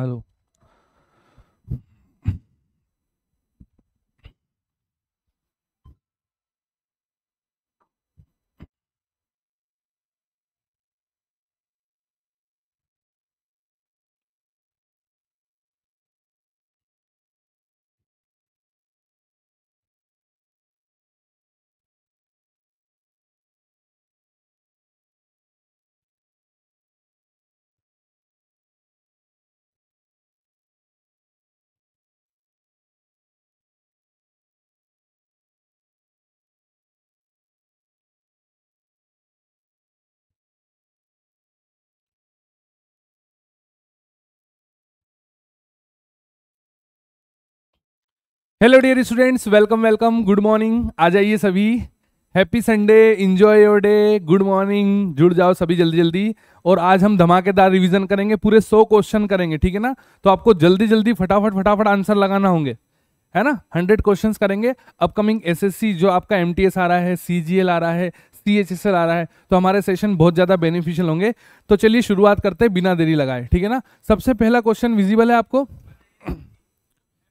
Hello. Hello dear students welcome welcome good morning आ जाइए सभी happy Sunday enjoy your day good morning जुड़ जाओ सभी जल्दी जल्दी और आज हम धमाकेदार रिवीजन करेंगे पूरे सौ क्वेश्चन करेंगे ठीक है ना तो आपको जल्दी जल्दी फटाफट फटाफट आंसर लगाना होंगे है ना हंड्रेड क्वेश्चन करेंगे अपकमिंग एस जो आपका एम आ रहा है सी आ रहा है सी आ रहा है तो हमारे सेशन बहुत ज़्यादा बेनिफिशियल होंगे तो चलिए शुरुआत करते हैं बिना देरी लगाए ठीक है ना सबसे पहला क्वेश्चन विजिबल है आपको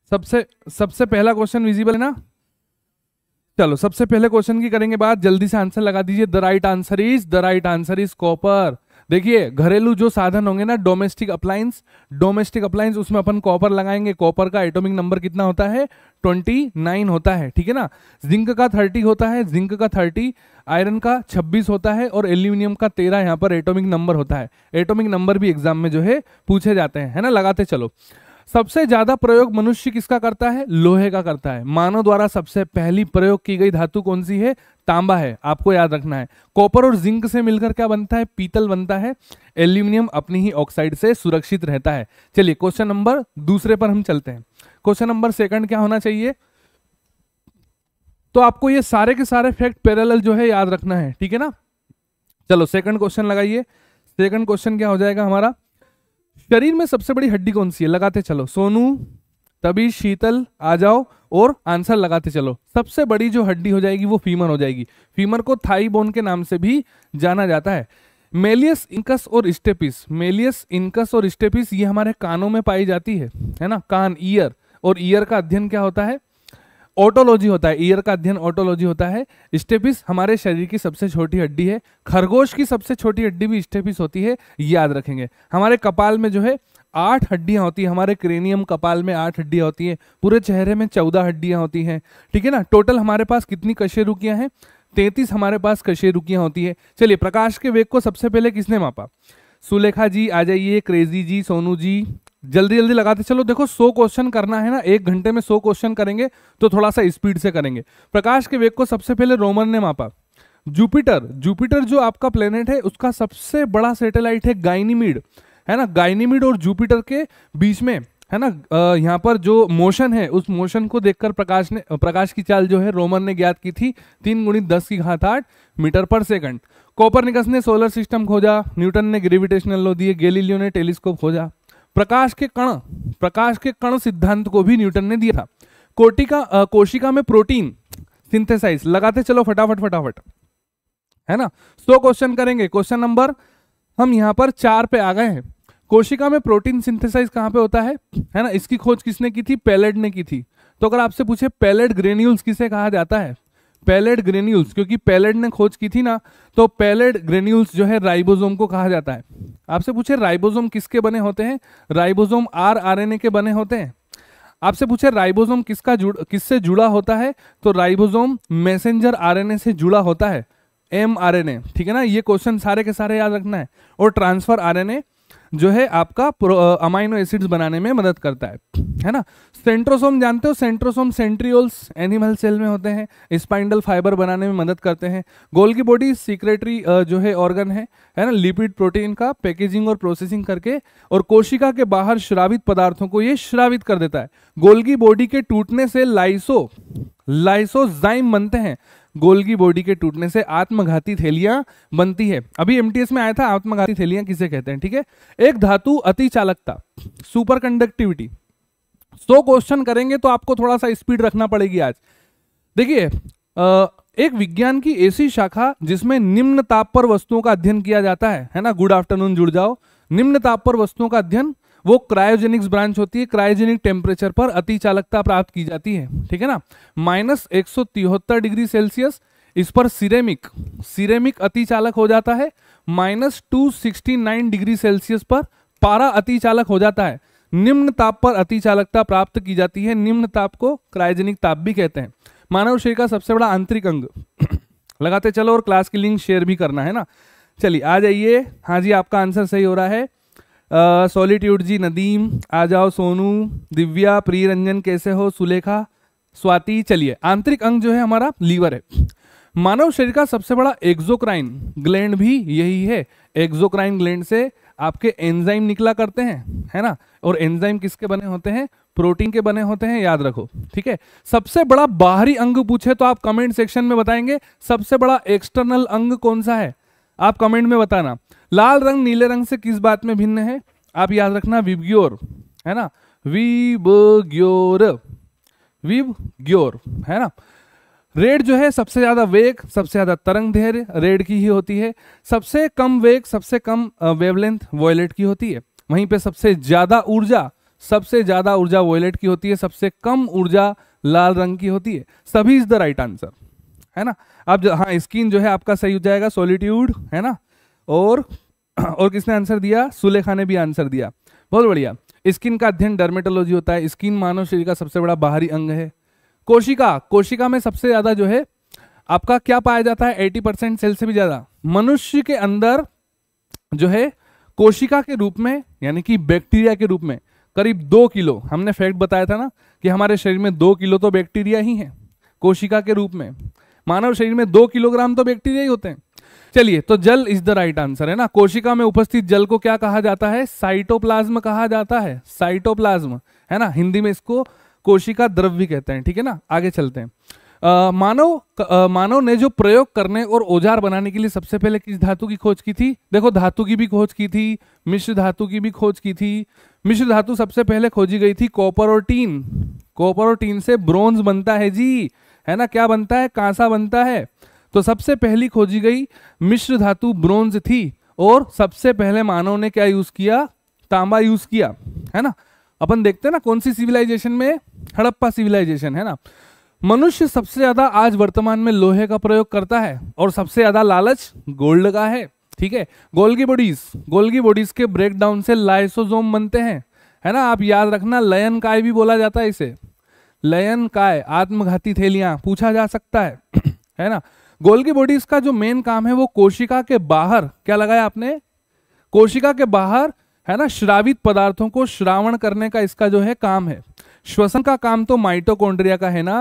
सबसे सबसे पहला क्वेश्चन विजिबल है ना चलो सबसे पहले क्वेश्चन की करेंगे बात जल्दी से आंसर लगा दीजिए the right answer is the right answer is copper देखिए घरेलू जो साधन होंगे ना डोमेस्टिक अप्लायंस डोमेस्टिक अप्लायंस उसमें अपन कॉपर लगाएंगे कॉपर का एटॉमिक नंबर कितना होता है ट्वेंटी नाइन होता है ठीक है ना जिंक का थर्टी होता है जिंक का थर्टी आयरन का छब्बीस होता है और एल्यूमिनियम का तेरह यहाँ पर एटॉमिक नंबर होता है एटॉमिक नंबर भी एग्जाम में जो है पूछे जाते हैं है ना लगाते चलो सबसे ज्यादा प्रयोग मनुष्य किसका करता है लोहे का करता है मानव द्वारा सबसे पहली प्रयोग की गई धातु कौन सी है तांबा है आपको याद रखना है कॉपर और जिंक से मिलकर क्या बनता है पीतल बनता है एल्यूमिनियम अपनी ही ऑक्साइड से सुरक्षित रहता है चलिए क्वेश्चन नंबर दूसरे पर हम चलते हैं क्वेश्चन नंबर सेकंड क्या होना चाहिए तो आपको ये सारे के सारे फैक्ट पैरेलल जो है याद रखना है ठीक है ना चलो सेकंड क्वेश्चन लगाइए सेकंड क्वेश्चन क्या हो जाएगा हमारा शरीर में सबसे बड़ी हड्डी कौन सी है लगाते चलो सोनू तभी शीतल आ जाओ और आंसर लगाते चलो सबसे बड़ी जो हड्डी हो जाएगी वो फीमर हो जाएगी फीमर को थाई बोन के नाम से भी जाना जाता है मेलियस इंकस और स्टेपिस मेलियस इंकस और स्टेपिस ये हमारे कानों में पाई जाती है है ना कान ईयर और ईयर का अध्ययन क्या होता है ओटोलॉजी होता है ईयर का अध्ययन ओटोलॉजी होता है स्टेपिस हमारे शरीर की सबसे छोटी हड्डी है खरगोश की सबसे छोटी हड्डी भी स्टेपिस होती है याद रखेंगे हमारे कपाल में जो है आठ हड्डियां होती है हमारे क्रेनियम कपाल में आठ हड्डियां होती है पूरे चेहरे में चौदह हड्डियां होती हैं ठीक है ना टोटल हमारे पास कितनी कशेरुकियां हैं तैतीस हमारे पास कशेरुकियां होती है चलिए प्रकाश के वेग को सबसे पहले किसने मापा सुलेखा जी आ जाइए क्रेजी जी सोनू जी जल्दी जल्दी लगाते चलो देखो सो क्वेश्चन करना है ना एक घंटे में सो क्वेश्चन करेंगे तो थोड़ा सा स्पीड से करेंगे प्रकाश के वेग को सबसे पहले रोमन ने मापा जुपिटर जुपिटर जो आपका प्लेनेट है उसका सबसे बड़ा सैटेलाइट है गाइनीमिड है ना गाइनीमिड और जुपिटर के बीच में है ना यहाँ पर जो मोशन है उस मोशन को देखकर प्रकाश ने प्रकाश की चाल जो है रोमन ने ज्ञात की थी तीन गुणित दस की घात आठ मीटर पर सेकंड निकस ने सोलर सिस्टम खोजा न्यूटन ने ग्रेविटेशनल लो दिए गैलीलियो ने टेलीस्कोप खोजा प्रकाश के कण प्रकाश के कण सिद्धांत को भी न्यूटन ने दिया था कोटिका कोशिका में प्रोटीन सिंथेसाइज लगाते चलो फटाफट फटाफट है ना सो क्वेश्चन करेंगे क्वेश्चन नंबर हम यहाँ पर चार पे आ गए हैं कोशिका में प्रोटीन सिंथेसाइज कहाँ पे होता है है ना इसकी खोज किसने की थी पैलेट ने की थी तो अगर आपसे पूछे पैलेट ग्रेन्यूल्स किसे कहा जाता है पैलेट ग्रेन्यूल्स क्योंकि पैलेट ने खोज की थी ना तो पैलेट ग्रेन्यूल्स जो है राइबोसोम को कहा जाता है आपसे पूछे राइबोसोम किसके बने होते हैं राइबोसोम आर ए के बने होते हैं आपसे पूछे राइबोसोम किसका जुड़ किससे जुड़ा होता है तो राइबोसोम मैसेंजर ए से जुड़ा होता है एम आर एन ए ठीक है ना ये क्वेश्चन सारे के सारे याद रखना है और ट्रांसफर आर एन ए जो है आपका अमाइनो एसिड्स बनाने में मदद करता है है ना सेंट्रोसोम जानते हो सेंट्रोसोम सेंट्रियोल्स एनिमल सेल में होते हैं स्पाइंडल फाइबर बनाने में मदद करते हैं की बॉडी सीक्रेटरी जो है ऑर्गन है है ना लिपिड प्रोटीन का पैकेजिंग और प्रोसेसिंग करके और कोशिका के बाहर श्रावित पदार्थों को ये श्रावित कर देता है गोल्गी बॉडी के टूटने से लाइसो लाइसोजाइम बनते हैं गोल की बॉडी के टूटने से आत्मघाती थैलियां बनती है अभी एम में आया था आत्मघाती थैलियां किसे कहते हैं ठीक है एक धातु अति चालकता सुपर कंडक्टिविटी सो क्वेश्चन करेंगे तो आपको थोड़ा सा स्पीड रखना पड़ेगी आज देखिए एक विज्ञान की ऐसी शाखा जिसमें निम्न ताप पर वस्तुओं का अध्ययन किया जाता है है ना गुड आफ्टरनून जुड़ जाओ निम्न ताप पर वस्तुओं का अध्ययन वो क्रायोजेनिक्स ब्रांच होती है क्रायोजेनिक टेम्परेचर पर अति चालकता प्राप्त की जाती है ठीक है ना माइनस एक डिग्री सेल्सियस इस पर सिरेमिक सिरेमिक अति चालक हो जाता है माइनस टू डिग्री सेल्सियस पर पारा अति चालक हो जाता है निम्न ताप पर अति चालकता प्राप्त की जाती है निम्न ताप को क्रायोजेनिक ताप भी कहते हैं मानव शरीर का सबसे बड़ा आंतरिक अंग लगाते चलो और क्लास की लिंक शेयर भी करना है ना चलिए आ जाइए हाँ जी आपका आंसर सही हो रहा है सॉलिट्यूड जी नदीम आ जाओ सोनू दिव्या प्री रंजन कैसे हो सुलेखा स्वाति चलिए आंतरिक अंग जो है हमारा लीवर है मानव शरीर का सबसे बड़ा एक्जोक्राइन ग्लैंड भी यही है एक्जोक्राइन ग्लैंड से आपके एंजाइम निकला करते हैं है ना और एंजाइम किसके बने होते हैं प्रोटीन के बने होते हैं याद रखो ठीक है सबसे बड़ा बाहरी अंग पूछे तो आप कमेंट सेक्शन में बताएंगे सबसे बड़ा एक्सटर्नल अंग कौन सा है आप कमेंट में बताना लाल रंग नीले रंग से किस बात में भिन्न है आप याद रखना विबग्योर है ना विबग्योर विब ग्योर है ना रेड जो है सबसे ज्यादा वेग सबसे ज्यादा तरंग धैर्य रेड की ही होती है सबसे कम वेग सबसे कम वेवलेंथ वॉयलेट की होती है वहीं पे सबसे ज्यादा ऊर्जा सबसे ज्यादा ऊर्जा वॉयलेट की होती है सबसे कम ऊर्जा लाल रंग की होती है सभी इज द राइट आंसर है ना अब हाँ स्किन जो है आपका सही हो जाएगा सोलिट्यूड है ना और और किसने आंसर दिया सुलेखा ने भी आंसर दिया बहुत बढ़िया स्किन का अध्ययन डर्मेटोलॉजी होता है स्किन मानव शरीर का सबसे बड़ा बाहरी अंग है कोशिका कोशिका में सबसे ज्यादा जो है आपका क्या पाया जाता है एटी परसेंट सेल से भी ज्यादा मनुष्य के अंदर जो है कोशिका के रूप में यानी कि बैक्टीरिया के रूप में करीब दो किलो हमने फैक्ट बताया था ना कि हमारे शरीर में दो किलो तो बैक्टीरिया ही है कोशिका के रूप में मानव शरीर में दो किलोग्राम तो बैक्टीरिया ही होते हैं चलिए तो जल इज द राइट आंसर है ना कोशिका में उपस्थित जल को क्या कहा जाता है साइटोप्लाज्म कहा जाता है साइटोप्लाज्म है ना हिंदी में इसको कोशिका द्रव्य कहते हैं ठीक है ना आगे चलते हैं मानव मानव ने जो प्रयोग करने और औजार बनाने के लिए सबसे पहले किस धातु की खोज की थी देखो धातु की भी खोज की थी मिश्र धातु की भी खोज की थी मिश्र धातु सबसे पहले खोजी गई थी कॉपर और टीन कॉपर और टीन से ब्रोंज बनता है जी है ना क्या बनता है कांसा बनता है तो सबसे पहली खोजी गई मिश्र धातु ब्रोंज थी और सबसे पहले मानव ने क्या यूज किया तांबा यूज किया है ना अपन देखते हैं ना कौन सी सिविलाइजेशन में हड़प्पा सिविलाइजेशन है ना मनुष्य सबसे ज्यादा आज वर्तमान में लोहे का प्रयोग करता है और सबसे ज्यादा लालच गोल्ड का है ठीक है गोल्गी बॉडीज गोल्गी बॉडीज के ब्रेकडाउन से लाइसोजोम बनते हैं है ना आप याद रखना लयन काय भी बोला जाता है इसे लयन काय आत्मघाती थैलियां पूछा जा सकता है है ना गोल्गी बॉडीज का जो मेन काम है वो कोशिका के बाहर क्या लगाया आपने कोशिका के बाहर है ना श्रावित पदार्थों को श्रावण करने का इसका जो है काम है श्वसन का काम तो माइटोकोन्ड्रिया का है ना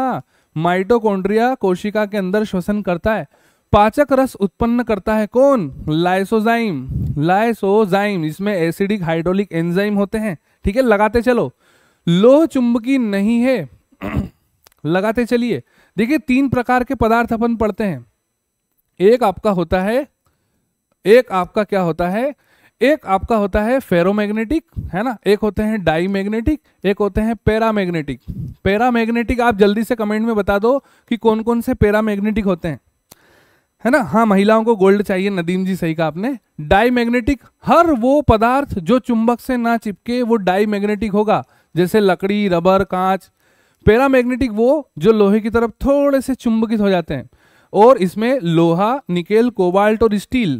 माइटोकोन्ड्रिया कोशिका के अंदर श्वसन करता है पाचक रस उत्पन्न करता है कौन लाइसोजाइम लाइसोजाइम इसमें एसिडिक हाइड्रोलिक एंजाइम होते हैं ठीक है लगाते चलो लोह चुंबकी नहीं है लगाते चलिए देखिए तीन प्रकार के पदार्थ अपन पढ़ते हैं एक आपका होता है एक आपका क्या होता है एक आपका होता है फेरोमैग्नेटिक है ना एक होते हैं डाई मैग्नेटिक एक होते हैं मैग्नेटिक पैरा मैग्नेटिक आप जल्दी से कमेंट में बता दो कि कौन कौन से मैग्नेटिक होते हैं है ना हाँ महिलाओं को गोल्ड चाहिए नदीम जी सही कहा आपने डाई मैग्नेटिक हर वो पदार्थ जो चुंबक से ना चिपके वो डाई मैग्नेटिक होगा जैसे लकड़ी रबर कांच मैग्नेटिक वो जो लोहे की तरफ थोड़े से चुंबकित हो जाते हैं और इसमें लोहा निकेल कोबाल्ट और स्टील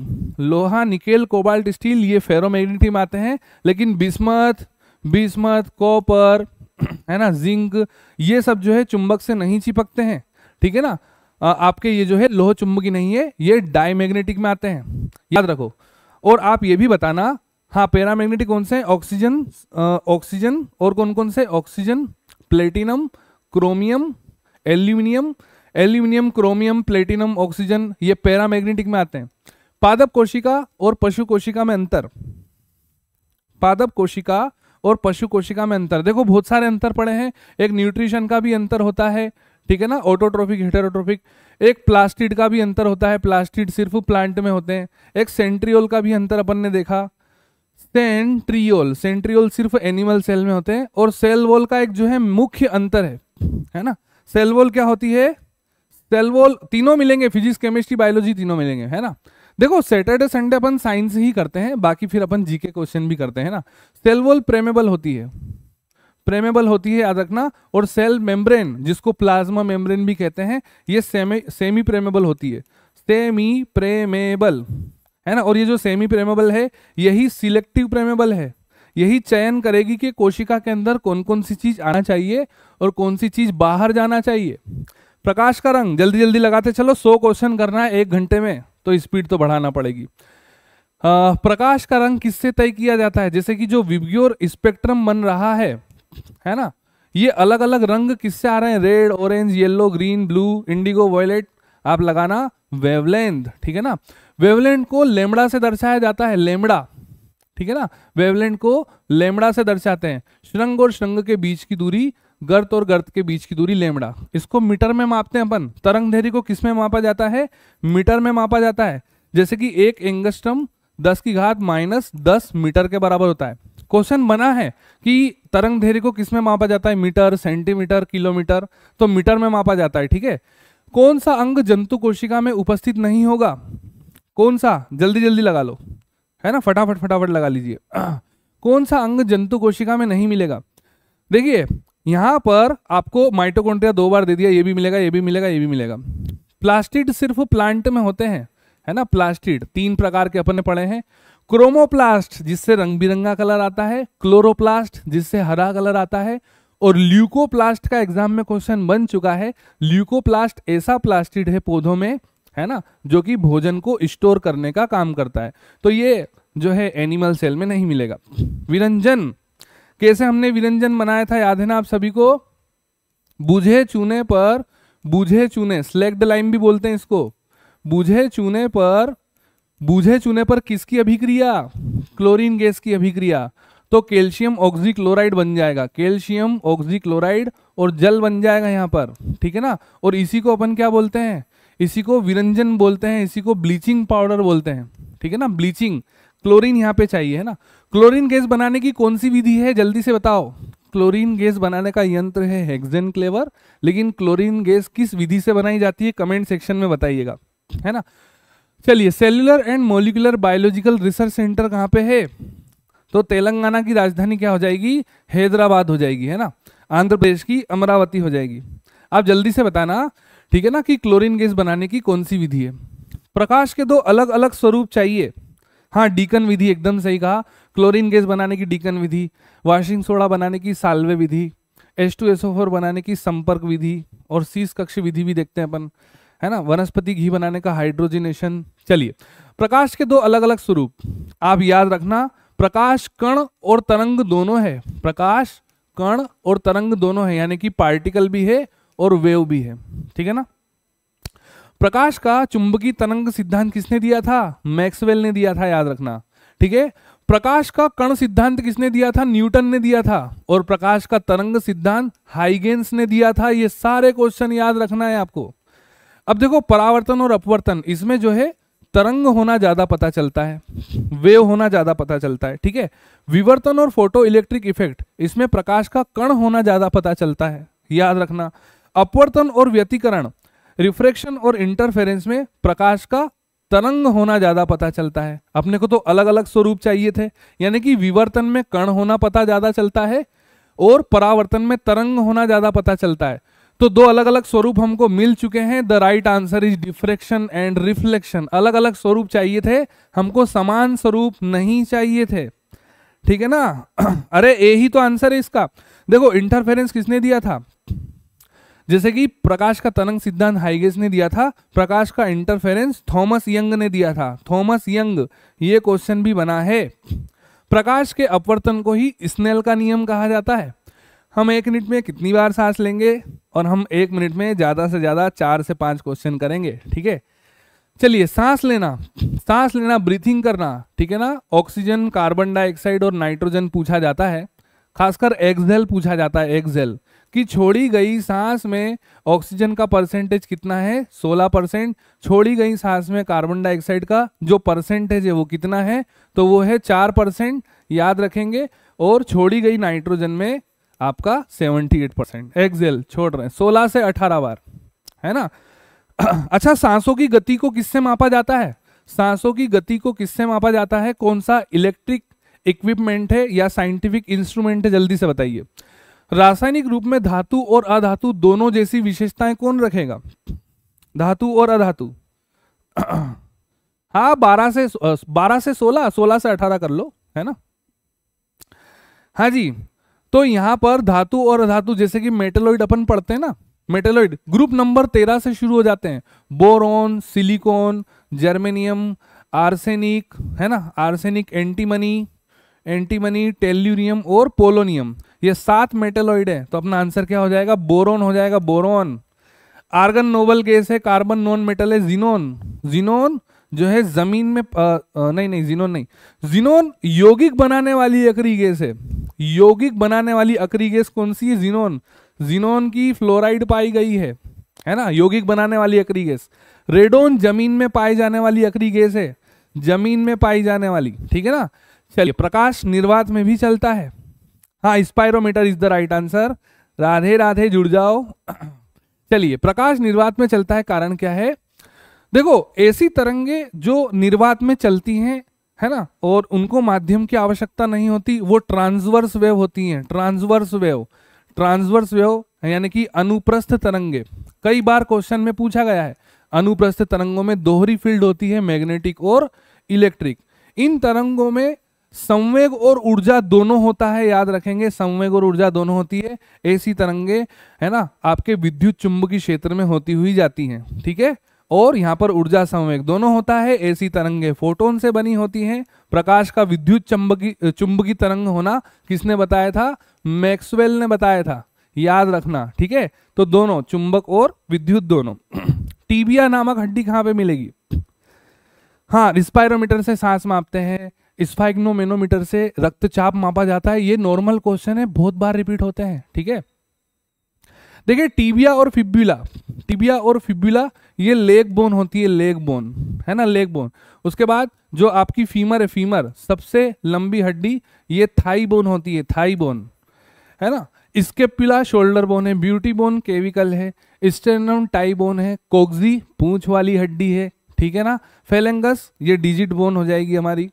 लोहा निकेल कोबाल्ट स्टील ये फेरोमैग्नेटिक आते हैं लेकिन बिस्मत बिस्मत कॉपर है ना जिंक ये सब जो है चुंबक से नहीं चिपकते हैं ठीक है ना आपके ये जो है लोह चुंबकी नहीं है ये डायमैग्नेटिक में आते हैं याद रखो और आप ये भी बताना हाँ पैरामैग्नेटिक कौन से हैं ऑक्सीजन ऑक्सीजन और कौन कौन से oxygen platinum chromium aluminium aluminium chromium platinum oxygen ये पैरामैग्नेटिक में आते हैं पादप कोशिका और पशु कोशिका में अंतर पादप कोशिका और पशु कोशिका में अंतर देखो बहुत सारे अंतर पड़े हैं एक न्यूट्रिशन का भी अंतर होता है ठीक है ना ऑटोट्रोफिक हेटेरोट्रोफिक एक प्लास्टिड का भी अंतर होता है प्लास्टिड सिर्फ प्लांट में होते हैं एक सेंट्रियोल का भी अंतर अपन ने देखा सेंट्रियोल सेंट्रियोल सिर्फ एनिमल सेल में होते हैं और सेल वॉल का एक जो है मुख्य अंतर है है ना सेल वॉल क्या होती है सेलवोल तीनों मिलेंगे फिजिक्स केमिस्ट्री बायोलॉजी तीनों मिलेंगे है ना देखो सैटरडे संडे अपन साइंस ही करते हैं बाकी फिर अपन जीके क्वेश्चन भी करते हैं ना सेलवोल प्रेमेबल होती है प्रेमेबल होती है याद रखना और सेल मेम्ब्रेन जिसको प्लाज्मा मेम्ब्रेन भी कहते हैं ये सेमी सेमी प्रेमेबल होती है सेमी प्रेमेबल है ना और ये जो सेमी प्रेमेबल है यही सिलेक्टिव प्रेमेबल है यही चयन करेगी कि कोशिका के अंदर कौन कौन सी चीज आना चाहिए और कौन सी चीज बाहर जाना चाहिए प्रकाश का रंग जल्दी जल्दी लगाते चलो सौ क्वेश्चन करना है एक घंटे में तो स्पीड तो बढ़ाना पड़ेगी आ, प्रकाश का रंग किससे तय किया जाता है जैसे कि जो विव्योर स्पेक्ट्रम बन रहा है है ना ये अलग अलग रंग किससे आ रहे हैं red orange yellow green blue indigo violet आप लगाना वेवलेंथ ठीक है ना वेवलेंथ को लेमड़ा से दर्शाया जाता है लेमड़ा ठीक है ना वेवलेंथ को लेमड़ा से दर्शाते हैं श्रृंग और श्रृंग के बीच की दूरी गर्त और गर्त के बीच की दूरी लेमड़ा इसको मीटर में मापते हैं अपन तरंग धैर्य को किस में मापा जाता है मीटर में मापा जाता है जैसे कि एक एंगस्टम दस की घात माइनस दस मीटर के बराबर होता है क्वेश्चन बना है कि तरंग धैर्य को किस में मापा जाता है मीटर सेंटीमीटर किलोमीटर तो मीटर में मापा जाता है ठीक है कौन सा अंग जंतु कोशिका में उपस्थित नहीं होगा कौन सा जल्दी जल्दी लगा लो है ना फटाफट फटाफट लगा लीजिए कौन सा अंग जंतु कोशिका में नहीं मिलेगा देखिए यहां पर आपको माइटोकॉन्ड्रिया दो बार दे दिया ये भी मिलेगा ये भी मिलेगा ये भी मिलेगा प्लास्टिड सिर्फ प्लांट में होते हैं है ना प्लास्टिड तीन प्रकार के अपने पड़े हैं क्रोमोप्लास्ट जिससे रंग बिरंगा कलर आता है क्लोरोप्लास्ट जिससे हरा कलर आता है और ल्यूकोप्लास्ट का एग्जाम में क्वेश्चन बन चुका है ल्यूकोप्लास्ट ऐसा प्लास्टिड है पौधों में है ना जो कि भोजन को स्टोर करने का काम करता है तो ये जो है एनिमल सेल में नहीं मिलेगा विरंजन कैसे हमने विरंजन बनाया था याद है ना आप सभी को बुझे चूने पर बूझे चूने स्लेक्ट लाइन भी बोलते हैं इसको बुझे चूने पर बुझे चूने पर किसकी अभिक्रिया क्लोरीन गैस की अभिक्रिया तो कैल्शियम ऑक्सीक्लोराइड बन जाएगा कैल्शियम ऑक्सीक्लोराइड और जल बन जाएगा यहाँ पर ठीक है ना और इसी को अपन क्या बोलते हैं इसी को विरंजन बोलते हैं इसी को ब्लीचिंग पाउडर बोलते हैं ठीक है ना ब्लीचिंग क्लोरीन यहाँ पे चाहिए है ना क्लोरीन गैस बनाने की कौन सी विधि है जल्दी से बताओ क्लोरीन गैस बनाने का यंत्र है हेक्सेन क्लेवर लेकिन क्लोरीन गैस किस विधि से बनाई जाती है कमेंट सेक्शन में बताइएगा है ना चलिए cellular and molecular biological research centre कहाँ पे है तो तेलंगाना की राजधानी क्या हो जाएगी हैदराबाद हो जाएगी है ना आंध्र प्रदेश की अमरावती हो जाएगी आप जल्दी से बताना ठीक है ना कि क्लोरीन गैस बनाने की कौन सी विधि है प्रकाश के दो अलग अलग स्वरूप चाहिए हाँ डीकन विधि एकदम सही कहा क्लोरीन गैस बनाने की डीकन विधि वाशिंग सोडा बनाने की साल्वे विधि H two S O four बनाने की संपर्क विधि और सीस कक्ष विधि भी देखते हैं अपन है ना वनस्पति घी बनाने का हाइड्रोजिनेशन चलिए प्रकाश के दो अलग अलग स्वरूप आप याद रखना प्रकाश कण और तरंग दोनों है प्रकाश कण और तरंग दोनों है यानी कि पार्टिकल भी है और वेव भी है ठीक है ना प्रकाश का चुंबकीय तरंग सिद्धांत किसने दिया था मैक्सवेल ने दिया था याद रखना ठीक है प्रकाश का कण सिद्धांत किसने दिया था न्यूटन ने दिया था और प्रकाश का तरंग सिद्धांत हाइगेंस ने दिया था ये सारे क्वेश्चन याद रखना है आपको अब देखो परावर्तन और अपवर्तन इसमें जो है तरंग होना ज्यादा पता चलता है वेव होना ज्यादा पता चलता है ठीक है विवर्तन और फोटो इलेक्ट्रिक इफेक्ट इसमें प्रकाश का कण होना ज्यादा पता चलता है याद रखना अपवर्तन और व्यतीकरण रिफ्रेक्शन और इंटरफेरेंस में प्रकाश का तरंग होना ज्यादा पता चलता है अपने को तो अलग अलग स्वरूप चाहिए थे यानी कि विवर्तन में कण होना पता ज्यादा चलता है और परावर्तन में तरंग होना ज्यादा पता चलता है तो दो अलग अलग स्वरूप हमको मिल चुके हैं the right answer is diffraction and reflection अलग अलग स्वरूप चाहिए थे हमको समान स्वरूप नहीं चाहिए थे ठीक है ना अरे यही तो आंसर है इसका देखो इंटरफेरेंस किसने दिया था जैसे कि प्रकाश का तरंग सिद्धांत हाइगेस ने दिया था प्रकाश का इंटरफेरेंस थॉमस यंग ने दिया था थॉमस यंग ये क्वेश्चन भी बना है प्रकाश के अपवर्तन को ही स्नेल का नियम कहा जाता है हम एक मिनट में कितनी बार सांस लेंगे और हम एक मिनट में ज़्यादा से ज़्यादा चार से पाँच क्वेश्चन करेंगे ठीक है चलिए सांस लेना सांस लेना ब्रीथिंग करना ठीक है ना ऑक्सीजन कार्बन डाइऑक्साइड और नाइट्रोजन पूछा जाता है खासकर एक्सेल पूछा जाता है एक्सेल कि छोड़ी गई सांस में ऑक्सीजन का परसेंटेज कितना है 16 परसेंट छोड़ी गई सांस में कार्बन डाइऑक्साइड का जो परसेंटेज है वो कितना है तो वो है चार परसेंट याद रखेंगे और छोड़ी गई नाइट्रोजन में आपका 78 परसेंट एक्सेल छोड़ रहे हैं सोलह से अठारह बार है ना अच्छा सांसों की गति को किससे मापा जाता है सांसों की गति को किससे मापा जाता है कौन सा इलेक्ट्रिक इक्विपमेंट है या साइंटिफिक इंस्ट्रूमेंट है जल्दी से बताइए रासायनिक रूप में धातु और अधातु दोनों जैसी विशेषताएं कौन रखेगा धातु और अधातु हाँ बारह से बारह से सोलह सोलह से अठारह कर लो है ना हाँ जी तो यहां पर धातु और अधातु जैसे कि मेटेलॉइड अपन पढ़ते हैं ना मेटेलॉइड ग्रुप नंबर तेरह से शुरू हो जाते हैं बोरोन सिलिकॉन जर्मेनियम आर्सेनिक है ना आर्सेनिक एंटीमनी एंटीमनी टेल्यूरियम और पोलोनियम ये सात मेटेलॉइड है तो अपना आंसर क्या हो जाएगा बोरोन हो जाएगा बोरोन आर्गन नोबल गैस है कार्बन नॉन मेटल है जीनोन जीनोन जो है जमीन में आ, आ, नहीं नहीं जीनोन नहीं जीनोन यौगिक बनाने वाली अक्री गैस है यौगिक बनाने वाली अक्री गैस कौन सी है जीनोन जीनोन की फ्लोराइड पाई गई है है ना यौगिक बनाने वाली अक्री गैस रेडोन जमीन में पाई जाने वाली अकरी गैस है जमीन में पाई जाने वाली ठीक है ना चलिए प्रकाश निर्वात में भी चलता है हाँ spirometer is the right answer Radhe Radhe जुड़ जाओ चलिए प्रकाश निर्वात में चलता है कारण क्या है देखो ऐसी तरंगे जो निर्वात में चलती हैं है ना और उनको माध्यम की आवश्यकता नहीं होती वो ट्रांसवर्स वेव होती हैं ट्रांसवर्स वेव ट्रांसवर्स वेव यानी कि अनुप्रस्थ तरंगे कई बार क्वेश्चन में पूछा गया है अनुप्रस्थ तरंगों में दोहरी फील्ड होती है मैग्नेटिक और इलेक्ट्रिक इन तरंगों में संवेग और ऊर्जा दोनों होता है याद रखेंगे संवेग और ऊर्जा दोनों होती है ऐसी तरंगे है ना आपके विद्युत चुंबकीय क्षेत्र में होती हुई जाती हैं ठीक है और यहाँ पर ऊर्जा संवेग दोनों होता है ऐसी तरंगे फोटोन से बनी होती हैं प्रकाश का विद्युत चुंबकी चुंबकीय तरंग होना किसने बताया था मैक्सवेल ने बताया था याद रखना ठीक है तो दोनों चुंबक और विद्युत दोनों टीबिया नामक हड्डी कहाँ पे मिलेगी हाँ रिस्पायरोमीटर से सांस मापते हैं स्पाइग्नोमेनोमीटर से रक्तचाप मापा जाता है ये नॉर्मल क्वेश्चन है बहुत बार रिपीट होते हैं ठीक है देखिए टीबिया और फिब्यूला टीबिया और फिब्यूला ये लेग बोन होती है लेग बोन है ना लेग बोन उसके बाद जो आपकी फीमर है फीमर सबसे लंबी हड्डी ये थाई बोन होती है थाई बोन है ना इसके पिला शोल्डर बोन है ब्यूटी बोन केविकल है स्टेनम टाई बोन है कोगजी पूछ वाली हड्डी है ठीक है ना फेलेंगस ये डिजिट बोन हो जाएगी हमारी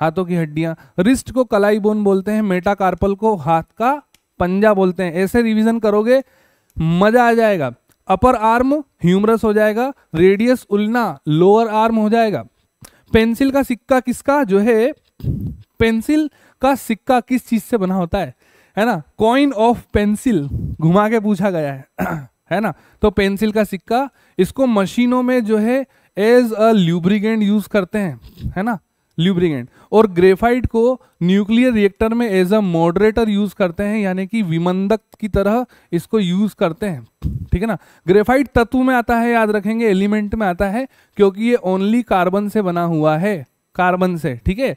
हाथों की हड्डियां रिस्ट को कलाई बोन बोलते हैं मेटाकार्पल को हाथ का पंजा बोलते हैं ऐसे रिवीजन करोगे मजा आ जाएगा अपर आर्म ह्यूमरस हो जाएगा रेडियस उलना लोअर आर्म हो जाएगा पेंसिल का सिक्का किसका जो है पेंसिल का सिक्का किस चीज से बना होता है है ना कॉइन ऑफ पेंसिल घुमा के पूछा गया है है ना तो पेंसिल का सिक्का इसको मशीनों में जो है एज अ ल्यूब्रिगेंट यूज करते हैं है ना ल्यूब्रिगेंट और ग्रेफाइट को न्यूक्लियर रिएक्टर में एज अ मॉडरेटर यूज करते हैं यानी कि विमंदक की तरह इसको यूज करते हैं ठीक है ना ग्रेफाइट तत्व में आता है याद रखेंगे एलिमेंट में आता है क्योंकि ये ओनली कार्बन से बना हुआ है कार्बन से ठीक है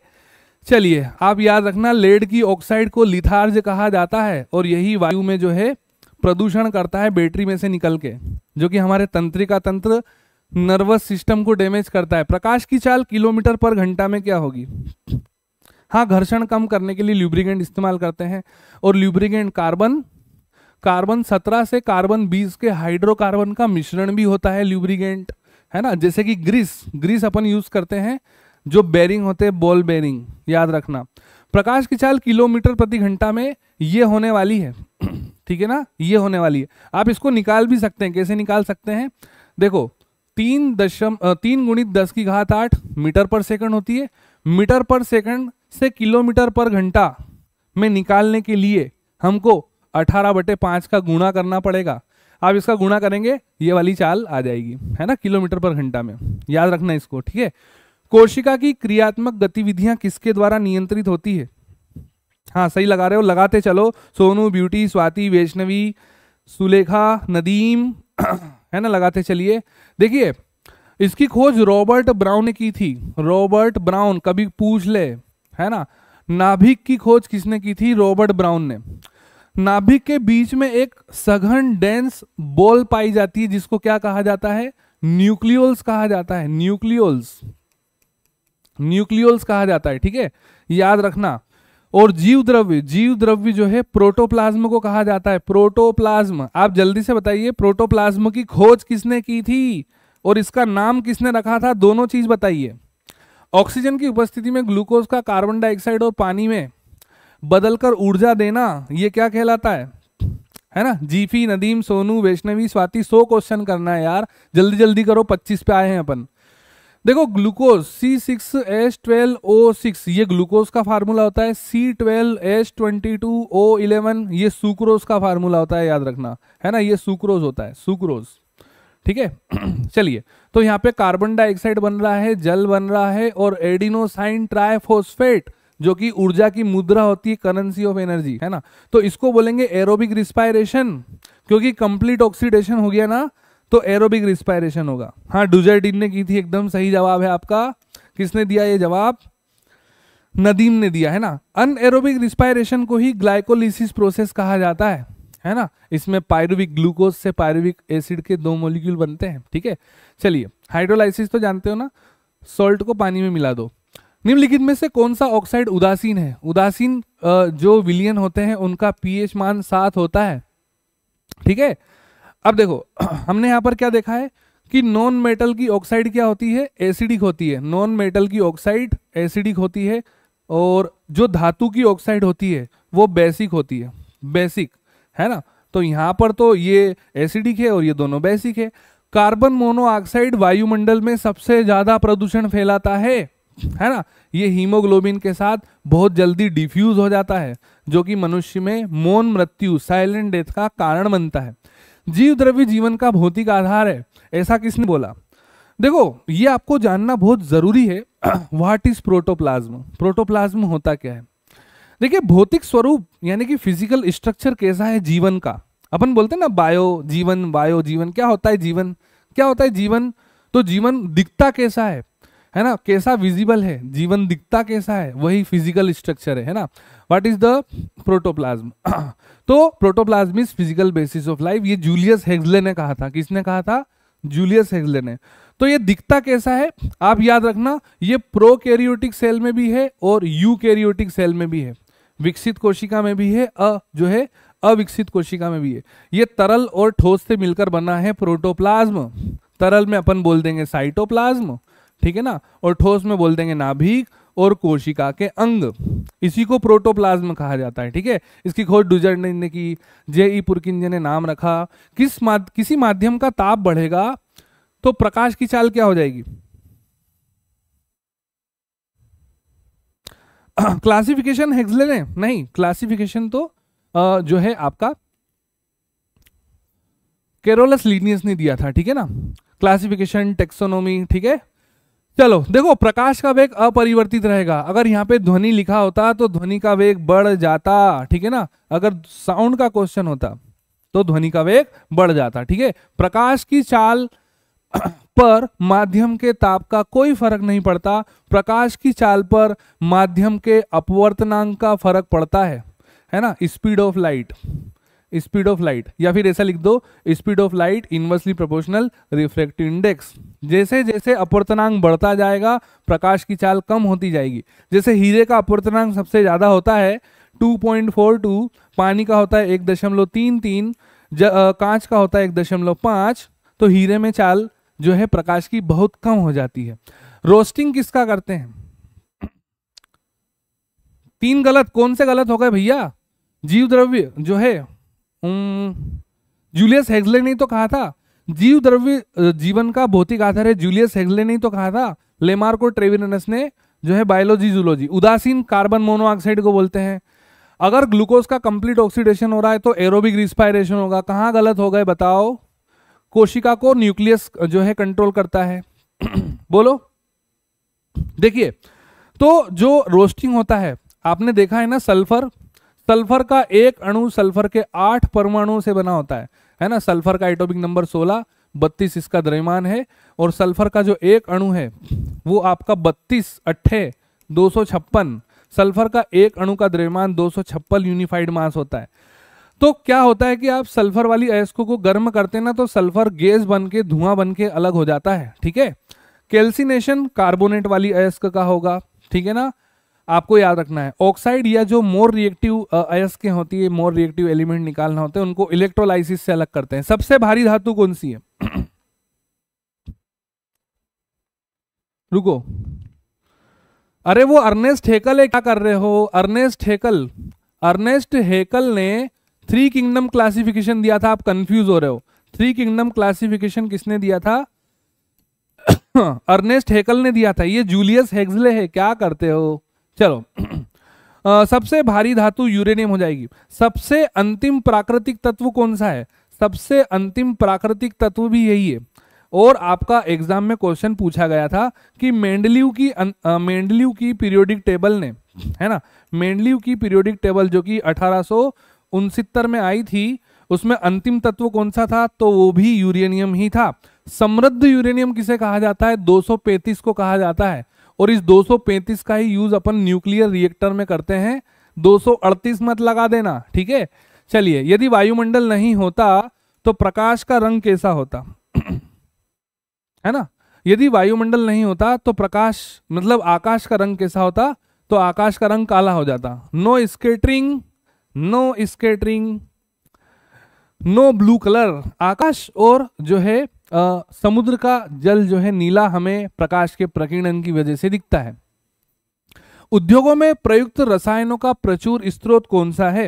चलिए आप याद रखना लेड की ऑक्साइड को लिथार्ज कहा जाता है और यही वायु में जो है प्रदूषण करता है बैटरी में से निकल के जो कि हमारे तंत्रिका तंत्र नर्वस सिस्टम को डैमेज करता है प्रकाश की चाल किलोमीटर पर घंटा में क्या होगी हाँ घर्षण कम करने के लिए ल्यूब्रिगेंट इस्तेमाल करते हैं और ल्यूब्रिगेंट कार्बन कार्बन सत्रह से कार्बन बीस के हाइड्रोकार्बन का मिश्रण भी होता है ल्यूब्रिगेंट है ना जैसे कि ग्रीस ग्रीस अपन यूज करते हैं जो बेरिंग होते हैं बॉल बेरिंग याद रखना प्रकाश की चाल किलोमीटर प्रति घंटा में ये होने वाली है ठीक है ना ये होने वाली है आप इसको निकाल भी सकते हैं कैसे निकाल सकते हैं देखो तीन दशम तीन गुणित दस की घात आठ मीटर पर सेकंड होती है मीटर पर सेकंड से किलोमीटर पर घंटा में निकालने के लिए हमको अठारह बटे पाँच का गुणा करना पड़ेगा आप इसका गुणा करेंगे ये वाली चाल आ जाएगी है ना किलोमीटर पर घंटा में याद रखना इसको ठीक है कोशिका की क्रियात्मक गतिविधियां किसके द्वारा नियंत्रित होती है हाँ सही लगा रहे हो लगाते चलो सोनू ब्यूटी स्वाति वैष्णवी सुलेखा नदीम है ना लगाते चलिए देखिए इसकी खोज रॉबर्ट ब्राउन ने की थी रॉबर्ट ब्राउन कभी पूछ ले है ना नाभिक की खोज किसने की थी रॉबर्ट ब्राउन ने नाभिक के बीच में एक सघन डेंस बॉल पाई जाती है जिसको क्या कहा जाता है न्यूक्लियोल्स कहा जाता है न्यूक्लियोल्स न्यूक्लियोल्स कहा जाता है ठीक है याद रखना और जीव द्रव्य जीव द्रव्य जो है प्रोटोप्लाज्म को कहा जाता है प्रोटोप्लाज्म आप जल्दी से बताइए प्रोटोप्लाज्म की खोज किसने की थी और इसका नाम किसने रखा था दोनों चीज बताइए ऑक्सीजन की उपस्थिति में ग्लूकोज का कार्बन डाइऑक्साइड और पानी में बदलकर ऊर्जा देना ये क्या कहलाता है है ना जीफी नदीम सोनू वैष्णवी स्वाति सो क्वेश्चन करना है यार जल्दी जल्दी करो 25 पे आए हैं अपन देखो glucose C six S twelve O six ये ग्लूकोज का फार्मूला होता है C twelve S twenty two O eleven ये सुक्रोज का फार्मूला होता है याद रखना है ना ये सुक्रोज होता है सुक्रोज ठीक है चलिए तो यहाँ पे कार्बन डाइऑक्साइड बन रहा है जल बन रहा है और एडिनोसाइन ट्राइफोस्फेट जो कि ऊर्जा की मुद्रा होती है करेंसी ऑफ एनर्जी है ना तो इसको बोलेंगे एरोबिक रिस्पायरेशन क्योंकि कंप्लीट ऑक्सीडेशन हो गया ना तो एरोबिक रिस्पायरेशन होगा हाँ डुजर्टिन ने की थी एकदम सही जवाब है आपका किसने दिया ये जवाब नदीम ने दिया है ना अन एरोबिक रिस्पायरेशन को ही ग्लाइकोलिसिस प्रोसेस कहा जाता है है ना इसमें पायरुविक ग्लूकोज से पायरुविक एसिड के दो मोलिक्यूल बनते हैं ठीक है चलिए हाइड्रोलाइसिस तो जानते हो ना सॉल्ट को पानी में मिला दो निम्नलिखित में से कौन सा ऑक्साइड उदासीन है उदासीन जो विलियन होते हैं उनका पीएच मान सात होता है ठीक है अब देखो हमने यहाँ पर क्या देखा है कि नॉन मेटल की ऑक्साइड क्या होती है एसिडिक होती है नॉन मेटल की ऑक्साइड एसिडिक होती है और जो धातु की ऑक्साइड होती है वो बेसिक होती है बेसिक है ना तो यहाँ पर तो ये एसिडिक है और ये दोनों बेसिक है कार्बन मोनोऑक्साइड वायुमंडल में सबसे ज़्यादा प्रदूषण फैलाता है है ना ये हीमोग्लोबिन के साथ बहुत जल्दी डिफ्यूज हो जाता है जो कि मनुष्य में मौन मृत्यु साइलेंट डेथ का कारण बनता है जीव द्रव्य जीवन का भौतिक आधार है ऐसा किसने बोला देखो ये आपको जानना बहुत जरूरी है व्हाट इज प्रोटोप्लाज्म प्रोटोप्लाज्म होता क्या है देखिए भौतिक स्वरूप यानी कि फिजिकल स्ट्रक्चर कैसा है जीवन का अपन बोलते हैं ना बायो जीवन बायो जीवन क्या होता है जीवन क्या होता है जीवन तो जीवन दिखता कैसा है है ना कैसा विजिबल है जीवन दिखता कैसा है वही फिजिकल स्ट्रक्चर है है ना व्हाट इज द प्रोटोप्लाज्म तो protoplasm is physical basis of life ये जूलियस हेग्जले ने कहा था किसने कहा था जूलियस हेग्जले ने तो ये दिखता कैसा है आप याद रखना ये प्रोकैरियोटिक सेल में भी है और यूकैरियोटिक सेल में भी है विकसित कोशिका में भी है अ जो है अविकसित कोशिका में भी है ये तरल और ठोस से मिलकर बना है प्रोटोप्लाज्म तरल में अपन बोल देंगे साइटोप्लाज्म ठीक है ना और ठोस में बोल देंगे नाभिक और कोशिका के अंग इसी को प्रोटोप्लाज्म कहा जाता है ठीक है इसकी खोज डुजर ने की जे ई पुरकिंजे ने नाम रखा किस माध, किसी माध्यम का ताप बढ़ेगा तो प्रकाश की चाल क्या हो जाएगी क्लासिफिकेशन हेक्सले ने नहीं क्लासिफिकेशन तो आ, जो है आपका केरोलस लीनियस ने दिया था ठीक है ना क्लासिफिकेशन टेक्सोनोमी ठीक है चलो देखो प्रकाश का वेग अपरिवर्तित रहेगा अगर यहाँ पे ध्वनि लिखा होता तो ध्वनि का वेग बढ़ जाता ठीक है ना अगर साउंड का क्वेश्चन होता तो ध्वनि का वेग बढ़ जाता ठीक है प्रकाश की चाल पर माध्यम के ताप का कोई फर्क नहीं पड़ता प्रकाश की चाल पर माध्यम के अपवर्तनांक का फर्क पड़ता है है ना speed of light speed of light या फिर ऐसा लिख दो speed of light inversely proportional reflective index जैसे जैसे अपवर्तनांक बढ़ता जाएगा प्रकाश की चाल कम होती जाएगी जैसे हीरे का अपवर्तनांक सबसे ज़्यादा होता है 2.42 पानी का होता है एक दशमलव तीन तीन कांच का होता है एक दशमलव पाँच तो हीरे में चाल जो है प्रकाश की बहुत कम हो जाती है रोस्टिंग किसका करते हैं तीन गलत कौन से गलत हो गए भैया जीव द्रव्य जो है जूलियस हेगले ने तो कहा था जीव द्रव्य जीवन का भौतिक आधार है जूलियस हेगले ने तो कहा था लेमार्को ट्रेविनस ने जो है बायोलॉजी जूलॉजी उदासीन कार्बन मोनोऑक्साइड को बोलते हैं अगर ग्लूकोज का कंप्लीट ऑक्सीडेशन हो रहा है तो एरोबिक रिस्पायरेशन होगा कहाँ गलत हो गए बताओ कोशिका को न्यूक्लियस जो है कंट्रोल करता है बोलो देखिए तो जो रोस्टिंग होता है आपने देखा है ना सल्फर सल्फर का एक अणु सल्फर के आठ परमाणुओं से बना होता है है ना सल्फर का एटॉमिक नंबर सोलह बत्तीस इसका द्रव्यमान है और सल्फर का जो एक अणु है वो आपका बत्तीस अट्ठे दो सौ छप्पन सल्फर का एक अणु का द्रव्यमान दो सौ छप्पन यूनिफाइड मास होता है तो क्या होता है कि आप सल्फर वाली अयस्कों को गर्म करते ना तो सल्फर गैस बन के धुआं बन के अलग हो जाता है ठीक है कैल्सिनेशन कार्बोनेट वाली अयस्क का होगा ठीक है ना आपको याद रखना है ऑक्साइड या जो मोर रिएक्टिव अयस्क होती है मोर रिएक्टिव एलिमेंट निकालना होते हैं उनको इलेक्ट्रोलाइसिस से अलग करते हैं सबसे भारी धातु कौन सी है रुको अरे वो अर्नेस्ट हेकल है क्या कर रहे हो अर्नेस्ट हेकल अर्नेस्ट हेकल ने थ्री किंगडम क्लासिफिकेशन दिया था आप कंफ्यूज हो रहे हो थ्री किंगडम क्लासिफिकेशन किसने दिया था अर्नेस्ट हेकल ने दिया था ये जूलियस हेग्जले है क्या करते हो चलो आ, सबसे भारी धातु यूरेनियम हो जाएगी सबसे अंतिम प्राकृतिक तत्व कौन सा है सबसे अंतिम प्राकृतिक तत्व भी यही है और आपका एग्जाम में क्वेश्चन पूछा गया था कि मेंडलिव की मेंडलिव की पीरियोडिक टेबल ने है ना मेंडलिव की पीरियोडिक टेबल जो कि अठारह में आई थी उसमें अंतिम तत्व कौन सा था तो वो भी यूरेनियम ही था समृद्ध यूरेनियम किसे कहा जाता है 235 को कहा जाता है और इस 235 का ही यूज अपन न्यूक्लियर रिएक्टर में करते हैं 238 मत लगा देना ठीक है चलिए यदि वायुमंडल नहीं होता तो प्रकाश का रंग कैसा होता है ना यदि वायुमंडल नहीं होता तो प्रकाश मतलब आकाश का रंग कैसा होता तो आकाश का रंग काला हो जाता no scattering no scattering no blue colour आकाश और जो है आ, समुद्र का जल जो है नीला हमें प्रकाश के प्रकीर्णन की वजह से दिखता है उद्योगों में प्रयुक्त रसायनों का प्रचुर स्त्रोत कौन सा है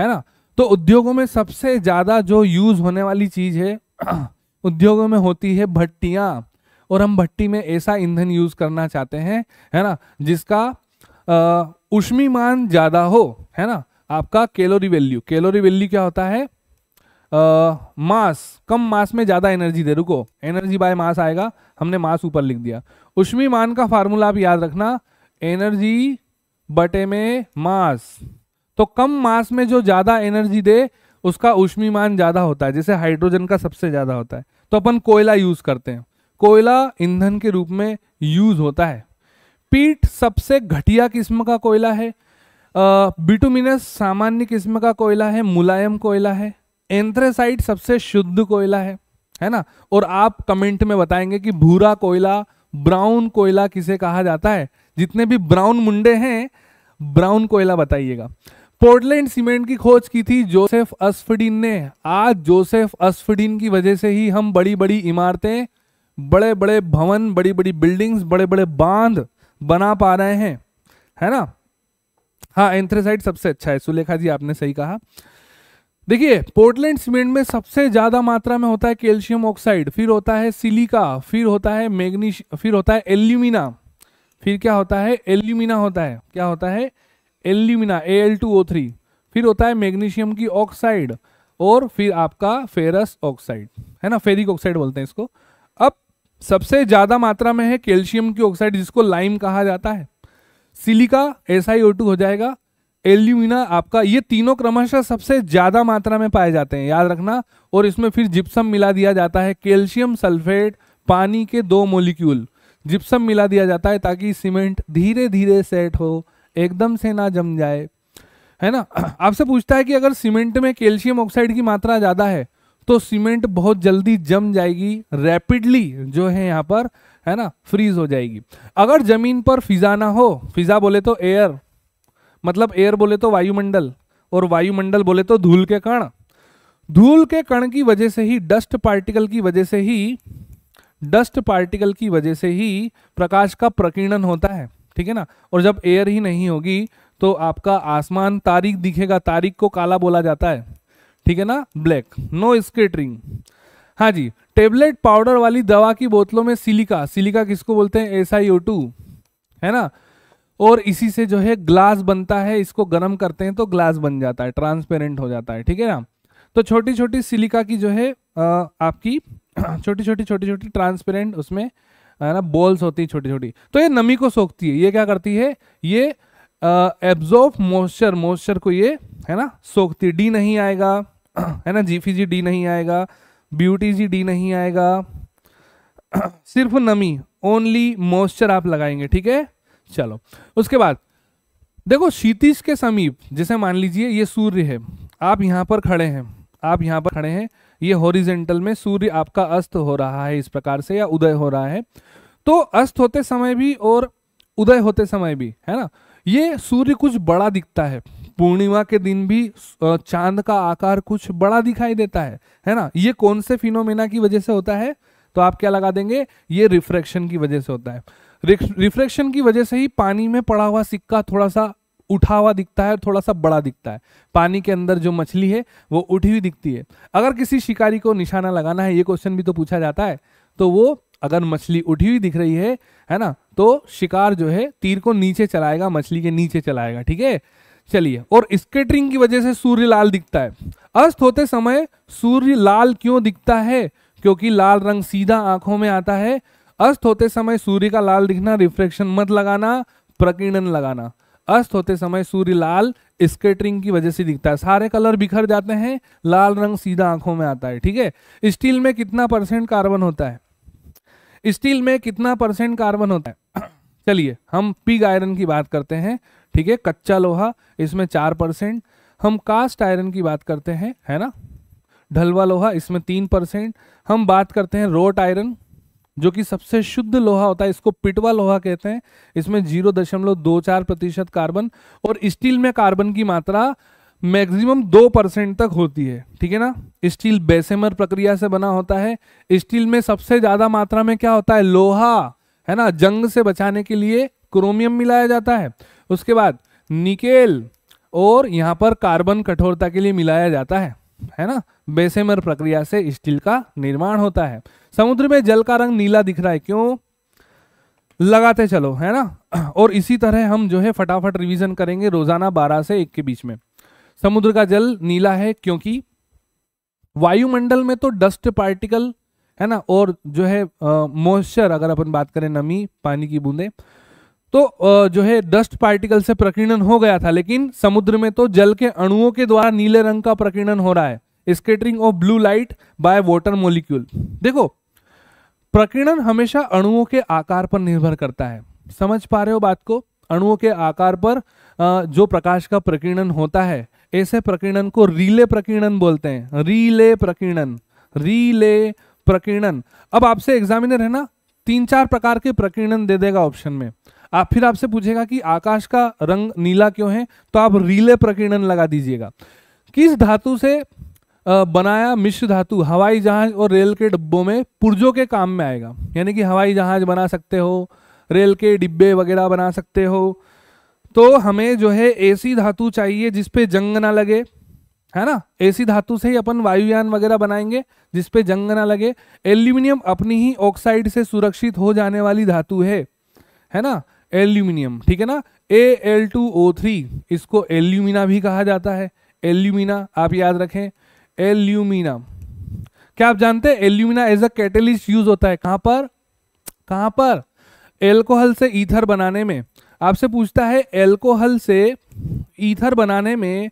है ना तो उद्योगों में सबसे ज़्यादा जो यूज़ होने वाली चीज़ है उद्योगों में होती है भट्टियाँ और हम भट्टी में ऐसा ईंधन यूज़ करना चाहते हैं है ना जिसका उष्मीमान ज़्यादा हो है ना आपका कैलोरी वैल्यू कैलोरी वैल्यू क्या होता है मास कम मास में ज़्यादा एनर्जी दे रुको एनर्जी बाय मास आएगा हमने मास ऊपर लिख दिया उष्मी मान का फार्मूला आप याद रखना एनर्जी बटे में मास तो कम मास में जो ज़्यादा एनर्जी दे उसका उष्मी मान ज़्यादा होता है जैसे हाइड्रोजन का सबसे ज़्यादा होता है तो अपन कोयला यूज़ करते हैं कोयला ईंधन के रूप में यूज़ होता है पीठ सबसे घटिया किस्म का कोयला है बिटुमिनस सामान्य किस्म का कोयला है मुलायम कोयला है एंथ्रेसाइट सबसे शुद्ध कोयला है है ना और आप कमेंट में बताएंगे कि भूरा कोयला ब्राउन कोयला किसे कहा जाता है जितने भी ब्राउन मुंडे हैं ब्राउन कोयला बताइएगा पोर्टलैंड सीमेंट की खोज की थी जोसेफ अस्फडीन ने आज जोसेफ अस्फडीन की वजह से ही हम बड़ी बड़ी इमारतें बड़े बड़े भवन बड़ी बड़ी बिल्डिंग्स बड़े बड़े बांध बना पा रहे हैं है ना हाँ एंथ्रेसाइट सबसे अच्छा है सुलेखा जी आपने सही कहा देखिए पोर्टलैंड सीमेंट में सबसे ज्यादा मात्रा में होता है कैल्शियम ऑक्साइड फिर होता है सिलिका फिर होता है मैग्नीश फिर होता है एल्यूमिना फिर क्या होता है एल्यूमिना होता है क्या होता है alumina A L two O three फिर होता है मैग्नीशियम की ऑक्साइड और फिर आपका फेरस ऑक्साइड है ना फेरिक ऑक्साइड बोलते हैं इसको अब सबसे ज़्यादा मात्रा में है कैल्शियम की ऑक्साइड जिसको लाइम कहा जाता है सिलिका एस हो जाएगा एल्यूमिना आपका ये तीनों क्रमशः सबसे ज़्यादा मात्रा में पाए जाते हैं याद रखना और इसमें फिर जिप्सम मिला दिया जाता है कैल्शियम सल्फेट पानी के दो मोलिक्यूल जिप्सम मिला दिया जाता है ताकि सीमेंट धीरे धीरे सेट हो एकदम से ना जम जाए है ना आपसे पूछता है कि अगर सीमेंट में कैल्शियम ऑक्साइड की मात्रा ज़्यादा है तो सीमेंट बहुत जल्दी जम जाएगी रैपिडली जो है यहाँ पर है ना फ्रीज हो जाएगी अगर ज़मीन पर फिज़ा ना हो फिज़ा बोले तो एयर मतलब एयर बोले तो वायुमंडल और वायुमंडल बोले तो धूल के कण धूल के कण की वजह से ही डस्ट पार्टिकल की वजह से ही डस्ट पार्टिकल की वजह से ही प्रकाश का प्रकीर्णन होता है ठीक है ना और जब एयर ही नहीं होगी तो आपका आसमान तारीख दिखेगा तारीख को काला बोला जाता है ठीक है ना ब्लैक नो स्केटरिंग हाँ जी टेबलेट पाउडर वाली दवा की बोतलों में सिलिका सिलिका किसको बोलते हैं एस है ना और इसी से जो है ग्लास बनता है इसको गर्म करते हैं तो ग्लास बन जाता है ट्रांसपेरेंट हो जाता है ठीक है ना तो छोटी छोटी सिलिका की जो है आपकी छोटी छोटी छोटी छोटी ट्रांसपेरेंट उसमें है ना बॉल्स होती है छोटी छोटी तो ये नमी को सोखती है ये क्या करती है ये एब्जॉर्ब मॉइस्चर मॉइस्चर को ये है ना सोखती है डी नहीं आएगा है ना जीफी जी डी नहीं आएगा ब्यूटी जी डी नहीं आएगा सिर्फ नमी ओनली मॉइस्चर आप लगाएंगे ठीक है चलो उसके बाद देखो क्षितिज के समीप जैसे मान लीजिए ये सूर्य है आप यहाँ पर खड़े हैं आप यहाँ पर खड़े हैं ये हॉरिजेंटल में सूर्य आपका अस्त हो रहा है इस प्रकार से या उदय हो रहा है तो अस्त होते समय भी और उदय होते समय भी है ना ये सूर्य कुछ बड़ा दिखता है पूर्णिमा के दिन भी चांद का आकार कुछ बड़ा दिखाई देता है है ना ये कौन से फिनोमेना की वजह से होता है तो आप क्या लगा देंगे ये रिफ्रैक्शन की वजह से होता है रिफ्लेक्शन की वजह से ही पानी में पड़ा हुआ सिक्का थोड़ा सा उठा हुआ दिखता है थोड़ा सा बड़ा दिखता है पानी के अंदर जो मछली है वो उठी हुई दिखती है अगर किसी शिकारी को निशाना लगाना है ये क्वेश्चन भी तो पूछा जाता है तो वो अगर मछली उठी हुई दिख रही है है ना तो शिकार जो है तीर को नीचे चलाएगा मछली के नीचे चलाएगा ठीक है चलिए और स्केटरिंग की वजह से सूर्य लाल दिखता है अस्त होते समय सूर्य लाल क्यों दिखता है क्योंकि लाल रंग सीधा आंखों में आता है अस्त होते समय सूर्य का लाल दिखना रिफ्लेक्शन मत लगाना प्रकीर्णन लगाना अस्त होते समय सूर्य लाल स्केटरिंग की वजह से दिखता है सारे कलर बिखर जाते हैं लाल रंग सीधा आंखों में आता है ठीक है स्टील में कितना परसेंट कार्बन होता है स्टील में कितना परसेंट कार्बन होता है चलिए हम पिग आयरन की बात करते हैं ठीक है कच्चा लोहा इसमें चार परसेंट हम कास्ट आयरन की बात करते हैं है ना ढलवा लोहा इसमें तीन परसेंट हम बात करते हैं रोट आयरन जो कि सबसे शुद्ध लोहा होता है इसको पिटवा लोहा कहते हैं इसमें जीरो दशमलव दो चार प्रतिशत कार्बन और स्टील में कार्बन की मात्रा मैक्सिमम दो परसेंट तक होती है ठीक है ना स्टील बेसेमर प्रक्रिया से बना होता है स्टील में सबसे ज्यादा मात्रा में क्या होता है लोहा है ना जंग से बचाने के लिए क्रोमियम मिलाया जाता है उसके बाद निकेल और यहाँ पर कार्बन कठोरता के लिए मिलाया जाता है है ना बेसेमर प्रक्रिया से स्टील का निर्माण होता है समुद्र में जल का रंग नीला दिख रहा है क्यों लगाते चलो है ना और इसी तरह हम जो है फटाफट रिवीजन करेंगे रोजाना बारह से एक के बीच में समुद्र का जल नीला है क्योंकि वायुमंडल में तो डस्ट पार्टिकल है ना और जो है मॉइस्चर अगर अपन बात करें नमी पानी की बूंदे तो आ, जो है डस्ट पार्टिकल से प्रकीर्णन हो गया था लेकिन समुद्र में तो जल के अणुओं के द्वारा नीले रंग का प्रकीर्णन हो रहा है scattering of blue light by water molecule देखो प्रकीर्णन हमेशा अणुओं के आकार पर निर्भर करता है समझ पा रहे हो बात को अणुओं के आकार पर जो प्रकाश का प्रकीर्णन होता है ऐसे प्रकीर्णन को रीले प्रकीर्णन बोलते हैं रीले प्रकीर्णन रीले प्रकीर्णन अब आपसे एग्जामिनर है ना तीन चार प्रकार के प्रकीर्णन दे देगा ऑप्शन में आप फिर आपसे पूछेगा कि आकाश का रंग नीला क्यों है तो आप रीले प्रकीर्णन लगा दीजिएगा किस धातु से बनाया मिश्र धातु हवाई जहाज और रेल के डिब्बों में पुर्जों के काम में आएगा यानी कि हवाई जहाज बना सकते हो रेल के डिब्बे वगैरह बना सकते हो तो हमें जो है ऐसी धातु चाहिए जिसपे जंग ना लगे है ना ऐसी धातु से ही अपन वायुयान वगैरह बनाएंगे जिसपे जंग ना लगे एल्यूमिनियम अपनी ही ऑक्साइड से सुरक्षित हो जाने वाली धातु है है ना एल्यूमिनियम ठीक है ना A L two O three इसको एल्यूमिना भी कहा जाता है एल्यूमिना आप याद रखें एल्यूमिना क्या आप जानते हैं alumina as a catalyst use होता है कहां पर कहां पर एल्कोहल से ईथर बनाने में आपसे पूछता है एल्कोहल से ईथर बनाने में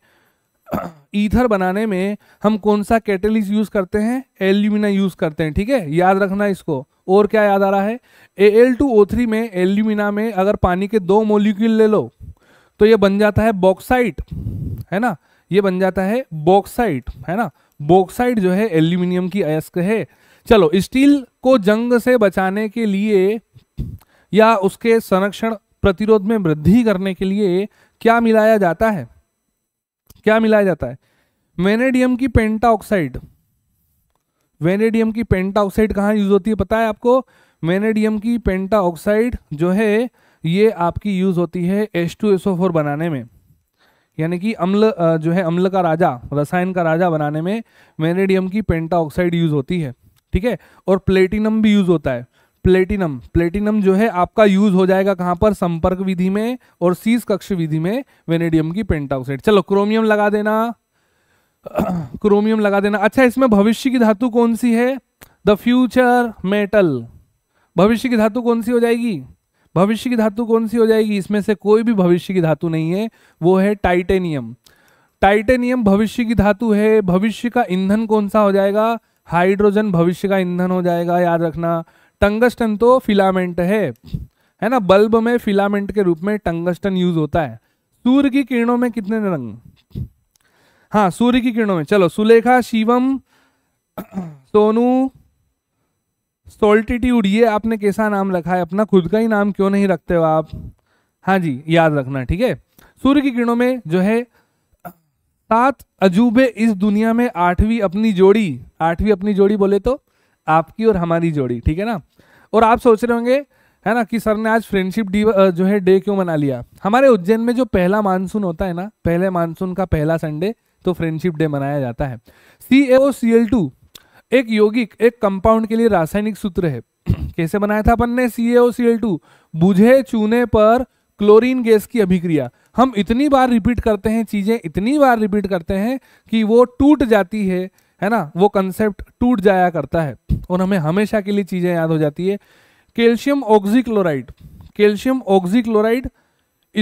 ईथर बनाने में हम कौन सा कैटलिस्ट यूज करते हैं एल्यूमिना यूज करते हैं ठीक है याद रखना इसको और क्या याद आ रहा है A L two O three में एल्यूमिना में अगर पानी के दो मोलिक्यूल ले लो तो ये बन जाता है बॉक्साइट है ना ये बन जाता है बॉक्साइट है ना बॉक्साइट जो है एल्यूमिनियम की अयस्क है चलो स्टील को जंग से बचाने के लिए या उसके संरक्षण प्रतिरोध में वृद्धि करने के लिए क्या मिलाया जाता है क्या मिलाया जाता है वेनेडियम की पेंटा ऑक्साइड वेनेडियम की पेंटा ऑक्साइड कहाँ यूज होती है पता है आपको वेनेडियम की पेंटा ऑक्साइड जो है ये आपकी यूज होती है H2SO4 बनाने में यानी कि अम्ल जो है अम्ल का राजा रसायन का राजा बनाने में मैनेडियम की पेंटा ऑक्साइड यूज़ होती है ठीक है और प्लेटिनम भी यूज़ होता है प्लेटिनम प्लेटिनम जो है आपका यूज हो जाएगा कहां पर संपर्क विधि में और सीस कक्ष विधि में वेनेडियम की पेंटाऑक्साइड चलो क्रोमियम लगा देना क्रोमियम लगा देना अच्छा इसमें भविष्य की धातु कौन सी है द फ्यूचर मेटल भविष्य की धातु कौन सी हो जाएगी भविष्य की धातु कौन सी हो जाएगी इसमें से कोई भी भविष्य की धातु नहीं है वो है टाइटेनियम टाइटेनियम भविष्य की धातु है भविष्य का ईंधन कौन सा हो जाएगा हाइड्रोजन भविष्य का ईंधन हो जाएगा याद रखना टंगस्टन तो फिलामेंट है है ना बल्ब में फिलामेंट के रूप में टंगस्टन यूज होता है सूर्य की किरणों में कितने रंग हाँ सूर्य की किरणों में चलो सुलेखा शिवम सोनू सोल्टीट्यूड ये आपने कैसा नाम रखा है अपना खुद का ही नाम क्यों नहीं रखते हो आप हाँ जी याद रखना ठीक है सूर्य की किरणों में जो है सात अजूबे इस दुनिया में आठवीं अपनी जोड़ी आठवीं अपनी जोड़ी बोले तो आपकी और हमारी जोड़ी ठीक है ना और आप सोच रहे होंगे है ना कि सर ने आज फ्रेंडशिप डी जो है डे क्यों मना लिया हमारे उज्जैन में जो पहला मानसून होता है ना पहले मानसून का पहला संडे तो फ्रेंडशिप डे मनाया जाता है सी ए ओ सी एल टू एक यौगिक एक कंपाउंड के लिए रासायनिक सूत्र है कैसे बनाया था अपन ने सी एल टू बुझे चूने पर क्लोरीन गैस की अभिक्रिया हम इतनी बार रिपीट करते हैं चीजें इतनी बार रिपीट करते हैं कि वो टूट जाती है है ना वो कंसेप्ट टूट जाया करता है और हमें हमेशा के लिए चीजें याद हो जाती है कैल्शियम ऑक्सीक्लोराइड कैल्शियम ऑक्सीक्लोराइड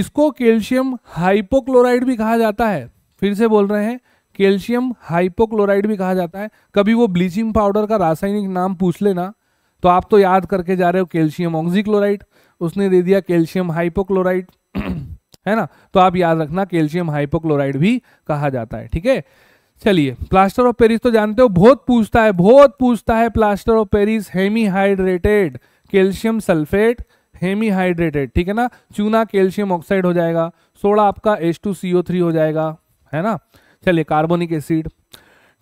इसको कैल्शियम हाइपोक्लोराइड भी कहा जाता है फिर से बोल रहे हैं कैल्शियम हाइपोक्लोराइड भी कहा जाता है कभी वो ब्लीचिंग पाउडर का रासायनिक नाम पूछ लेना तो आप तो याद करके जा रहे हो कैल्शियम ऑक्सीक्लोराइड उसने दे दिया कैल्शियम हाइपोक्लोराइड है ना तो आप याद रखना कैल्शियम हाइपोक्लोराइड भी कहा जाता है ठीक है चलिए प्लास्टर ऑफ पेरिस तो जानते हो बहुत पूछता है बहुत पूछता है plaster of Paris hemi hydrated calcium sulphate hemi hydrated ठीक है ना चूना कैल्शियम ऑक्साइड हो जाएगा सोडा आपका थ्री हो जाएगा है ना चलिए कार्बोनिक एसिड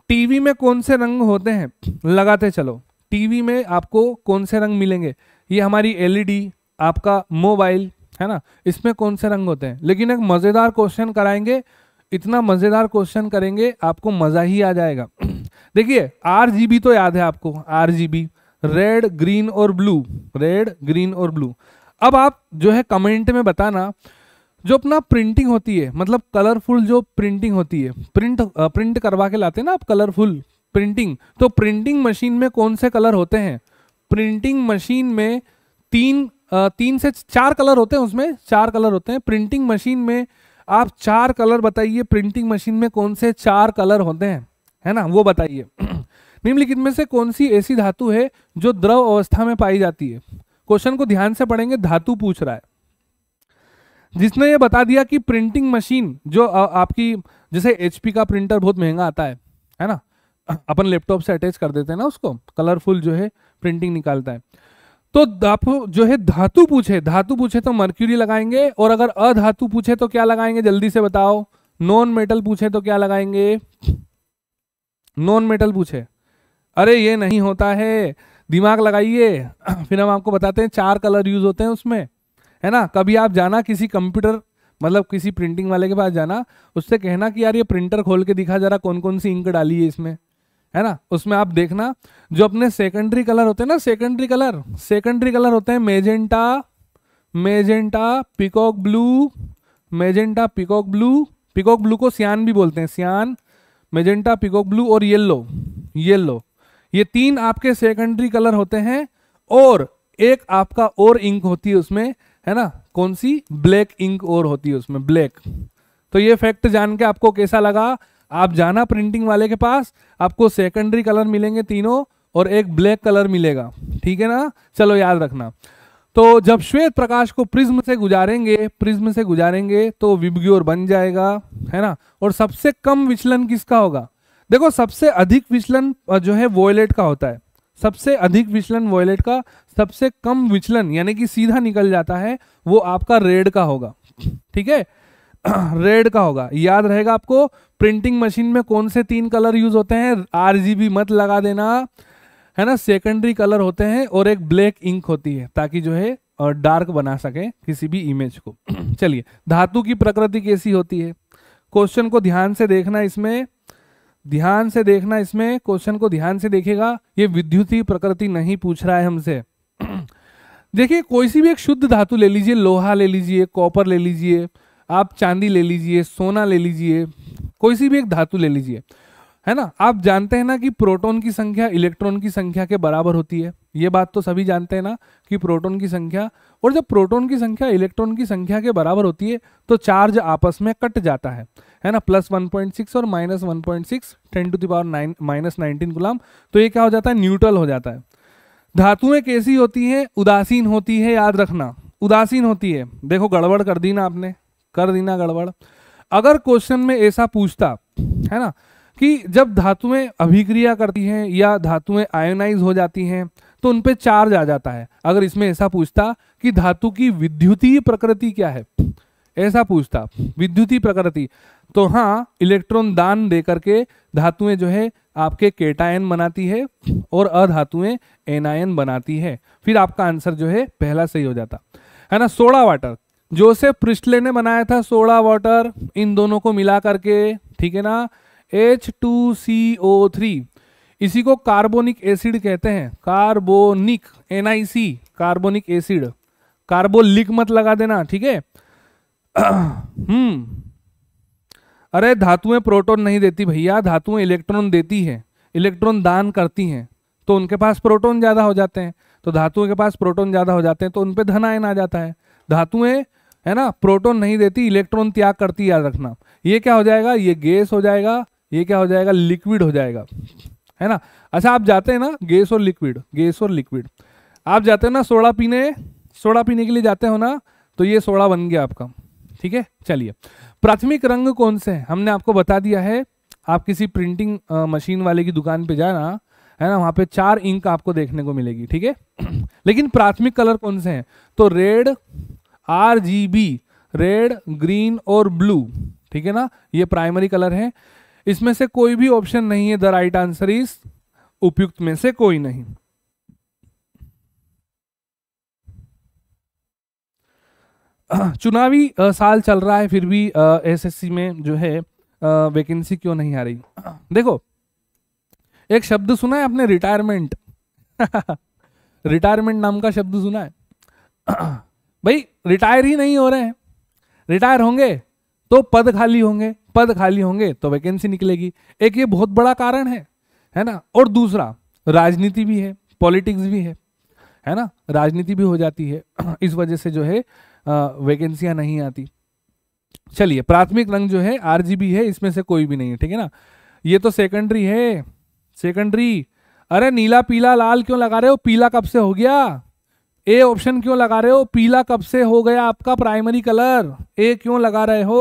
टीवी में कौन से रंग होते हैं लगाते चलो टीवी में आपको कौन से रंग मिलेंगे ये हमारी एलईडी e आपका मोबाइल है ना इसमें कौन से रंग होते हैं लेकिन एक मज़ेदार क्वेश्चन कराएंगे इतना मज़ेदार क्वेश्चन करेंगे आपको मज़ा ही आ जाएगा देखिए आर तो याद है आपको आर रेड ग्रीन और ब्लू रेड ग्रीन और ब्लू अब आप जो है कमेंट में बताना जो अपना प्रिंटिंग होती है मतलब कलरफुल जो प्रिंटिंग होती है प्रिंट प्रिंट करवा के लाते हैं ना आप कलरफुल प्रिंटिंग तो प्रिंटिंग मशीन में कौन से कलर होते हैं प्रिंटिंग मशीन में तीन तीन से चार कलर होते हैं उसमें चार कलर होते हैं प्रिंटिंग मशीन में आप चार कलर बताइए प्रिंटिंग मशीन में कौन से चार कलर होते हैं है ना वो बताइए निम्नलिखित में से कौन सी ऐसी धातु है जो द्रव अवस्था में पाई जाती है क्वेश्चन को ध्यान से पढ़ेंगे धातु पूछ रहा है जिसने ये बता दिया कि प्रिंटिंग मशीन जो आपकी जैसे एच का प्रिंटर बहुत महंगा आता है है ना अपन लैपटॉप से अटैच कर देते हैं ना उसको कलरफुल जो है प्रिंटिंग निकालता है तो जो है धातु पूछे धातु पूछे तो मर्क्यूरी लगाएंगे और अगर अधातु पूछे तो क्या लगाएंगे जल्दी से बताओ नॉन मेटल पूछे तो क्या लगाएंगे नॉन मेटल पूछे अरे ये नहीं होता है दिमाग लगाइए फिर हम आपको बताते हैं चार कलर यूज होते हैं उसमें है ना कभी आप जाना किसी कंप्यूटर मतलब किसी प्रिंटिंग वाले के पास जाना उससे कहना कि यार ये प्रिंटर खोल के दिखा जा रहा कौन कौन सी इंक डाली है इसमें है ना उसमें आप देखना जो अपने सेकेंडरी कलर होते हैं ना सेकेंडरी कलर सेकेंडरी कलर होते हैं magenta magenta peacock blue magenta peacock blue peacock blue को सियान भी बोलते हैं सियान मेजेंटा पिकॉक ब्लू और येल्लो येल्लो ये तीन आपके सेकेंडरी कलर होते हैं और एक आपका और इंक होती है उसमें है ना कौन सी ब्लैक इंक और होती है उसमें ब्लैक तो ये फैक्ट जान के आपको कैसा लगा आप जाना प्रिंटिंग वाले के पास आपको सेकेंडरी कलर मिलेंगे तीनों और एक ब्लैक कलर मिलेगा ठीक है ना चलो याद रखना तो जब श्वेत प्रकाश को प्रिज्म से गुजारेंगे प्रिज्म से गुजारेंगे तो विबग्योर बन जाएगा है ना और सबसे कम विचलन किसका होगा देखो सबसे अधिक विचलन जो है वॉयलेट का होता है सबसे अधिक विचलन वॉयलेट का सबसे कम विचलन यानी कि सीधा निकल जाता है वो आपका रेड का होगा ठीक है रेड का होगा याद रहेगा आपको प्रिंटिंग मशीन में कौन से तीन कलर यूज होते हैं आरजीबी मत लगा देना है ना सेकेंडरी कलर होते हैं और एक ब्लैक इंक होती है ताकि जो है डार्क बना सके किसी भी इमेज को चलिए धातु की प्रकृति कैसी होती है क्वेश्चन को ध्यान से देखना इसमें ध्यान से देखना इसमें क्वेश्चन को ध्यान से देखेगा ये विद्युतीय प्रकृति नहीं पूछ रहा है हमसे देखिए कोई सी भी एक शुद्ध धातु ले लीजिए लोहा ले लीजिए कॉपर ले लीजिए आप चांदी ले लीजिए सोना ले लीजिए कोई सी भी एक धातु ले लीजिए है ना आप जानते हैं ना कि प्रोटॉन की संख्या इलेक्ट्रॉन की संख्या के बराबर होती है ये बात तो सभी जानते हैं ना कि प्रोटॉन की संख्या और जब प्रोटॉन की संख्या इलेक्ट्रॉन की संख्या के बराबर होती है तो चार्ज आपस में कट जाता है है ना प्लस वन पॉइंट सिक्स और minus one point six ten to the power nine minus nineteen coulomb तो ये क्या हो जाता है न्यूट्रल हो जाता है धातुएं कैसी होती हैं उदासीन होती है याद रखना उदासीन होती है देखो गड़बड़ कर दी ना आपने कर दी ना गड़बड़ अगर क्वेश्चन में ऐसा पूछता है ना कि जब धातुएं अभिक्रिया करती हैं या धातुएं आयोनाइज हो जाती हैं तो उन चार्ज आ जाता है अगर इसमें ऐसा पूछता कि धातु की विद्युतीय प्रकृति क्या है ऐसा पूछता विद्युतीय प्रकृति तो हाँ इलेक्ट्रॉन दान दे करके धातुएं जो है आपके केटायन बनाती है और अधातुएं एनायन बनाती है फिर आपका आंसर जो है पहला सही हो जाता है ना सोडा वाटर जोसेफ प्रिस्टले ने बनाया था सोडा वाटर इन दोनों को मिला करके ठीक है ना H two C O three इसी को कार्बोनिक एसिड कहते हैं carbonic N I C carbonic acid carbolic मत लगा देना ठीक है हम्म अरे धातुएं प्रोटॉन नहीं देती भैया धातुएं इलेक्ट्रॉन देती हैं इलेक्ट्रॉन दान करती हैं तो उनके पास प्रोटॉन ज़्यादा हो जाते हैं तो धातुओं के पास प्रोटॉन ज़्यादा हो जाते हैं तो उन पर धन आयन आ जाता है धातुएं है ना प्रोटॉन नहीं देती इलेक्ट्रॉन त्याग करती याद रखना ये क्या हो जाएगा ये गैस हो जाएगा ये क्या हो जाएगा लिक्विड हो जाएगा है ना अच्छा आप जाते हैं ना गैस और लिक्विड गैस और लिक्विड आप जाते हो ना सोडा पीने सोडा पीने के लिए जाते हो ना तो ये सोडा बन गया आपका ठीक है चलिए प्राथमिक रंग कौन से हैं हमने आपको बता दिया है आप किसी प्रिंटिंग मशीन वाले की दुकान पे जाना है ना वहां पे चार इंक आपको देखने को मिलेगी ठीक है लेकिन प्राथमिक कलर कौन से हैं तो red R G B red green और ब्लू ठीक है ना ये प्राइमरी कलर है इसमें से कोई भी ऑप्शन नहीं है द राइट आंसर इज उपयुक्त में से कोई नहीं चुनावी साल चल रहा है फिर भी एसएससी में जो है वैकेंसी क्यों नहीं आ रही देखो एक शब्द सुना है आपने रिटायरमेंट रिटायरमेंट नाम का शब्द सुना है भाई रिटायर ही नहीं हो रहे हैं रिटायर होंगे तो पद खाली होंगे पद खाली होंगे तो वैकेंसी निकलेगी एक ये बहुत बड़ा कारण है है ना और दूसरा राजनीति भी है पॉलिटिक्स भी है है ना राजनीति भी हो जाती है इस वजह से जो है वैकेंसियाँ नहीं आती चलिए प्राथमिक रंग जो है आर है इसमें से कोई भी नहीं है ठीक है ना ये तो सेकेंडरी है सेकेंडरी अरे नीला पीला लाल क्यों लगा रहे हो पीला कब से हो गया ए ऑप्शन क्यों लगा रहे हो पीला कब से हो गया आपका प्राइमरी कलर ए क्यों लगा रहे हो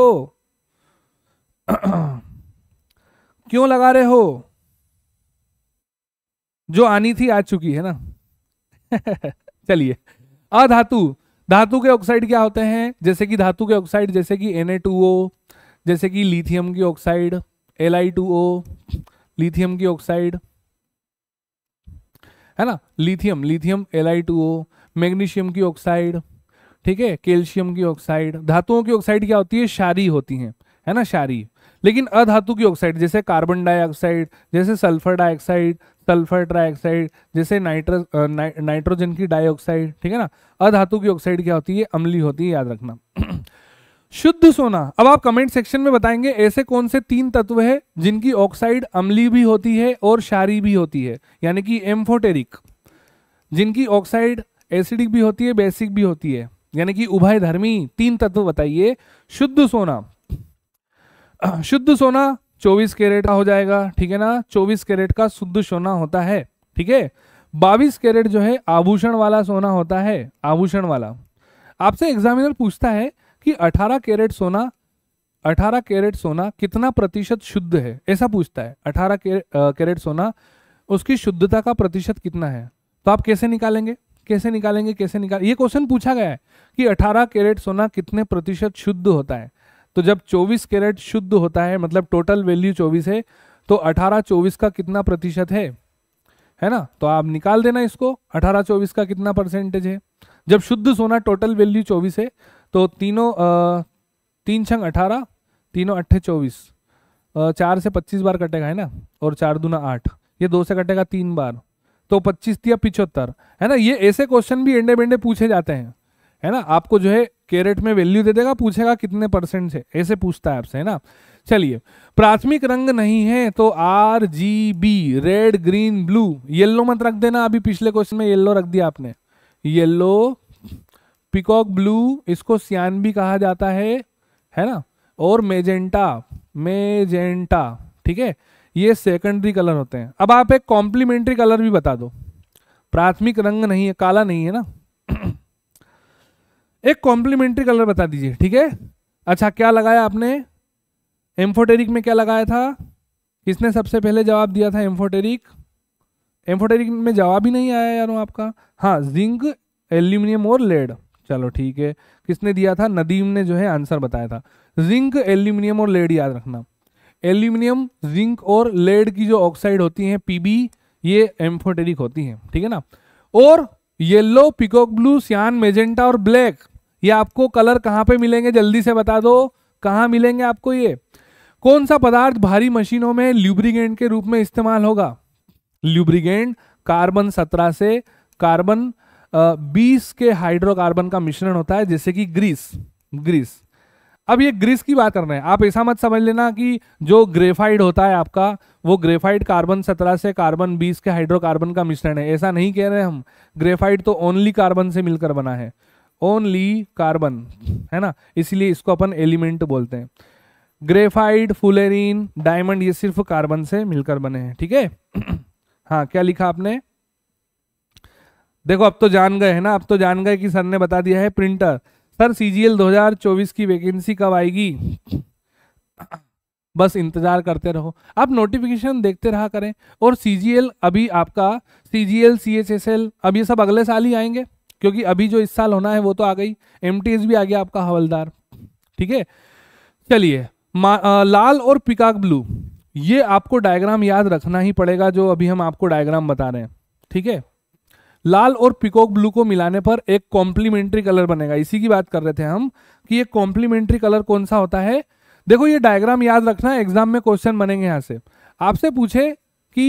क्यों लगा रहे हो जो आनी थी आ चुकी है ना चलिए अधातु धातु के ऑक्साइड क्या होते हैं जैसे कि धातु के ऑक्साइड जैसे कि एन जैसे कि लिथियम की ऑक्साइड एल लिथियम की ऑक्साइड है ना लिथियम लिथियम एल मैग्नीशियम की ऑक्साइड ठीक है कैल्शियम की ऑक्साइड धातुओं की ऑक्साइड क्या होती है शारी होती हैं है ना शारी लेकिन अधातु की ऑक्साइड जैसे कार्बन डाइऑक्साइड जैसे सल्फर डाइऑक्साइड सल्फर ट्राइऑक्साइड जैसे नाइट्रो नाइ, नाइट्रोजन की डाइऑक्साइड ठीक है ना अधातु की ऑक्साइड क्या होती है अमली होती है याद रखना शुद्ध सोना अब आप कमेंट सेक्शन में बताएंगे ऐसे कौन से तीन तत्व है जिनकी ऑक्साइड अमली भी होती है और शारी भी होती है यानी कि एम्फोटेरिक जिनकी ऑक्साइड एसिडिक भी होती है बेसिक भी होती है यानी कि उभयधर्मी तीन तत्व बताइए शुद्ध सोना शुद्ध सोना चौबीस कैरेट का हो जाएगा ठीक है ना चौबीस कैरेट का शुद्ध सोना होता है ठीक है बाईस कैरेट जो है आभूषण वाला सोना होता है आभूषण वाला आपसे एग्जामिनर पूछता है कि 18 कैरेट सोना 18 कैरेट सोना कितना प्रतिशत शुद्ध है ऐसा पूछता है 18 कैरेट सोना उसकी शुद्धता का प्रतिशत कितना है तो आप कैसे निकालेंगे कैसे निकालेंगे कैसे निकाल ये क्वेश्चन पूछा गया है कि 18 कैरेट सोना कितने प्रतिशत शुद्ध होता है तो जब 24 कैरेट शुद्ध होता है मतलब टोटल वैल्यू 24 है तो 18 24 का कितना प्रतिशत है है ना तो आप निकाल देना इसको 18 24 का कितना परसेंटेज है जब शुद्ध सोना टोटल वैल्यू 24 है तो तीनों आ, तीन छंग अठारह तीनों अट्ठे चौबीस चार से पच्चीस बार कटेगा है ना और चार दूना आठ ये दो से कटेगा तीन बार तो पच्चीस या पिछहत्तर है ना ये ऐसे क्वेश्चन भी एंडे बेंडे पूछे जाते हैं है ना आपको जो है कैरेट में वैल्यू दे देगा पूछेगा कितने परसेंट है ऐसे पूछता है आपसे है ना चलिए प्राथमिक रंग नहीं है तो R G B red green blue yellow मत रख देना अभी पिछले क्वेश्चन में येल्लो रख दिया आपने येल्लो पिकॉक ब्लू इसको सियान भी कहा जाता है है ना और मेजेंटा मेजेंटा ठीक है ये सेकेंडरी कलर होते हैं अब आप एक कॉम्प्लीमेंट्री कलर भी बता दो प्राथमिक रंग नहीं है काला नहीं है ना एक कॉम्प्लीमेंट्री कलर बता दीजिए ठीक है अच्छा क्या लगाया आपने एम्फोटेरिक में क्या लगाया था किसने सबसे पहले जवाब दिया था एम्फोटेरिक एम्फोटेरिक में जवाब ही नहीं आया यार आपका हाँ जिंक एल्यूमिनियम और लेड चलो ठीक है किसने दिया था नदीम ने जो है आंसर बताया था जिंक एल्यूमिनियम और लेड याद रखना एल्यूमिनियम जिंक और लेड की जो ऑक्साइड होती है पीबी ये एम्फोटेरिक होती है ठीक है ना और yellow peacock blue cyan magenta और ब्लैक ये आपको कलर कहाँ पे मिलेंगे जल्दी से बता दो कहाँ मिलेंगे आपको ये कौन सा पदार्थ भारी मशीनों में ल्यूब्रिगेंट के रूप में इस्तेमाल होगा ल्यूब्रिगेंट कार्बन सत्रह से कार्बन बीस के हाइड्रोकार्बन का मिश्रण होता है जैसे कि ग्रीस ग्रीस अब ये ग्रीस की बात कर रहे हैं आप ऐसा मत समझ लेना कि जो ग्रेफाइड होता है आपका वो ग्रेफाइड कार्बन सत्रह से कार्बन बीस के हाइड्रोकार्बन का मिश्रण है ऐसा नहीं कह रहे हम ग्रेफाइड तो ओनली कार्बन से मिलकर बना है ओनली कार्बन है ना इसलिए इसको अपन एलिमेंट बोलते हैं ग्रेफाइड फुलेरिन डायमंड ये सिर्फ कार्बन से मिलकर बने हैं ठीक है हाँ क्या लिखा आपने देखो अब तो जान गए है ना अब तो जान गए कि सर ने बता दिया है प्रिंटर सर सीजीएल 2024 की वैकेंसी कब आएगी बस इंतजार करते रहो आप नोटिफिकेशन देखते रहा करें और सीजीएल अभी आपका सीजीएल सीएचएसएल अब ये सब अगले साल ही आएंगे क्योंकि अभी जो इस साल होना है वो तो आ गई एम भी आ गया आपका हवलदार ठीक है चलिए लाल और पिकाक ब्लू ये आपको डायग्राम याद रखना ही पड़ेगा जो अभी हम आपको डायग्राम बता रहे हैं ठीक है लाल और पिकॉक ब्लू को मिलाने पर एक कॉम्प्लीमेंट्री कलर बनेगा इसी की बात कर रहे थे हम कि ये कॉम्प्लीमेंट्री कलर कौन सा होता है देखो ये डायग्राम याद रखना एग्जाम में क्वेश्चन बनेंगे यहाँ से आपसे पूछे कि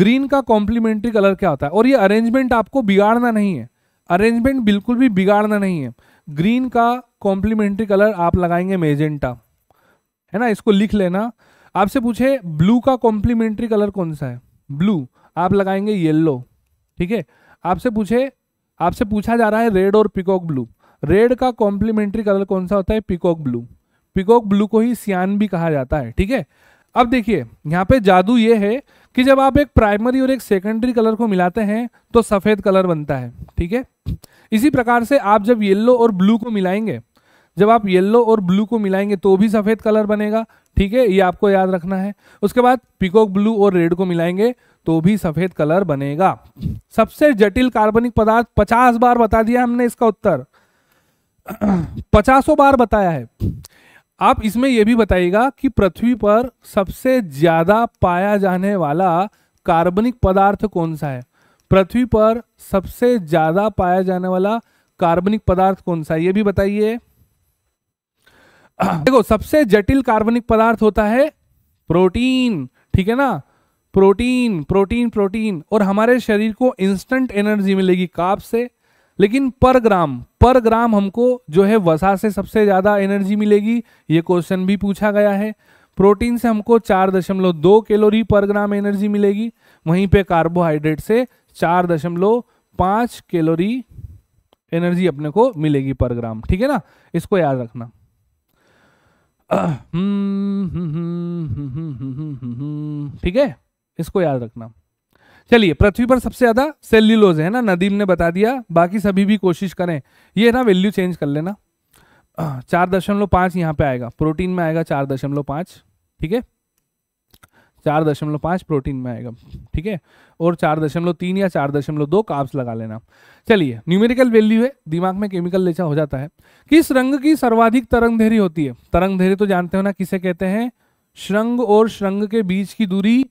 ग्रीन का कॉम्प्लीमेंट्री कलर क्या होता है और ये अरेंजमेंट आपको बिगाड़ना नहीं है अरेंजमेंट बिल्कुल भी बिगाड़ना नहीं है ग्रीन का कॉम्प्लीमेंट्री कलर आप लगाएंगे मेजेंटा है ना इसको लिख लेना आपसे पूछे ब्लू का कॉम्प्लीमेंट्री कलर कौन सा है ब्लू आप लगाएंगे येल्लो ठीक है आपसे पूछे आपसे पूछा जा रहा है रेड और पिकॉक ब्लू रेड का कॉम्प्लीमेंट्री कलर कौन सा होता है पिकॉक ब्लू पिकॉक ब्लू को ही सियान भी कहा जाता है ठीक है अब देखिए यहाँ पे जादू ये है कि जब आप एक प्राइमरी और एक सेकेंडरी कलर को मिलाते हैं तो सफ़ेद कलर बनता है ठीक है इसी प्रकार से आप जब येल्लो और ब्लू को मिलाएंगे जब आप येल्लो और ब्लू को मिलाएंगे तो भी सफ़ेद कलर बनेगा ठीक है ये आपको याद रखना है उसके बाद पिकॉक ब्लू और रेड को मिलाएंगे तो भी सफ़ेद कलर बनेगा सबसे जटिल कार्बनिक पदार्थ पचास बार बता दिया हमने इसका उत्तर पचासों बार बताया है आप इसमें यह भी बताइएगा कि पृथ्वी पर सबसे ज्यादा पाया जाने वाला कार्बनिक पदार्थ कौन सा है पृथ्वी पर सबसे ज्यादा पाया जाने वाला कार्बनिक पदार्थ कौन सा है यह भी बताइए देखो सबसे जटिल कार्बनिक पदार्थ होता है प्रोटीन ठीक है ना प्रोटीन प्रोटीन प्रोटीन और हमारे शरीर को इंस्टेंट एनर्जी मिलेगी काप से लेकिन पर ग्राम पर ग्राम हमको जो है वसा से सबसे ज़्यादा एनर्जी मिलेगी ये क्वेश्चन भी पूछा गया है प्रोटीन से हमको चार दशमलव दो कैलोरी पर ग्राम एनर्जी मिलेगी वहीं पे कार्बोहाइड्रेट से चार दशमलव पाँच कैलोरी एनर्जी अपने को मिलेगी पर ग्राम ठीक है ना इसको याद रखना ठीक है इसको याद रखना चलिए पृथ्वी पर सबसे ज्यादा सेल्यूलोज है ना नदीम ने बता दिया बाकी सभी भी कोशिश करें ये ना वैल्यू चेंज कर लेना चार दशमलव पांच यहाँ पे आएगा प्रोटीन में आएगा चार दशमलव पांच ठीक है चार दशमलव पांच प्रोटीन में आएगा ठीक है और चार दशमलव तीन या चार दशमलव दो काब्स लगा लेना चलिए न्यूमेरिकल वैल्यू है दिमाग में केमिकल लेचा हो जाता है किस रंग की सर्वाधिक तरंग होती है तरंग तो जानते हो ना किसे कहते हैं श्रंग और श्रंग के बीच की दूरी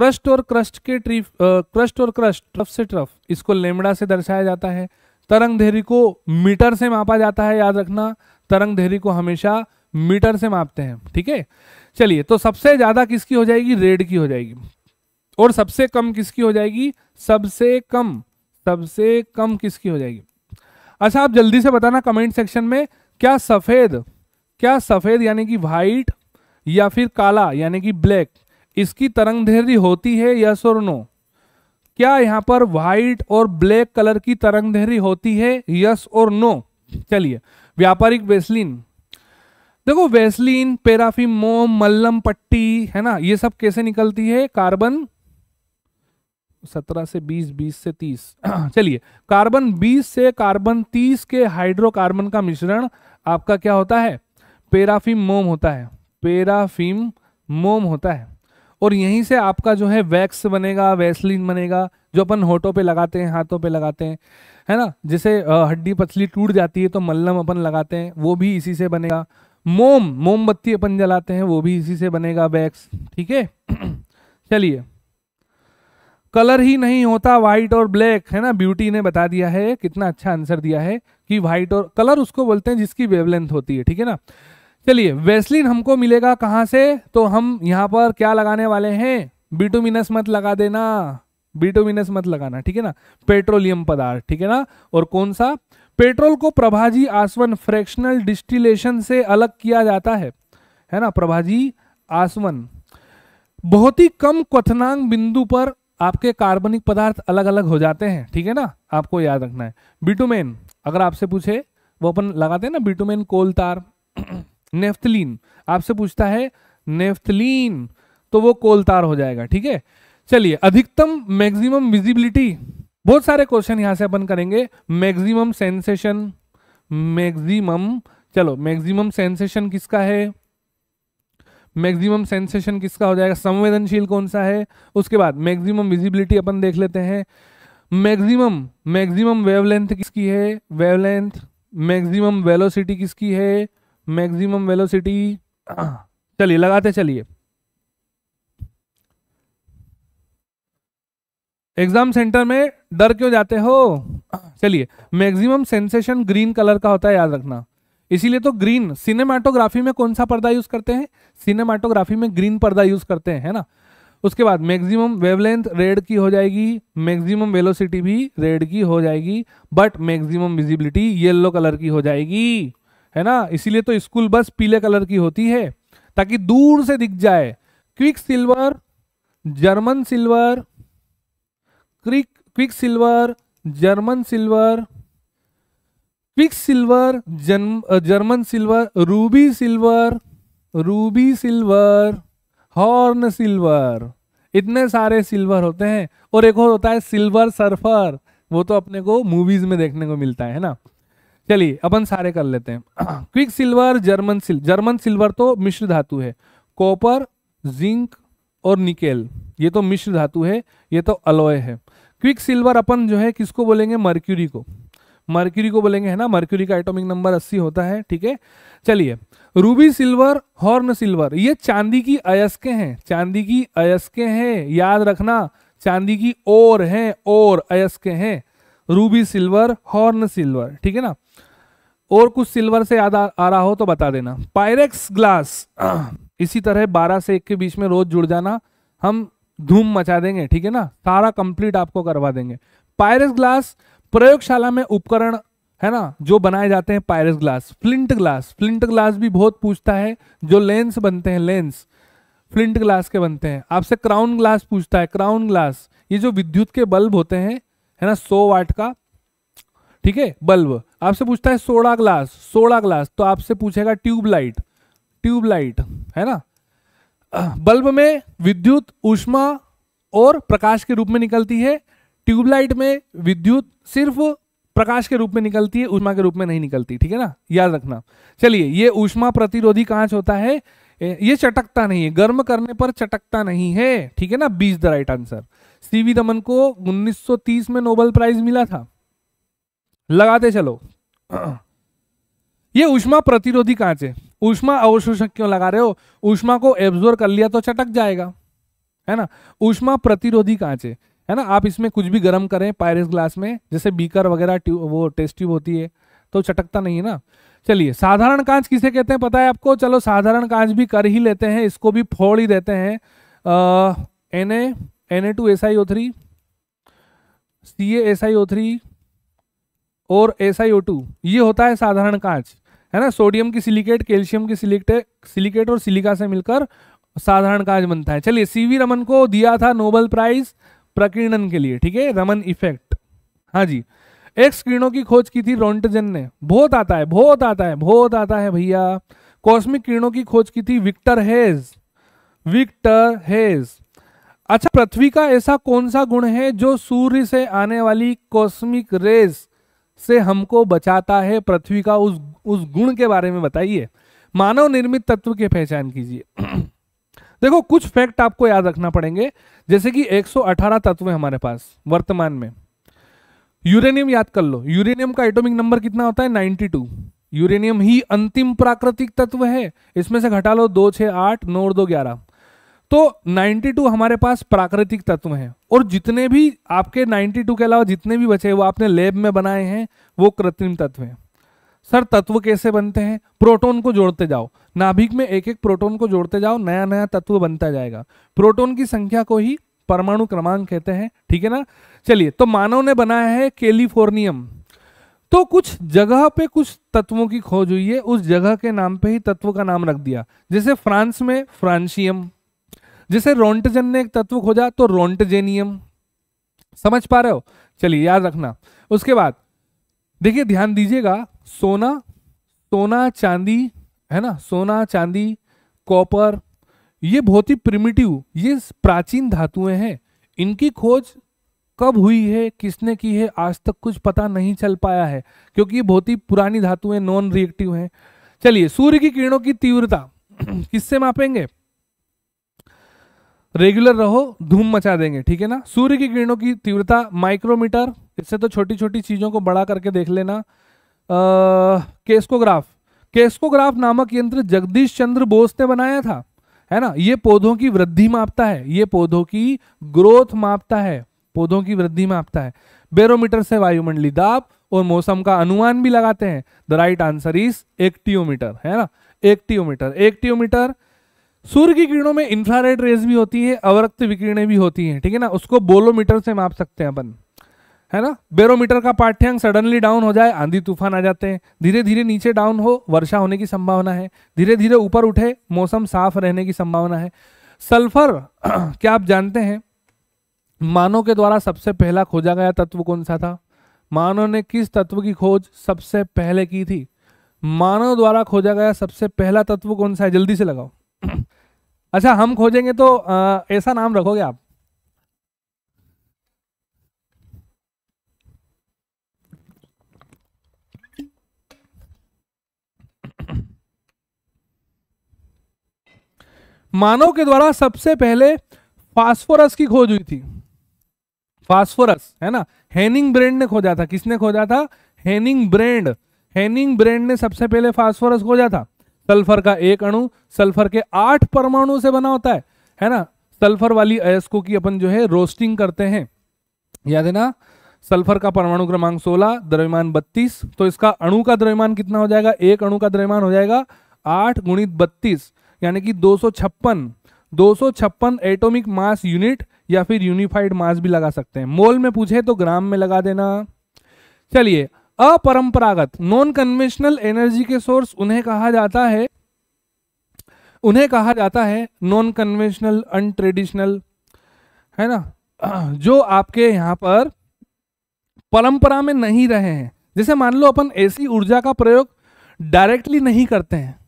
क्रस्ट और क्रस्ट के ट्री क्रस्ट और क्रस्ट ट्रफ से ट्रफ इसको लेमड़ा से दर्शाया जाता है तरंग धेरी को मीटर से मापा जाता है याद रखना तरंग धेरी को हमेशा मीटर से मापते हैं ठीक है चलिए तो सबसे ज्यादा किसकी हो जाएगी रेड की हो जाएगी और सबसे कम किसकी हो जाएगी सबसे कम सबसे कम किसकी हो जाएगी अच्छा आप जल्दी से बताना कमेंट सेक्शन में क्या सफेद क्या सफेद यानी कि व्हाइट या फिर काला यानी कि ब्लैक इसकी तरंग तरंगदैर्ध्य होती है यस और नो क्या यहाँ पर व्हाइट और ब्लैक कलर की तरंग तरंगदैर्ध्य होती है यस और नो चलिए व्यापारिक वेस्लिन देखो वेस्लिन पेराफिन मोम मल्लम पट्टी है ना ये सब कैसे निकलती है कार्बन सत्रह से बीस बीस से तीस चलिए कार्बन बीस से कार्बन तीस के हाइड्रोकार्बन का मिश्रण आपका क्या होता है पेराफिम मोम होता है पेराफिम मोम होता है और यहीं से आपका जो है वैक्स बनेगा वैसलिन बनेगा जो अपन होठों पे लगाते हैं हाथों पे लगाते हैं है ना जैसे हड्डी पतली टूट जाती है तो मल्लम अपन लगाते हैं वो भी इसी से बनेगा मोम मोमबत्ती अपन जलाते हैं वो भी इसी से बनेगा वैक्स ठीक है चलिए कलर ही नहीं होता व्हाइट और ब्लैक है ना ब्यूटी ने बता दिया है कितना अच्छा आंसर दिया है कि व्हाइट और कलर उसको बोलते हैं जिसकी वेवलेंथ होती है ठीक है ना चलिए वेस्लिन हमको मिलेगा कहाँ से तो हम यहाँ पर क्या लगाने वाले हैं बीटू मत लगा देना बीटू मत लगाना ठीक है ना पेट्रोलियम पदार्थ ठीक है ना और कौन सा पेट्रोल को प्रभाजी आसवन फ्रैक्शनल डिस्टिलेशन से अलग किया जाता है है ना प्रभाजी आसवन बहुत ही कम क्वनांग बिंदु पर आपके कार्बनिक पदार्थ अलग अलग हो जाते हैं ठीक है ना आपको याद रखना है बिटोमेन अगर आपसे पूछे वो अपन लगाते हैं ना बिटोमेन कोल तार नेफ्थलीन आपसे पूछता है नेफ्थलीन तो वो कोलतार हो जाएगा ठीक है चलिए अधिकतम मैक्सिमम विजिबिलिटी बहुत सारे क्वेश्चन यहां से अपन करेंगे मैक्सिमम सेंसेशन मैक्सिमम चलो मैक्सिमम सेंसेशन किसका है मैक्सिमम सेंसेशन किसका हो जाएगा संवेदनशील कौन सा है उसके बाद मैक्सिमम विजिबिलिटी अपन देख लेते हैं मैक्सिमम मैक्सिमम वेवलेंथ किसकी है वेवलेंथ मैक्सिमम वेलोसिटी किसकी है मैक्सिमम वेलोसिटी हाँ, चलिए लगाते चलिए एग्जाम सेंटर में डर क्यों जाते हो चलिए मैक्सिमम सेंसेशन ग्रीन कलर का होता है याद रखना इसीलिए तो ग्रीन सिनेमाटोग्राफी में कौन सा पर्दा यूज करते हैं सिनेमाटोग्राफी में ग्रीन पर्दा यूज करते हैं है ना उसके बाद मैक्सिमम वेवलेंथ रेड की हो जाएगी मैक्सिमम वेलोसिटी भी रेड की हो जाएगी but maximum visibility yellow colour की हो जाएगी है ना इसीलिए तो स्कूल बस पीले कलर की होती है ताकि दूर से दिख जाए क्विक सिल्वर जर्मन सिल्वर क्रिक quicksilver German silver quicksilver German silver ruby silver ruby silver horn silver इतने सारे सिल्वर होते हैं और एक और होता है सिल्वर सर्फर वो तो अपने को मूवीज में देखने को मिलता है ना चलिए अपन सारे कर लेते हैं quicksilver German silver German silver तो मिश्र धातु है कॉपर जिंक और निकेल ये तो मिश्र धातु है ये तो अलॉय है क्विक सिल्वर अपन जो है किसको बोलेंगे मर्क्यूरी को मर्क्यूरी को बोलेंगे है ना मर्क्यूरी का एटॉमिक नंबर 80 होता है ठीक है चलिए रूबी सिल्वर हॉर्न सिल्वर ये चांदी की अयस्के हैं चांदी की अयस्के हैं याद रखना चांदी की ओर है और अयस्के हैं रूबी सिल्वर हॉर्न सिल्वर ठीक है ना और कुछ सिल्वर से याद आ, रहा हो तो बता देना पायरेक्स ग्लास इसी तरह 12 से 1 के बीच में रोज जुड़ जाना हम धूम मचा देंगे ठीक है ना सारा कंप्लीट आपको करवा देंगे पायरेक्स ग्लास प्रयोगशाला में उपकरण है ना जो बनाए जाते हैं Pyrex glass flint glass flint glass भी बहुत पूछता है जो लेंस बनते हैं लेंस फ्लिंट ग्लास के बनते हैं आपसे क्राउन ग्लास पूछता है क्राउन ग्लास ये जो विद्युत के बल्ब होते हैं है ना सौ वाट का ठीक है बल्ब आपसे पूछता है सोडा ग्लास सोडा ग्लास तो आपसे पूछेगा ट्यूबलाइट ट्यूबलाइट है ना बल्ब में विद्युत ऊष्मा और प्रकाश के रूप में निकलती है ट्यूबलाइट में विद्युत सिर्फ प्रकाश के रूप में निकलती है ऊष्मा के रूप में नहीं निकलती ठीक है ना याद रखना चलिए ये ऊष्मा प्रतिरोधी कांच होता है ये चटकता नहीं है गर्म करने पर चटकता नहीं है ठीक है ना बीज the right answer C V Raman को 1930 में नोबेल प्राइज मिला था लगाते चलो ये उष्मा प्रतिरोधी कांच है उष्मा अवशोषक क्यों लगा रहे हो उष्मा को एब्जोर कर लिया तो चटक जाएगा है ना उष्मा प्रतिरोधी कांच है है ना आप इसमें कुछ भी गर्म करें पायरस ग्लास में जैसे बीकर वगैरह वो टेस्ट ट्यूब होती है तो चटकता नहीं है ना चलिए साधारण कांच किसे कहते हैं पता है आपको चलो साधारण कांच भी कर ही लेते हैं इसको भी फोड़ ही देते हैं N A N A two S I O three C S I O three और एस आई ओ टू ये होता है साधारण कांच है ना सोडियम की सिलिकेट कैल्शियम की सिलिकेट सिलिकेट और सिलिका से मिलकर साधारण कांच बनता है चलिए सी वी रमन को दिया था नोबल प्राइज प्रकीर्णन के लिए ठीक है रमन इफेक्ट हाँ जी एक्स किरणों की खोज की थी रोन्टजन ने बहुत आता है बहुत आता है बहुत आता है भैया कॉस्मिक किरणों की खोज की थी विक्टर हेज विक्टर हेज अच्छा पृथ्वी का ऐसा कौन सा गुण है जो सूर्य से आने वाली कॉस्मिक रेस से हमको बचाता है पृथ्वी का उस उस गुण के बारे में बताइए मानव निर्मित तत्व की पहचान कीजिए देखो कुछ फैक्ट आपको याद रखना पड़ेंगे जैसे कि 118 तत्व है हमारे पास वर्तमान में यूरेनियम याद कर लो यूरेनियम का एटॉमिक नंबर कितना होता है 92 यूरेनियम ही अंतिम प्राकृतिक तत्व है इसमें से घटा लो दो छः आठ नौ दो ग्यारह तो 92 हमारे पास प्राकृतिक तत्व हैं और जितने भी आपके 92 के अलावा जितने भी बचे वो आपने लैब में बनाए हैं वो कृत्रिम तत्व हैं सर तत्व कैसे बनते हैं प्रोटॉन को जोड़ते जाओ नाभिक में एक एक प्रोटॉन को जोड़ते जाओ नया नया तत्व बनता जाएगा प्रोटॉन की संख्या को ही परमाणु क्रमांक कहते हैं ठीक है ना चलिए तो मानव ने बनाया है कैलिफोर्नियम तो कुछ जगह पे कुछ तत्वों की खोज हुई है उस जगह के नाम पे ही तत्व का नाम रख दिया जैसे फ्रांस में फ्रांसियम जैसे रोंटजन ने एक तत्व खोजा तो रोंटजेनियम समझ पा रहे हो चलिए याद रखना उसके बाद देखिए ध्यान दीजिएगा सोना सोना चांदी है ना सोना चांदी कॉपर ये बहुत ही प्रिमिटिव ये प्राचीन धातुएं हैं इनकी खोज कब हुई है किसने की है आज तक कुछ पता नहीं चल पाया है क्योंकि ये बहुत ही पुरानी धातुएं नॉन रिएक्टिव हैं चलिए सूर्य की किरणों की तीव्रता किससे मापेंगे रेगुलर रहो धूम मचा देंगे ठीक है ना सूर्य की किरणों की तीव्रता माइक्रोमीटर इससे तो छोटी छोटी चीज़ों को बड़ा करके देख लेना केस्कोग्राफ केस्कोग्राफ नामक यंत्र जगदीश चंद्र बोस ने बनाया था है ना ये पौधों की वृद्धि मापता है ये पौधों की ग्रोथ मापता है पौधों की वृद्धि मापता है बेरोमीटर से वायुमंडली दाब और मौसम का अनुमान भी लगाते हैं the right answer is actinometer है ना एक्टिओमीटर एक सूर्य की किरणों में इंफ्रारेड रेज भी होती है अवरक्त विकिरणें भी होती हैं ठीक है ना उसको बोलोमीटर से माप सकते हैं अपन है ना बेरोमीटर का पाठ्यांक सडनली डाउन हो जाए आंधी तूफान आ जाते हैं धीरे धीरे नीचे डाउन हो वर्षा होने की संभावना है धीरे धीरे ऊपर उठे मौसम साफ रहने की संभावना है सल्फर क्या आप जानते हैं मानव के द्वारा सबसे पहला खोजा गया तत्व कौन सा था मानव ने किस तत्व की खोज सबसे पहले की थी मानव द्वारा खोजा गया सबसे पहला तत्व कौन सा है जल्दी से लगाओ अच्छा हम खोजेंगे तो ऐसा नाम रखोगे आप मानव के द्वारा सबसे पहले फास्फोरस की खोज हुई थी फास्फोरस है ना हेनिंग ब्रेंड ने खोजा था किसने खोजा था हेनिंग ब्रेंड हेनिंग ब्रेंड ने सबसे पहले फास्फोरस खोजा था सल्फर का एक अणु सल्फर के आठ परमाणु से बना होता है है ना सल्फर वाली अयस्को की अपन जो है रोस्टिंग करते हैं याद है ना सल्फर का परमाणु क्रमांक 16 द्रव्यमान 32 तो इसका अणु का द्रव्यमान कितना हो जाएगा एक अणु का द्रव्यमान हो जाएगा आठ गुणित बत्तीस यानी कि दो सौ छप्पन एटोमिक मास यूनिट या फिर यूनिफाइड मास भी लगा सकते हैं मोल में पूछे तो ग्राम में लगा देना चलिए अपरंपरागत नॉन कन्वेंशनल एनर्जी के सोर्स उन्हें कहा जाता है उन्हें कहा जाता है नॉन कन्वेंशनल अनट्रेडिशनल है ना जो आपके यहाँ पर परंपरा में नहीं रहे हैं जैसे मान लो अपन ऐसी ऊर्जा का प्रयोग डायरेक्टली नहीं करते हैं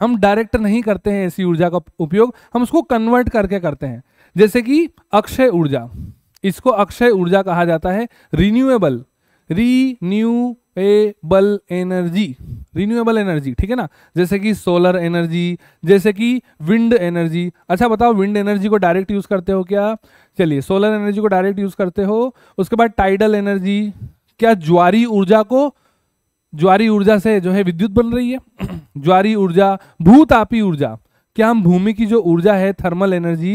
हम डायरेक्ट नहीं करते हैं ऐसी ऊर्जा का उपयोग हम उसको कन्वर्ट करके करते हैं जैसे कि अक्षय ऊर्जा इसको अक्षय ऊर्जा कहा जाता है renewable renewable energy renewable energy ठीक है ना जैसे कि सोलर एनर्जी जैसे कि विंड एनर्जी अच्छा बताओ विंड एनर्जी को डायरेक्ट यूज करते हो क्या चलिए सोलर एनर्जी को डायरेक्ट यूज करते हो उसके बाद टाइडल एनर्जी क्या ज्वारी ऊर्जा को ज्वारी ऊर्जा से जो है विद्युत बन रही है ज्वारी ऊर्जा भूतापी ऊर्जा क्या हम भूमि की जो ऊर्जा है थर्मल एनर्जी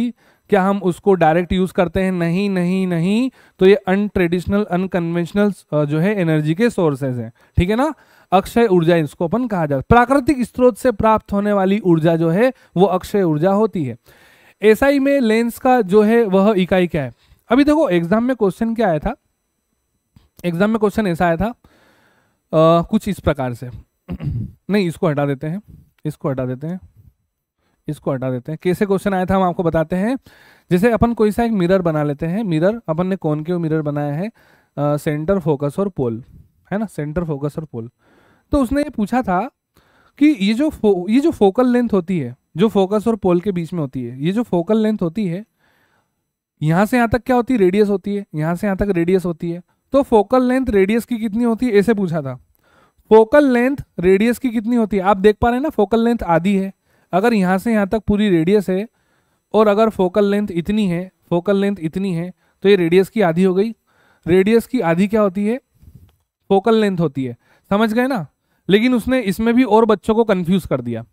क्या हम उसको डायरेक्ट यूज करते हैं नहीं नहीं नहीं तो ये अनट्रेडिशनल अनकन्वेंशनल जो है एनर्जी के सोर्सेज हैं ठीक है ना अक्षय ऊर्जा इसको अपन कहा जाता है प्राकृतिक स्रोत से प्राप्त होने वाली ऊर्जा जो है वो अक्षय ऊर्जा होती है एसआई में लेंस का जो है वह इकाई क्या है अभी देखो एग्जाम में क्वेश्चन क्या आया था एग्जाम में क्वेश्चन ऐसा आया था आ, कुछ इस प्रकार से नहीं इसको हटा देते हैं इसको हटा देते हैं इसको हटा देते हैं कैसे क्वेश्चन आया था हम आपको बताते हैं जैसे अपन कोई सा एक मिरर बना लेते हैं मिरर अपन ने कौन के मिरर बनाया है आ, सेंटर फोकस और पोल है ना सेंटर फोकस और पोल तो उसने ये पूछा था कि ये जो ये जो फोकल लेंथ होती है जो फोकस और पोल के बीच में होती है ये जो फोकल लेंथ होती है यहाँ से यहाँ तक क्या होती है रेडियस होती है यहाँ से यहाँ तक रेडियस होती है तो फोकल लेंथ रेडियस की कितनी होती है ऐसे पूछा था फोकल लेंथ रेडियस की कितनी होती है आप देख पा रहे हैं ना फोकल लेंथ आधी है अगर यहाँ से यहाँ तक पूरी रेडियस है और अगर फोकल लेंथ इतनी है फोकल लेंथ इतनी है तो ये रेडियस की आधी हो गई रेडियस की आधी क्या होती है फोकल लेंथ होती है समझ गए ना लेकिन उसने इसमें भी और बच्चों को कन्फ्यूज कर दिया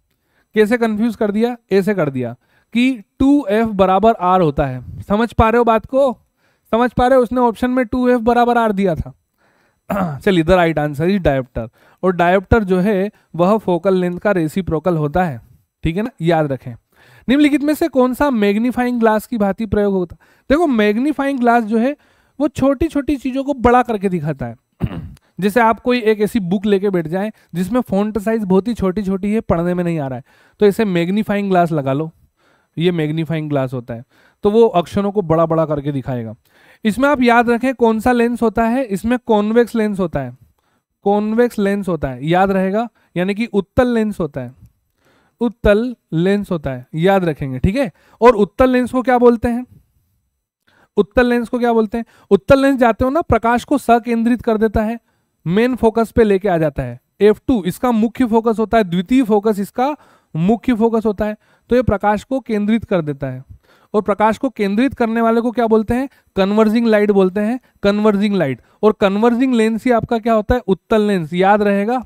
कैसे कन्फ्यूज कर दिया ऐसे कर दिया कि टू एफ बराबर आर होता है समझ पा रहे हो बात को समझ पा रहे हो उसने ऑप्शन में टू एफ बराबर आर दिया था चलिए the right answer is dioptre और डायप्टर जो है वह फोकल लेंथ का रेसिप्रोकल होता है ठीक है ना याद रखें निम्नलिखित में से कौन सा मैग्नीफाइंग ग्लास की भांति प्रयोग होता देखो मैग्नीफाइंग ग्लास जो है वो छोटी छोटी चीजों को बड़ा करके दिखाता है जैसे आप कोई एक ऐसी बुक लेके बैठ जाए जिसमें फोन साइज बहुत ही छोटी छोटी है पढ़ने में नहीं आ रहा है तो ऐसे मैग्नीफाइंग ग्लास लगा लो ये मैग्नीफाइंग ग्लास होता है तो वो अक्षरों को बड़ा बड़ा करके दिखाएगा इसमें आप याद रखें कौन सा लेंस होता है इसमें कॉन्वेक्स लेंस होता है कॉन्वेक्स लेंस होता है याद रहेगा यानी कि उत्तल लेंस होता है उत्तल लेंस होता है याद रखेंगे ठीक है और उत्तल लेंस को क्या बोलते हैं उत्तल लेंस को क्या बोलते हैं उत्तल लेंस जाते हो ना प्रकाश को सकेंद्रित कर देता है मेन फोकस पे लेके आ जाता है F2 इसका मुख्य फोकस होता है द्वितीय फोकस इसका मुख्य फोकस होता है तो ये प्रकाश को केंद्रित कर देता है और प्रकाश को केंद्रित करने वाले को क्या बोलते हैं कन्वर्जिंग लाइट बोलते हैं कन्वर्जिंग लाइट और कन्वर्जिंग लेंस ही आपका क्या होता है उत्तल लेंस याद रहेगा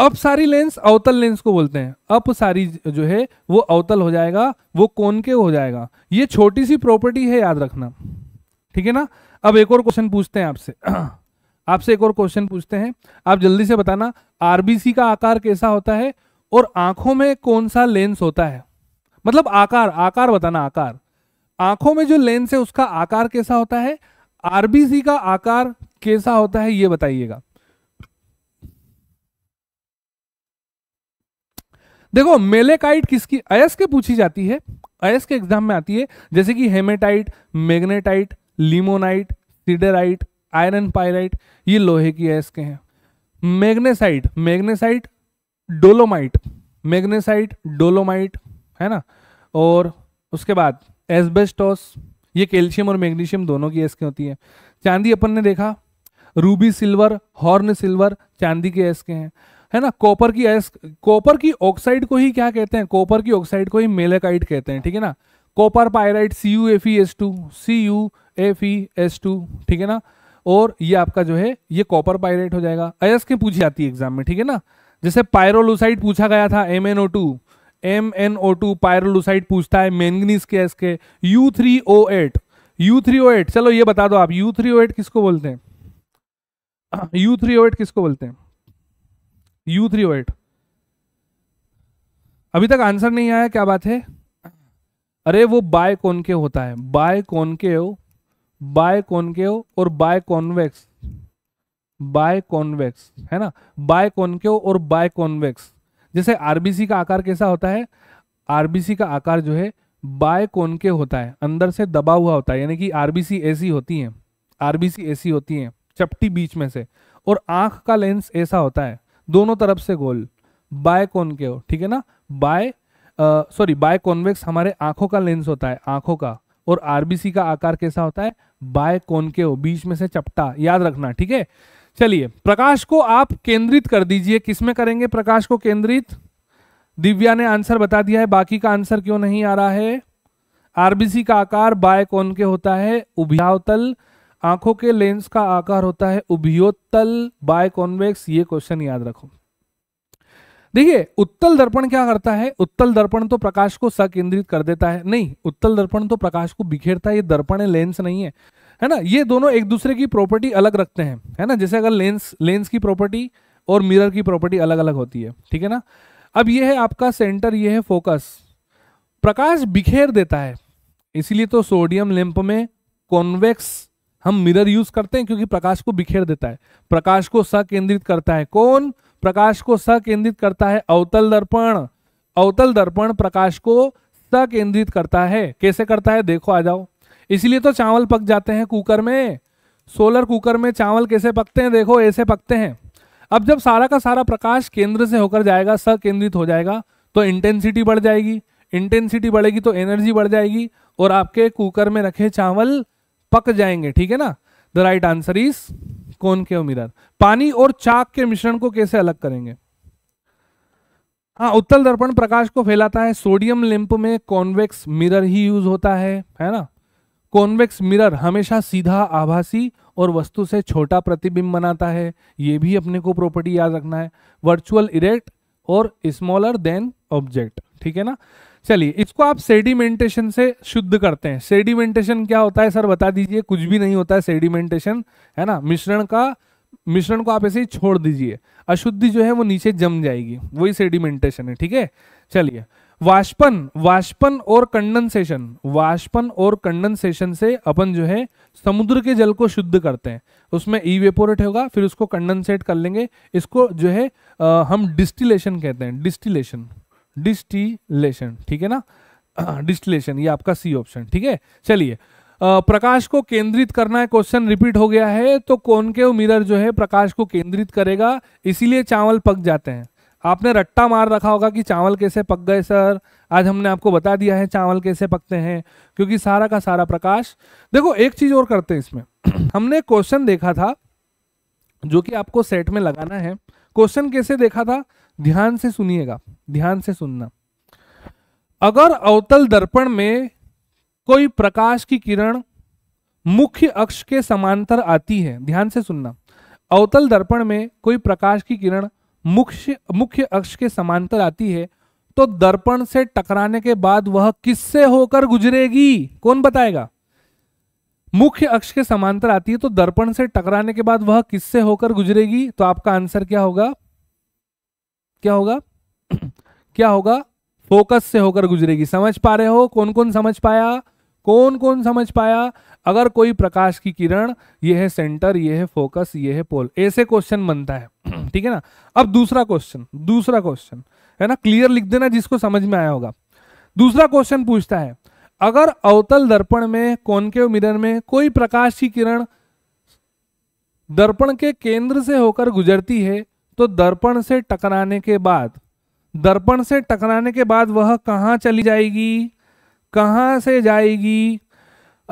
अपसारी लेंस अवतल लेंस को बोलते हैं सारी जो है वो अवतल हो जाएगा वो कौन के हो जाएगा ये छोटी सी प्रॉपर्टी है याद रखना ठीक है ना अब एक और क्वेश्चन पूछते हैं आपसे आपसे एक और क्वेश्चन पूछते हैं आप जल्दी से बताना आरबीसी का आकार कैसा होता है और आंखों में कौन सा लेंस होता है मतलब आकार आकार बताना आकार आंखों में जो लेंस है उसका आकार कैसा होता है आरबीसी का आकार कैसा होता है ये बताइएगा देखो मेलेकाइट किसकी अयस के पूछी जाती है अयस के एग्जाम में आती है जैसे कि haematite magnetite limonite siderite iron pyrite ये लोहे की अयस के हैं magnesite magnesite dolomite magnesite dolomite है ना और उसके बाद एसबेस्टोस ये कैल्शियम और मैग्नीशियम दोनों की एस के होती है चांदी अपन ने देखा रूबी सिल्वर हॉर्न सिल्वर चांदी के एस के हैं है ना कॉपर की आयस कॉपर की ऑक्साइड को ही क्या कहते हैं कॉपर की ऑक्साइड को ही मेलेकाइट कहते हैं ठीक है ना copper pyrite C U F E S two C U F E S two ठीक है ना और ये आपका जो है ये कॉपर पायराइट हो जाएगा अयस पूछी जाती है एग्जाम में ठीक है ना जैसे पायरोलुसाइड पूछा गया था M N O two M N O two pyrolusite पूछता है मैंगनीज के एस के U three O eight U three O eight चलो ये बता दो आप यू थ्री ओ एट किसको बोलते हैं यू थ्री ओ एट किसको बोलते हैं यू थ्री ओ एट अभी तक आंसर नहीं आया क्या बात है अरे वो बाय के होता है बाय हो बाय हो और बाय कॉन्वेक्स बाय कॉन्वेक्स है ना बाय हो और बाय कॉन्वेक्स जैसे आरबीसी का आकार कैसा होता है आरबीसी का आकार जो है बाय के होता है अंदर से दबा हुआ होता है यानी कि आरबीसी ऐसी होती है आरबीसी ऐसी होती है चपटी बीच में से और आंख का लेंस ऐसा होता है दोनों तरफ से गोल बाय कौन के हो ठीक है ना बाय सॉरी बाय कॉन्वेक्स हमारे आंखों का लेंस होता है आंखों का और आरबीसी का आकार कैसा होता है बाय कौन के हो बीच में से चपटा याद रखना ठीक है चलिए प्रकाश को आप केंद्रित कर दीजिए किसमें करेंगे प्रकाश को केंद्रित दिव्या ने आंसर बता दिया है बाकी का आंसर क्यों नहीं आ रहा है आरबीसी का आकार बाय कौन के होता है उभ्यावतल आंखों के लेंस का आकार होता है उभियोत्तल बाय कॉन्वेक्स ये क्वेश्चन याद रखो देखिए उत्तल दर्पण क्या करता है उत्तल दर्पण तो प्रकाश को सकेंद्रित कर देता है नहीं उत्तल दर्पण तो प्रकाश को बिखेरता है ये दर्पण लेंस नहीं है है ना ये दोनों एक दूसरे की प्रॉपर्टी अलग रखते हैं है ना जैसे अगर लेंस लेंस की प्रॉपर्टी और मिरर की प्रॉपर्टी अलग अलग होती है ठीक है ना अब ये है आपका सेंटर ये है फोकस प्रकाश बिखेर देता है इसीलिए तो सोडियम लेम्प में कॉन्वेक्स हम मिरर यूज करते हैं क्योंकि प्रकाश को बिखेर देता है प्रकाश को सकेंद्रित करता है कौन प्रकाश को सकेंद्रित करता है अवतल दर्पण अवतल दर्पण प्रकाश को सकेंद्रित करता है कैसे करता है देखो आ जाओ इसलिए तो चावल पक जाते हैं कुकर में सोलर कुकर में चावल कैसे पकते हैं देखो ऐसे पकते हैं अब जब सारा का सारा प्रकाश केंद्र से होकर जाएगा सकेंद्रित हो जाएगा तो इंटेंसिटी बढ़ जाएगी इंटेंसिटी बढ़ेगी तो एनर्जी बढ़ जाएगी और आपके कुकर में रखे चावल पक जाएंगे ठीक है ना द राइट आंसर इज कौन के मिरर पानी और चाक के मिश्रण को कैसे अलग करेंगे हाँ उत्तल दर्पण प्रकाश को फैलाता है सोडियम लिंप में कॉन्वेक्स मिरर ही यूज होता है है ना कॉन्वेक्स मिरर हमेशा सीधा आभासी और वस्तु से छोटा प्रतिबिंब बनाता है ये भी अपने को प्रॉपर्टी याद रखना है वर्चुअल इरेक्ट और स्मॉलर देन ऑब्जेक्ट ठीक है ना चलिए इसको आप सेडिमेंटेशन से शुद्ध करते हैं सेडिमेंटेशन क्या होता है सर बता दीजिए कुछ भी नहीं होता है सेडिमेंटेशन है ना मिश्रण का मिश्रण को आप ऐसे ही छोड़ दीजिए अशुद्धि जो है वो नीचे जम जाएगी वही सेडिमेंटेशन है ठीक है चलिए वाष्पन वाष्पन और कंडेंसेशन वाष्पन और कंडेंसेशन से अपन जो है समुद्र के जल को शुद्ध करते हैं उसमें ई e वेपोरेट होगा फिर उसको कंडेंसेट कर लेंगे इसको जो है आ, हम डिस्टिलेशन कहते हैं डिस्टिलेशन डिस्टिलेशन ठीक है ना डिस्टिलेशन ये आपका सी ऑप्शन ठीक है चलिए प्रकाश को केंद्रित करना है क्वेश्चन रिपीट हो गया है तो कौन के मिरर जो है प्रकाश को केंद्रित करेगा इसीलिए चावल पक जाते हैं आपने रट्टा मार रखा होगा कि चावल कैसे पक गए सर आज हमने आपको बता दिया है चावल कैसे पकते हैं क्योंकि सारा का सारा प्रकाश देखो एक चीज और करते हैं इसमें हमने क्वेश्चन देखा था जो कि आपको सेट में लगाना है क्वेश्चन कैसे देखा था ध्यान से सुनिएगा ध्यान से सुनना अगर अवतल दर्पण में कोई प्रकाश की किरण मुख्य अक्ष के समांतर आती है ध्यान से सुनना अवतल दर्पण में कोई प्रकाश की किरण मुख्य मुख्य अक्ष के समांतर आती है तो दर्पण से टकराने के बाद वह किससे होकर गुजरेगी कौन बताएगा मुख्य अक्ष के समांतर आती है तो दर्पण से टकराने के बाद वह किससे होकर गुजरेगी तो आपका आंसर क्या होगा क्या होगा क्या होगा फोकस से होकर गुजरेगी समझ पा रहे हो कौन कौन समझ पाया कौन कौन समझ पाया अगर कोई प्रकाश की किरण यह है सेंटर यह है फोकस यह है पोल ऐसे क्वेश्चन बनता है ठीक है ना अब दूसरा क्वेश्चन दूसरा क्वेश्चन है ना क्लियर लिख देना जिसको समझ में आया होगा दूसरा क्वेश्चन पूछता है अगर अवतल दर्पण में के मिरर में कोई प्रकाश की किरण दर्पण के केंद्र से होकर गुजरती है तो दर्पण से टकराने के बाद दर्पण से टकराने के बाद वह कहाँ चली जाएगी कहाँ से जाएगी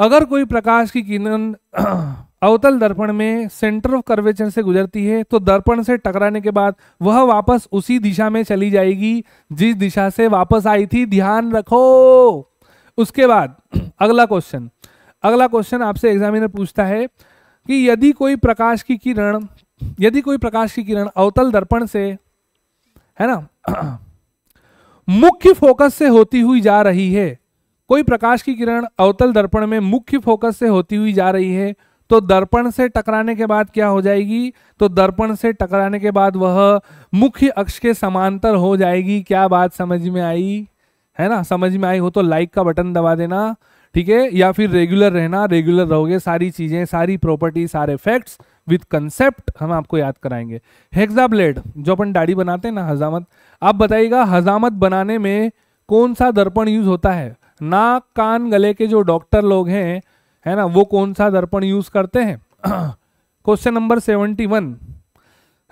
अगर कोई प्रकाश की किरण अवतल दर्पण में सेंटर ऑफ कर्वेचर से गुजरती है तो दर्पण से टकराने के बाद वह वापस उसी दिशा में चली जाएगी जिस दिशा से वापस आई थी ध्यान रखो उसके बाद अगला क्वेश्चन अगला क्वेश्चन आपसे एग्जामिनर पूछता है कि यदि कोई प्रकाश की किरण यदि कोई प्रकाश की किरण अवतल दर्पण से है ना मुख्य फोकस से होती हुई जा रही है कोई प्रकाश की किरण अवतल दर्पण में मुख्य फोकस से होती हुई जा रही है तो दर्पण से टकराने के बाद क्या हो जाएगी तो दर्पण से टकराने के बाद वह मुख्य अक्ष के समांतर हो जाएगी क्या बात समझ में आई है ना समझ में आई हो तो लाइक का बटन दबा देना ठीक है या फिर रेगुलर रहना रेगुलर रहोगे सारी चीजें सारी प्रॉपर्टी सारे फैक्ट्स विद कंसेप्ट हम आपको याद कराएंगे हेक्सा ब्लेड जो अपन दाढ़ी बनाते हैं ना हजामत आप बताइएगा हजामत बनाने में कौन सा दर्पण यूज होता है नाक कान गले के जो डॉक्टर लोग हैं है ना वो कौन सा दर्पण यूज करते हैं क्वेश्चन नंबर सेवेंटी वन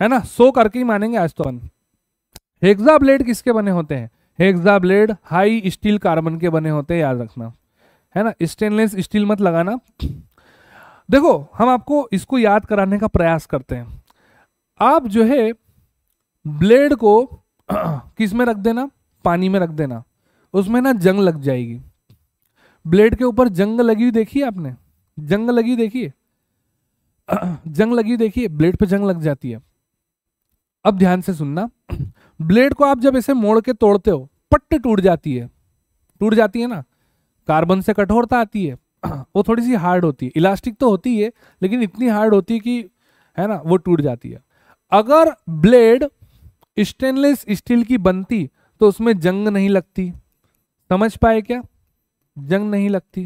है ना सो करके ही मानेंगे आज तो अपन हेक्सा ब्लेड किसके बने होते हैं hexa blade high steel carbon के बने होते हैं याद रखना है ना स्टेनलेस स्टील मत लगाना देखो हम आपको इसको याद कराने का प्रयास करते हैं आप जो है ब्लेड को किस में रख देना पानी में रख देना उसमें ना जंग लग जाएगी ब्लेड के ऊपर जंग लगी हुई देखी आपने जंग लगी देखिए जंग लगी हुई देखिए ब्लेड पे जंग लग जाती है अब ध्यान से सुनना ब्लेड को आप जब ऐसे मोड़ के तोड़ते हो पट्ट टूट जाती है टूट जाती है ना कार्बन से कठोरता आती है वो थोड़ी सी हार्ड होती है इलास्टिक तो होती है लेकिन इतनी हार्ड होती है कि है ना वो टूट जाती है अगर ब्लेड स्टेनलेस स्टील की बनती तो उसमें जंग नहीं लगती समझ पाए क्या जंग नहीं लगती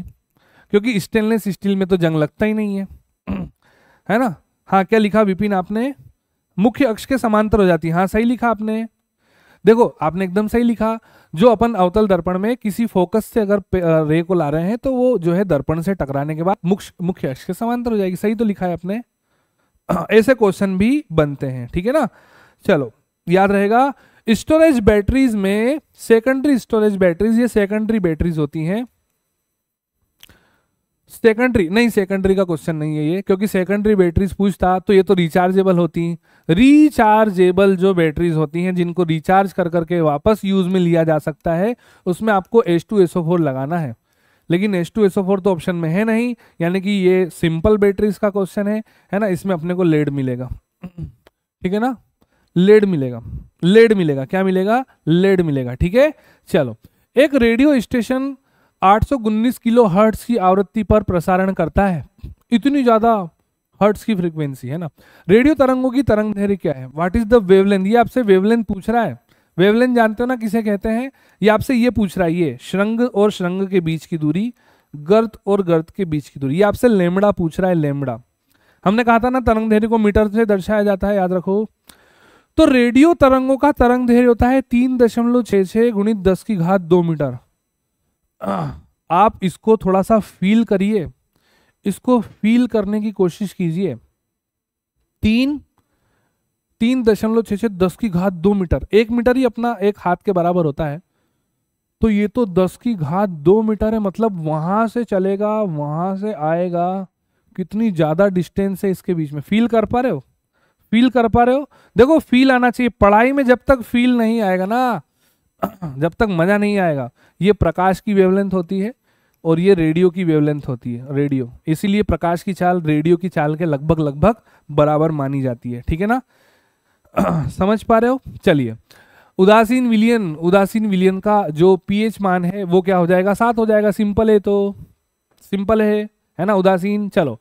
क्योंकि स्टेनलेस स्टील में तो जंग लगता ही नहीं है है ना हाँ क्या लिखा विपिन आपने मुख्य अक्ष के समांतर हो जाती है हाँ सही लिखा आपने देखो आपने एकदम सही लिखा जो अपन अवतल दर्पण में किसी फोकस से अगर रे को ला रहे हैं तो वो जो है दर्पण से टकराने के बाद मुख्य अक्ष के समांतर हो जाएगी सही तो लिखा है अपने ऐसे क्वेश्चन भी बनते हैं ठीक है ना चलो याद रहेगा स्टोरेज बैटरीज में सेकेंडरी स्टोरेज बैटरीज ये सेकेंडरी बैटरीज होती हैं सेकेंडरी नहीं सेकेंडरी का क्वेश्चन नहीं है ये क्योंकि सेकेंडरी बैटरीज पूछता तो ये तो रिचार्जेबल होती हैं रिचार्जेबल जो बैटरीज होती हैं जिनको रिचार्ज कर करके वापस यूज में लिया जा सकता है उसमें आपको एस टू एसओ फोर लगाना है लेकिन एस टू एसओ फोर तो ऑप्शन में है नहीं यानी कि ये सिंपल बैटरीज का क्वेश्चन है है ना इसमें अपने को लेड मिलेगा ठीक है ना लेड मिलेगा लेड मिलेगा क्या मिलेगा लेड मिलेगा ठीक है चलो एक रेडियो स्टेशन आठ किलो हर्ट्स की आवृत्ति पर प्रसारण करता है इतनी ज़्यादा हर्ट्स की फ्रीक्वेंसी है ना रेडियो तरंगों की तरंग धैर्य क्या है व्हाट इज द वेवलेंथ ये आपसे वेवलेंथ पूछ रहा है वेवलेंथ जानते हो ना किसे कहते हैं ये आपसे ये पूछ रहा है ये श्रृंग और श्रृंग के बीच की दूरी गर्त और गर्त के बीच की दूरी ये आपसे लेमड़ा पूछ रहा है लेमड़ा हमने कहा था ना तरंग धैर्य को मीटर से दर्शाया जाता है याद रखो तो रेडियो तरंगों का तरंग धैर्य होता है तीन दशमलव छह छह गुणित दस की घात दो मीटर आप इसको थोड़ा सा फील करिए इसको फील करने की कोशिश कीजिए तीन तीन दशमलव छः छः दस की घात दो मीटर एक मीटर ही अपना एक हाथ के बराबर होता है तो ये तो दस की घात दो मीटर है मतलब वहां से चलेगा वहां से आएगा कितनी ज़्यादा डिस्टेंस है इसके बीच में फील कर पा रहे हो फील कर पा रहे हो देखो फील आना चाहिए पढ़ाई में जब तक फील नहीं आएगा ना जब तक मज़ा नहीं आएगा ये प्रकाश की वेवलेंथ होती है और ये रेडियो की वेवलेंथ होती है रेडियो इसीलिए प्रकाश की चाल रेडियो की चाल के लगभग लगभग बराबर मानी जाती है ठीक है ना समझ पा रहे हो चलिए उदासीन विलियन उदासीन विलियन का जो पीएच मान है वो क्या हो जाएगा सात हो जाएगा सिंपल है तो सिंपल है है ना उदासीन चलो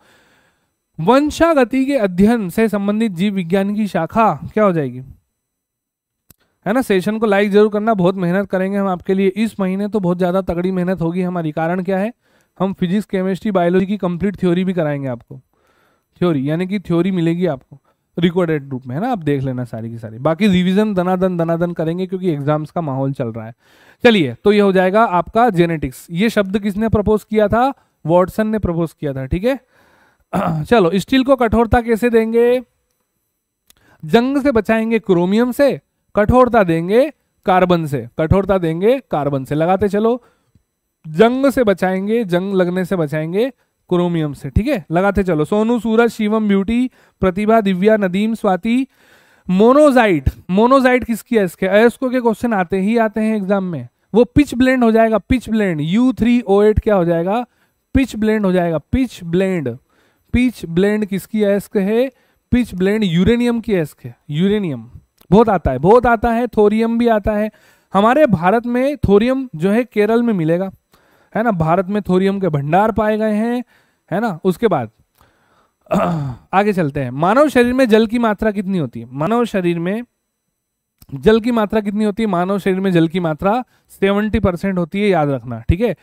वंशागति के अध्ययन से संबंधित जीव विज्ञान की शाखा क्या हो जाएगी है ना सेशन को लाइक जरूर करना बहुत मेहनत करेंगे हम आपके लिए इस महीने तो बहुत ज़्यादा तगड़ी मेहनत होगी हमारी कारण क्या है हम फिजिक्स केमिस्ट्री बायोलॉजी की कंप्लीट थ्योरी भी कराएंगे आपको थ्योरी यानी कि थ्योरी मिलेगी आपको रिकॉर्डेड रूप में है ना आप देख लेना सारी की सारी बाकी रिविजन दनादन दनादन करेंगे क्योंकि एग्जाम्स का माहौल चल रहा है चलिए तो ये हो जाएगा आपका जेनेटिक्स ये शब्द किसने प्रपोज किया था वॉटसन ने प्रपोज किया था ठीक है चलो स्टील को कठोरता कैसे देंगे जंग से बचाएंगे क्रोमियम से कठोरता देंगे कार्बन से कठोरता देंगे कार्बन से लगाते चलो जंग से बचाएंगे जंग लगने से बचाएंगे क्रोमियम से ठीक है लगाते चलो Sonu Suraj Shivam Beauty Pratibha Divya Nadeem Swati monazite monazite किसकी है इसके अयस्को के क्वेश्चन आते ही आते हैं एग्जाम में वो पिच ब्लेंड हो जाएगा pitchblende U three O eight क्या हो जाएगा पिच ब्लेंड हो जाएगा पिच ब्लेंड पिच ब्लेंड किसकी एस्क है पिच ब्लेंड यूरेनियम की एस्क है यूरेनियम बहुत आता है बहुत आता है थोरियम भी आता है हमारे भारत में थोरियम जो है केरल में मिलेगा है ना भारत में थोरियम के भंडार पाए गए हैं है ना उसके बाद आगे चलते हैं मानव शरीर में जल की मात्रा कितनी होती है मानव शरीर में जल की मात्रा कितनी होती है मानव शरीर में जल की मात्रा 70 परसेंट होती है याद रखना ठीक है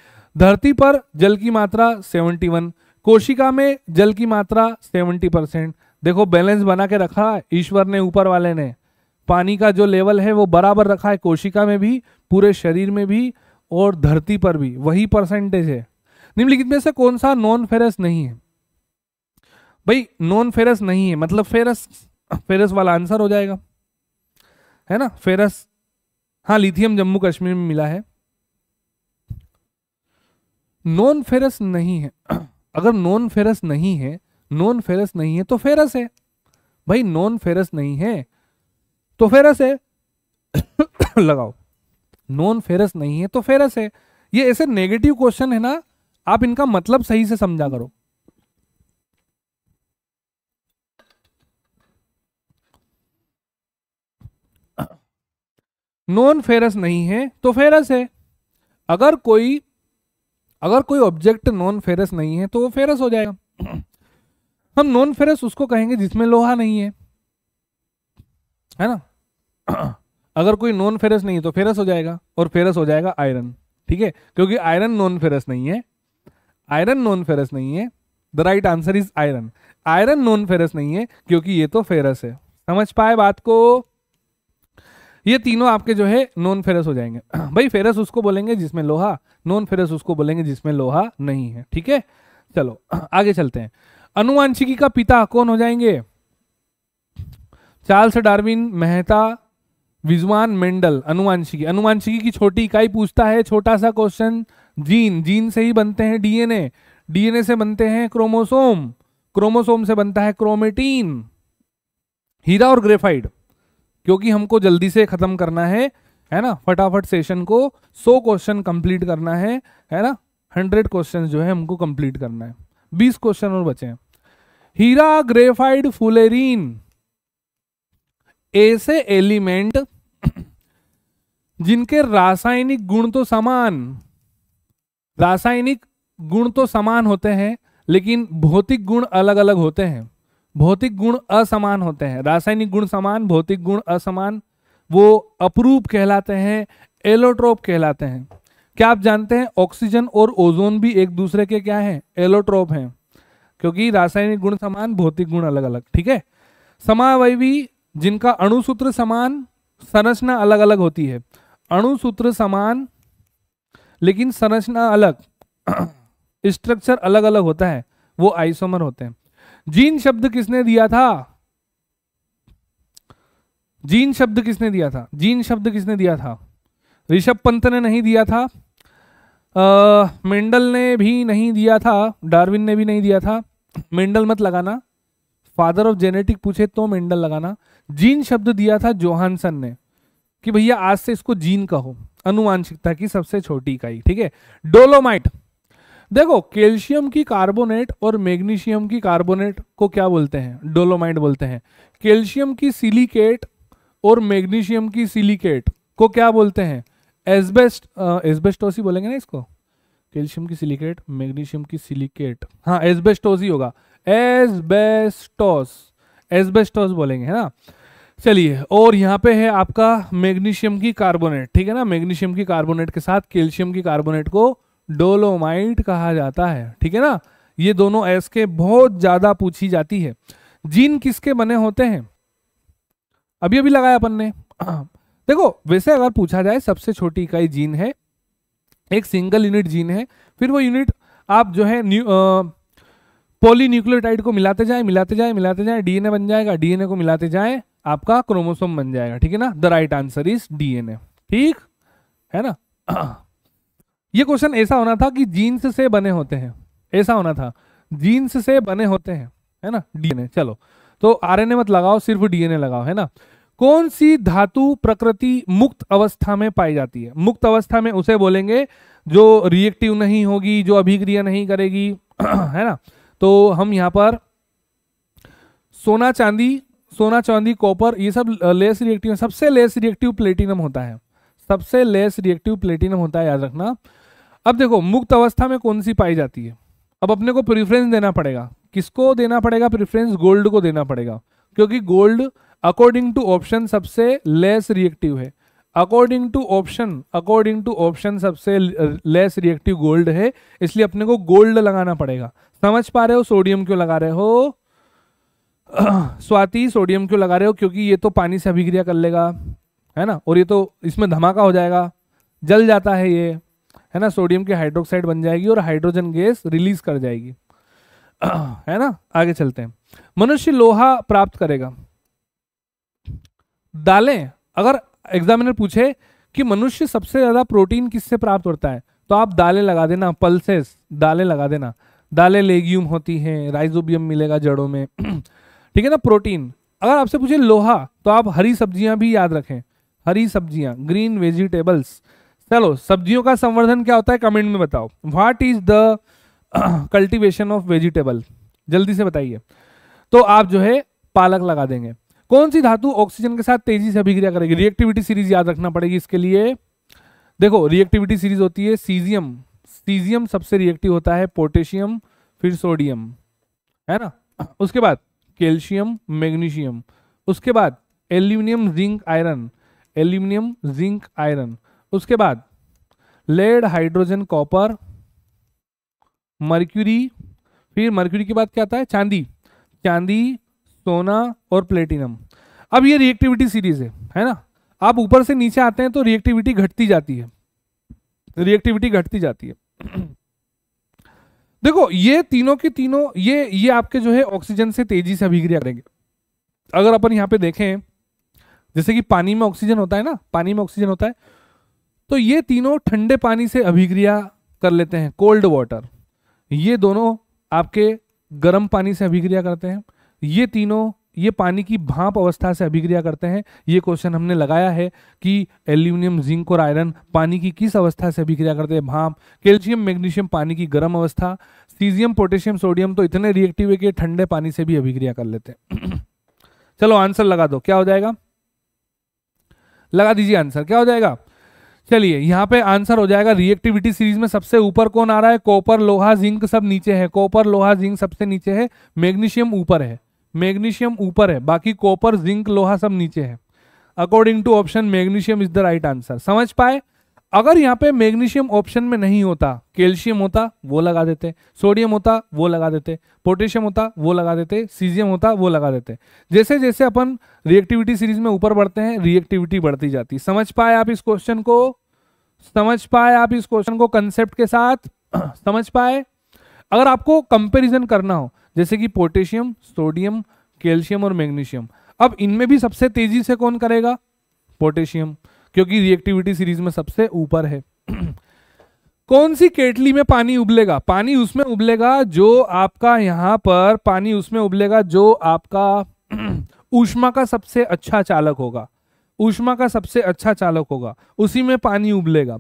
धरती पर जल की मात्रा 71 कोशिका में जल की मात्रा 70 परसेंट देखो बैलेंस बना के रखा ईश्वर ने ऊपर वाले ने पानी का जो लेवल है वो बराबर रखा है कोशिका में भी पूरे शरीर में भी और धरती पर भी वही परसेंटेज है निम्नलिखित में से कौन सा नॉन फेरस नहीं है भाई नॉन फेरस नहीं है मतलब फेरस फेरस वाला आंसर हो जाएगा है ना फेरस हाँ लिथियम जम्मू कश्मीर में मिला है नॉन फेरस नहीं है अगर नॉन फेरस नहीं है नॉन फेरस नहीं है तो फेरस है भाई नॉन फेरस नहीं है तो फेरस है लगाओ नॉन फेरस नहीं है तो फेरस है ये ऐसे नेगेटिव क्वेश्चन है ना आप इनका मतलब सही से समझा करो नॉन फेरस नहीं है तो फेरस है अगर कोई अगर कोई ऑब्जेक्ट नॉन फेरस नहीं है तो वो फेरस हो जाएगा हम नॉन फेरस उसको कहेंगे जिसमें लोहा नहीं है है ना अगर कोई नॉन फेरस नहीं है तो फेरस हो जाएगा और फेरस हो जाएगा आयरन ठीक है क्योंकि आयरन नॉन फेरस नहीं है आयरन नॉन फेरस नहीं है the right answer is iron iron non ferrous नहीं है क्योंकि ये तो फेरस है समझ पाए बात को ये तीनों आपके जो है नॉन फेरस हो जाएंगे भाई फेरस उसको बोलेंगे जिसमें लोहा नॉन फेरस उसको बोलेंगे जिसमें लोहा नहीं है ठीक है चलो आगे चलते हैं अनुवांशिकी का पिता कौन हो जाएंगे चार्ल्स डार्विन मेहता विजवान मेंडल अनुवांशिकी अनुवांशिकी की छोटी इकाई पूछता है छोटा सा क्वेश्चन जीन जीन से ही बनते हैं डीएनए डीएनए से बनते हैं क्रोमोसोम क्रोमोसोम से बनता है क्रोमेटीन हीरा और ग्रेफाइड क्योंकि हमको जल्दी से खत्म करना है है ना फटाफट सेशन को सो क्वेश्चन कंप्लीट करना है है ना हंड्रेड क्वेश्चन जो है हमको कंप्लीट करना है बीस क्वेश्चन और बचे हैं हीरा ग्रेफाइड फुलेरीन ऐसे एलिमेंट जिनके रासायनिक गुण तो समान रासायनिक गुण तो समान होते हैं लेकिन भौतिक गुण अलग अलग होते हैं भौतिक गुण असमान होते हैं रासायनिक गुण समान भौतिक गुण असमान वो अपरूप कहलाते हैं एलोट्रोप कहलाते हैं क्या आप जानते हैं ऑक्सीजन और ओजोन भी एक दूसरे के क्या हैं एलोट्रोप हैं क्योंकि रासायनिक गुण समान भौतिक गुण अलग अलग ठीक है समावयवी जिनका अणुसूत्र समान संरचना अलग अलग होती है अणुसूत्र समान लेकिन संरचना अलग स्ट्रक्चर अलग अलग होता है वो आइसोमर होते हैं जीन शब्द किसने दिया था जीन शब्द किसने दिया था जीन शब्द किसने दिया था ऋषभ पंत ने नहीं दिया था मेंडल ने भी नहीं दिया था डार्विन ने भी नहीं दिया था मेंडल मत लगाना फादर ऑफ जेनेटिक पूछे तो मेंडल लगाना जीन शब्द दिया था जोहानसन ने कि भैया आज से इसको जीन कहो अनुवांशिकता की सबसे छोटी इकाई ठीक है डोलोमाइट देखो कैल्शियम की कार्बोनेट और मैग्नीशियम की कार्बोनेट को क्या बोलते हैं डोलोमाइट बोलते हैं कैल्शियम की सिलिकेट और मैग्नीशियम की सिलिकेट को क्या बोलते हैं एस्बेस्ट एस्बेस्टोस बोलेंगे ना इसको कैल्शियम की सिलिकेट मैग्नीशियम की सिलिकेट हाँ एस्बेस्टोस होगा एस बेस्टोस बोलेंगे है ना चलिए और यहाँ पे है आपका मैग्नीशियम की कार्बोनेट ठीक है ना मैग्नीशियम की कार्बोनेट के साथ कैल्शियम की कार्बोनेट को डोलोमाइट कहा जाता है ठीक है ना ये दोनों एस के बहुत ज्यादा पूछी जाती है जीन किसके बने होते हैं अभी अभी लगाया अपन ने देखो वैसे अगर पूछा जाए सबसे छोटी इकाई जीन है एक सिंगल यूनिट जीन है फिर वो यूनिट आप जो है न्यू न्यूक्लियोटाइड को मिलाते जाए मिलाते जाए मिलाते जाए डीएनए बन जाएगा डीएनए को मिलाते जाए आपका क्रोमोसोम बन जाएगा ठीक है ना the right answer is DNA ठीक है ना ये क्वेश्चन ऐसा होना था कि जीन्स से बने होते हैं ऐसा होना था जीन्स से बने होते हैं है ना डीएनए चलो तो आरएनए मत लगाओ सिर्फ डीएनए लगाओ है ना कौन सी धातु प्रकृति मुक्त अवस्था में पाई जाती है मुक्त अवस्था में उसे बोलेंगे जो रिएक्टिव नहीं होगी जो अभिक्रिया नहीं करेगी है ना तो हम यहाँ पर सोना चांदी सोना चांदी कॉपर ये सब लेस रिएक्टिव सबसे लेस रिएक्टिव प्लेटिनम होता है सबसे लेस रिएक्टिव प्लेटिनम होता है याद रखना अब देखो मुक्त अवस्था में कौन सी पाई जाती है अब अपने को प्रिफ्रेंस देना पड़ेगा किसको देना पड़ेगा प्रिफ्रेंस गोल्ड को देना पड़ेगा क्योंकि गोल्ड अकॉर्डिंग टू ऑप्शन सबसे लेस रिएक्टिव है according to option according to option सबसे लेस रिएक्टिव गोल्ड है इसलिए अपने को गोल्ड लगाना पड़ेगा समझ पा रहे हो सोडियम क्यों लगा रहे हो स्वाति सोडियम क्यों लगा रहे हो क्योंकि ये तो पानी से अभिक्रिया कर लेगा है ना और ये तो इसमें धमाका हो जाएगा जल जाता है ये है ना सोडियम की हाइड्रोक्साइड बन जाएगी और हाइड्रोजन गैस रिलीज कर जाएगी है ना आगे चलते हैं मनुष्य लोहा प्राप्त करेगा दालें अगर एग्जामिनर पूछे कि मनुष्य सबसे ज़्यादा प्रोटीन किससे प्राप्त होता है तो आप दालें लगा देना पल्सेस दालें लगा देना दालें लेग्यूम होती हैं राइजोबियम मिलेगा जड़ों में ठीक है ना प्रोटीन अगर आपसे पूछे लोहा तो आप हरी सब्जियां भी याद रखें हरी सब्जियां ग्रीन वेजिटेबल्स चलो सब्जियों का संवर्धन क्या होता है कमेंट में बताओ what is the cultivation of vegetable जल्दी से बताइए तो आप जो है पालक लगा देंगे कौन सी धातु ऑक्सीजन के साथ तेजी से अभिक्रिया करेगी रिएक्टिविटी सीरीज याद रखना पड़ेगी इसके लिए देखो रिएक्टिविटी सीरीज होती है सीजियम सीजियम सबसे रिएक्टिव होता है पोटेशियम फिर सोडियम है ना उसके बाद कैल्शियम मैग्नीशियम उसके बाद aluminium zinc iron aluminium zinc iron उसके बाद लेड हाइड्रोजन कॉपर मर्क्यूरी फिर मर्क्यूरी के बाद क्या आता है चांदी चांदी सोना और प्लेटिनम अब ये रिएक्टिविटी सीरीज है है ना आप ऊपर से नीचे आते हैं तो रिएक्टिविटी घटती जाती है रिएक्टिविटी घटती जाती है देखो ये तीनों के तीनों ये ये आपके जो है ऑक्सीजन से तेजी से अभिक्रिया करेंगे अगर अपन यहाँ पे देखें जैसे कि पानी में ऑक्सीजन होता है ना पानी में ऑक्सीजन होता है तो ये तीनों ठंडे पानी से अभिक्रिया कर लेते हैं कोल्ड वाटर ये दोनों आपके गर्म पानी से अभिक्रिया करते हैं ये तीनों ये पानी की भाप अवस्था से अभिक्रिया करते हैं ये क्वेश्चन हमने लगाया है कि एल्यूमिनियम जिंक और आयरन पानी की किस अवस्था से अभिक्रिया करते हैं भाप कैल्शियम मैग्नीशियम पानी की गर्म अवस्था सीजियम पोटेशियम सोडियम तो इतने रिएक्टिव है कि ठंडे पानी से भी अभिक्रिया कर लेते हैं चलो आंसर लगा दो क्या हो जाएगा लगा दीजिए आंसर क्या हो जाएगा चलिए यहाँ पे आंसर हो जाएगा रिएक्टिविटी सीरीज में सबसे ऊपर कौन आ रहा है कॉपर लोहा जिंक सब नीचे है कॉपर लोहा जिंक सबसे नीचे है मैग्नीशियम ऊपर है मैग्नीशियम ऊपर है बाकी कॉपर जिंक लोहा सब नीचे है according to option magnesium is the right answer समझ पाए अगर यहाँ पे मैग्नीशियम ऑप्शन में नहीं होता कैल्शियम होता वो लगा देते सोडियम होता वो लगा देते पोटेशियम होता वो लगा देते सीजियम होता वो लगा देते जैसे जैसे अपन रिएक्टिविटी सीरीज में ऊपर बढ़ते हैं रिएक्टिविटी बढ़ती जाती समझ पाए आप इस क्वेश्चन को समझ पाए आप इस क्वेश्चन को कंसेप्ट के साथ समझ पाए अगर आपको कंपेरिजन करना हो जैसे कि पोटेशियम सोडियम कैल्शियम और मैग्नीशियम अब इनमें भी सबसे तेजी से कौन करेगा पोटेशियम क्योंकि रिएक्टिविटी सीरीज में सबसे ऊपर है कौन सी केटली में पानी उबलेगा पानी उसमें उबलेगा जो आपका यहाँ पर पानी उसमें उबलेगा जो आपका ऊष्मा का सबसे अच्छा चालक होगा ऊष्मा का सबसे अच्छा चालक होगा उसी में पानी उबलेगा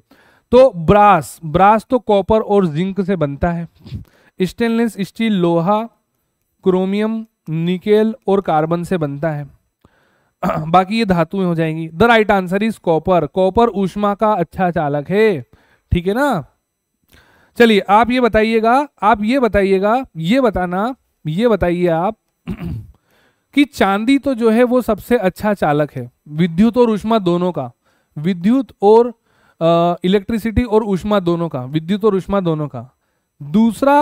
तो ब्रास ब्रास तो कॉपर और जिंक से बनता है स्टेनलेस स्टील लोहा क्रोमियम निकेल और कार्बन से बनता है बाकी ये धातुएं हो जाएंगी the right answer is copper copper ऊष्मा का अच्छा चालक है ठीक है ना चलिए आप ये बताइएगा आप ये बताइएगा ये बताना ये बताइए आप कि चांदी तो जो है वो सबसे अच्छा चालक है विद्युत और ऊष्मा दोनों का विद्युत और इलेक्ट्रिसिटी और ऊष्मा दोनों का विद्युत और ऊष्मा दोनों का दूसरा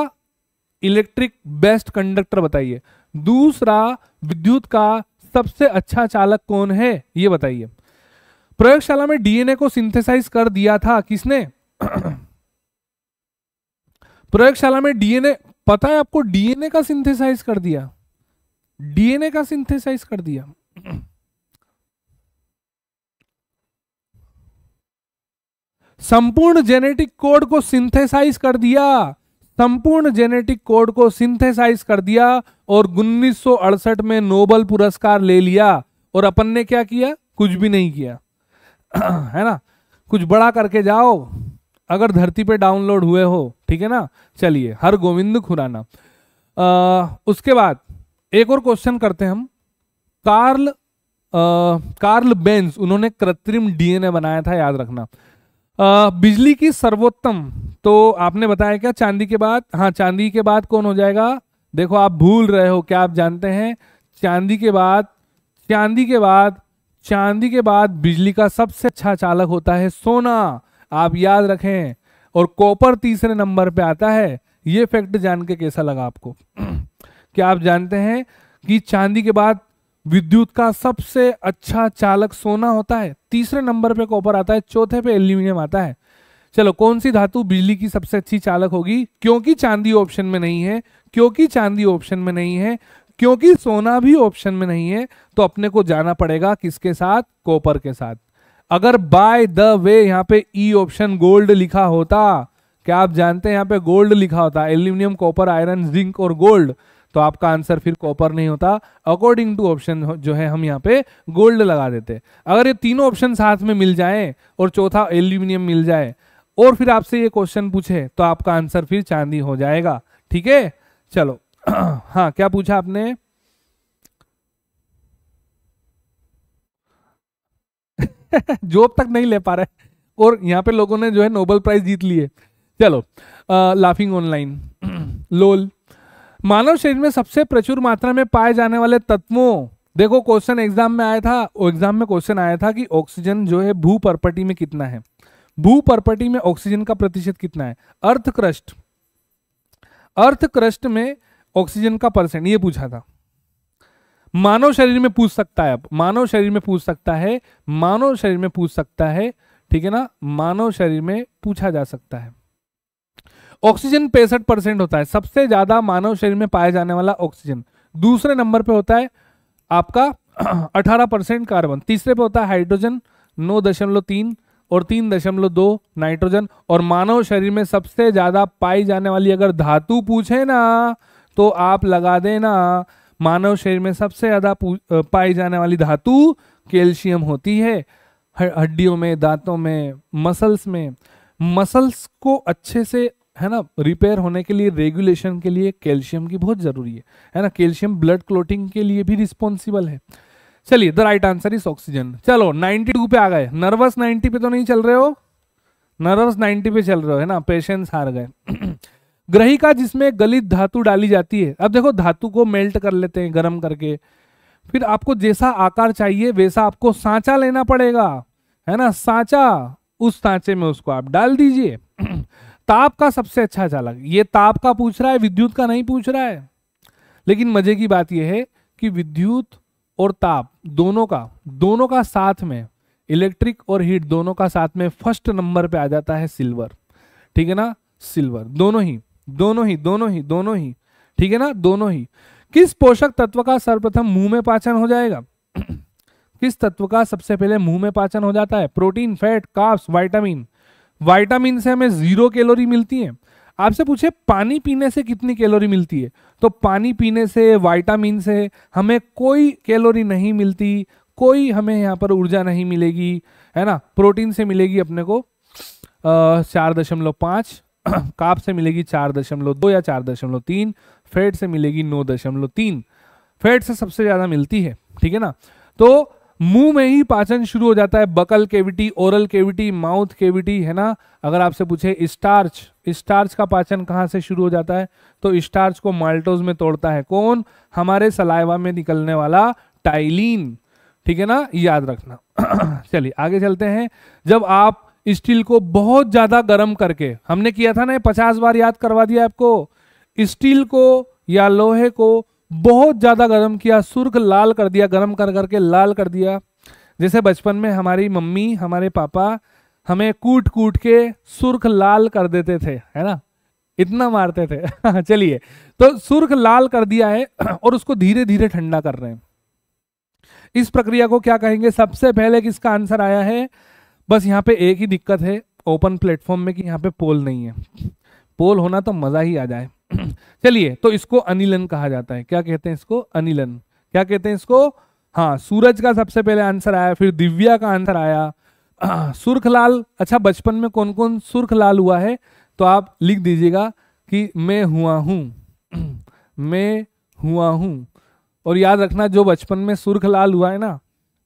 इलेक्ट्रिक बेस्ट कंडक्टर बताइए दूसरा विद्युत का सबसे अच्छा चालक कौन है ये बताइए प्रयोगशाला में डीएनए को सिंथेसाइज कर दिया था किसने प्रयोगशाला में डीएनए पता है आपको डीएनए का सिंथेसाइज कर दिया डीएनए का सिंथेसाइज कर दिया संपूर्ण जेनेटिक कोड को सिंथेसाइज कर दिया संपूर्ण जेनेटिक कोड को सिंथेसाइज कर दिया और उन्नीस में नोबल पुरस्कार ले लिया और अपन ने क्या किया कुछ भी नहीं किया है ना कुछ बड़ा करके जाओ अगर धरती पे डाउनलोड हुए हो ठीक है ना चलिए हर गोविंद खुराना आ, उसके बाद एक और क्वेश्चन करते हैं हम कार्ल आ, कार्ल बेंस उन्होंने कृत्रिम डीएनए बनाया था याद रखना आ, बिजली की सर्वोत्तम तो आपने बताया क्या चांदी के बाद हाँ चांदी के बाद कौन हो जाएगा देखो आप भूल रहे हो क्या आप जानते हैं चांदी के बाद चांदी के बाद चांदी के बाद बिजली का सबसे अच्छा चालक होता है सोना आप याद रखें और कॉपर तीसरे नंबर पे आता है ये फैक्ट जान के कैसा लगा आपको क्या आप जानते हैं कि चांदी के बाद विद्युत का सबसे अच्छा चालक सोना होता है तीसरे नंबर पे कॉपर आता है चौथे पे एल्यूमिनियम आता है चलो कौन सी धातु बिजली की सबसे अच्छी चालक होगी क्योंकि चांदी ऑप्शन में नहीं है क्योंकि चांदी ऑप्शन में नहीं है क्योंकि सोना भी ऑप्शन में नहीं है तो अपने को जाना पड़ेगा किसके साथ कॉपर के साथ अगर बाय द वे यहाँ पे ई ऑप्शन गोल्ड लिखा होता क्या आप जानते हैं यहाँ पे गोल्ड लिखा होता एल्यूमिनियम कॉपर आयरन जिंक और गोल्ड तो आपका आंसर फिर कॉपर नहीं होता अकॉर्डिंग टू ऑप्शन जो है हम यहाँ पे गोल्ड लगा देते अगर ये तीनों ऑप्शन साथ में मिल जाए और चौथा एल्यूमिनियम मिल जाए और फिर आपसे ये क्वेश्चन पूछे तो आपका आंसर फिर चांदी हो जाएगा ठीक है चलो हाँ क्या पूछा आपने जॉब तक नहीं ले पा रहे और यहाँ पे लोगों ने जो है नोबल प्राइज जीत लिए चलो आ, लाफिंग ऑनलाइन लोल मानव शरीर में सबसे प्रचुर मात्रा में पाए जाने वाले तत्वों देखो क्वेश्चन एग्जाम में आया था एग्जाम में क्वेश्चन आया था कि ऑक्सीजन जो है भू परपटी में कितना है भू परपटी में ऑक्सीजन का प्रतिशत कितना है अर्थ क्रस्ट अर्थ क्रस्ट में ऑक्सीजन का परसेंट ये पूछा था मानव शरीर में पूछ सकता है अब मानव शरीर में पूछ सकता है मानव शरीर में पूछ सकता है ठीक है ना मानव शरीर में पूछा जा सकता है ऑक्सीजन पैंसठ परसेंट होता है सबसे ज्यादा मानव शरीर में पाया जाने वाला ऑक्सीजन दूसरे नंबर पे होता है आपका 18 परसेंट कार्बन तीसरे पे होता है हाइड्रोजन नौ दशमलव तीन और तीन दशमलव दो नाइट्रोजन और मानव शरीर में सबसे ज़्यादा पाई जाने वाली अगर धातु पूछे ना तो आप लगा देना मानव शरीर में सबसे ज़्यादा पाई जाने वाली धातु कैल्शियम होती है हड्डियों में दांतों में मसल्स में मसल्स को अच्छे से है ना रिपेयर होने के लिए रेगुलेशन के लिए कैल्शियम की बहुत ज़रूरी है है ना कैल्शियम ब्लड क्लोटिंग के लिए भी रिस्पॉन्सिबल है चलिए the right answer is oxygen चलो 92 पे आ गए नर्वस 90 पे तो नहीं चल रहे हो नर्वस 90 पे चल रहे हो है ना पेशेंस हार गए ग्रहिका जिसमें गलित धातु डाली जाती है अब देखो धातु को मेल्ट कर लेते हैं गर्म करके फिर आपको जैसा आकार चाहिए वैसा आपको सांचा लेना पड़ेगा है ना सांचा उस सांचे में उसको आप डाल दीजिए ताप का सबसे अच्छा चालक ये ताप का पूछ रहा है विद्युत का नहीं पूछ रहा है लेकिन मजे की बात यह है कि विद्युत और ताप दोनों का दोनों का साथ में इलेक्ट्रिक और हीट दोनों का साथ में फर्स्ट नंबर पे आ जाता है सिल्वर ठीक है ना सिल्वर दोनों ही दोनों ही दोनों ही दोनों ही ठीक है ना दोनों ही किस पोषक तत्व का सर्वप्रथम मुंह में पाचन हो जाएगा किस तत्व का सबसे पहले मुंह में पाचन हो जाता है protein fat carbs vitamin vitamin से हमें जीरो कैलोरी मिलती है आपसे पूछे पानी पीने से कितनी कैलोरी मिलती है तो पानी पीने से वाइटामिन से हमें कोई कैलोरी नहीं मिलती कोई हमें यहाँ पर ऊर्जा नहीं मिलेगी है ना प्रोटीन से मिलेगी अपने को चार दशमलव पाँच काप से मिलेगी चार दशमलव दो या चार दशमलव तीन फैट से मिलेगी नौ दशमलव तीन फैट से सबसे ज़्यादा मिलती है ठीक है ना तो मुंह में ही पाचन शुरू हो जाता है buccal cavity oral cavity mouth cavity है ना अगर आपसे पूछे स्टार्च स्टार्च का पाचन कहाँ से शुरू हो जाता है तो स्टार्च को माल्टोज में तोड़ता है कौन हमारे सलाइवा में निकलने वाला टाइलिन ठीक है ना याद रखना चलिए आगे चलते हैं जब आप स्टील को बहुत ज़्यादा गर्म करके हमने किया था ना पचास बार याद करवा दिया आपको स्टील को या लोहे को बहुत ज़्यादा गर्म किया सुर्ख लाल कर दिया गर्म कर करके लाल कर दिया जैसे बचपन में हमारी मम्मी हमारे पापा हमें कूट कूट के सुर्ख लाल कर देते थे है ना इतना मारते थे चलिए तो सुर्ख लाल कर दिया है और उसको धीरे धीरे ठंडा कर रहे हैं इस प्रक्रिया को क्या कहेंगे सबसे पहले किसका आंसर आया है बस यहाँ पे एक ही दिक्कत है ओपन प्लेटफॉर्म में कि यहाँ पे पोल नहीं है पोल होना तो मज़ा ही आ जाए चलिए तो इसको अनिलन कहा जाता है क्या कहते हैं इसको अनिलन क्या कहते हैं इसको हाँ सूरज का सबसे पहले आंसर आया फिर दिव्या का आंसर आया लाल अच्छा बचपन में कौन कौन सुर्ख लाल हुआ है तो आप लिख दीजिएगा कि मैं हुआ हूँ मैं हुआ हूँ और याद रखना जो बचपन में सुर्ख लाल हुआ है ना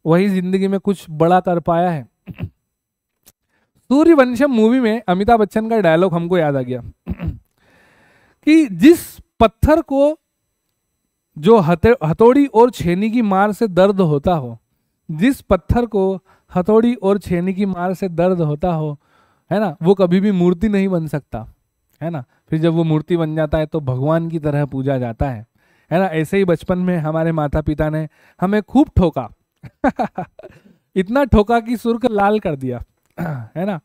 वही जिंदगी में कुछ बड़ा कर पाया है सूर्यवंशम मूवी में अमिताभ बच्चन का डायलॉग हमको याद आ गया कि जिस पत्थर को जो हथौड़ी और छेनी की मार से दर्द होता हो जिस पत्थर को हथौड़ी और छेनी की मार से दर्द होता हो है ना वो कभी भी मूर्ति नहीं बन सकता है ना फिर जब वो मूर्ति बन जाता है तो भगवान की तरह पूजा जाता है है ना ऐसे ही बचपन में हमारे माता पिता ने हमें खूब ठोका इतना ठोका कि सुर्ख लाल कर दिया है ना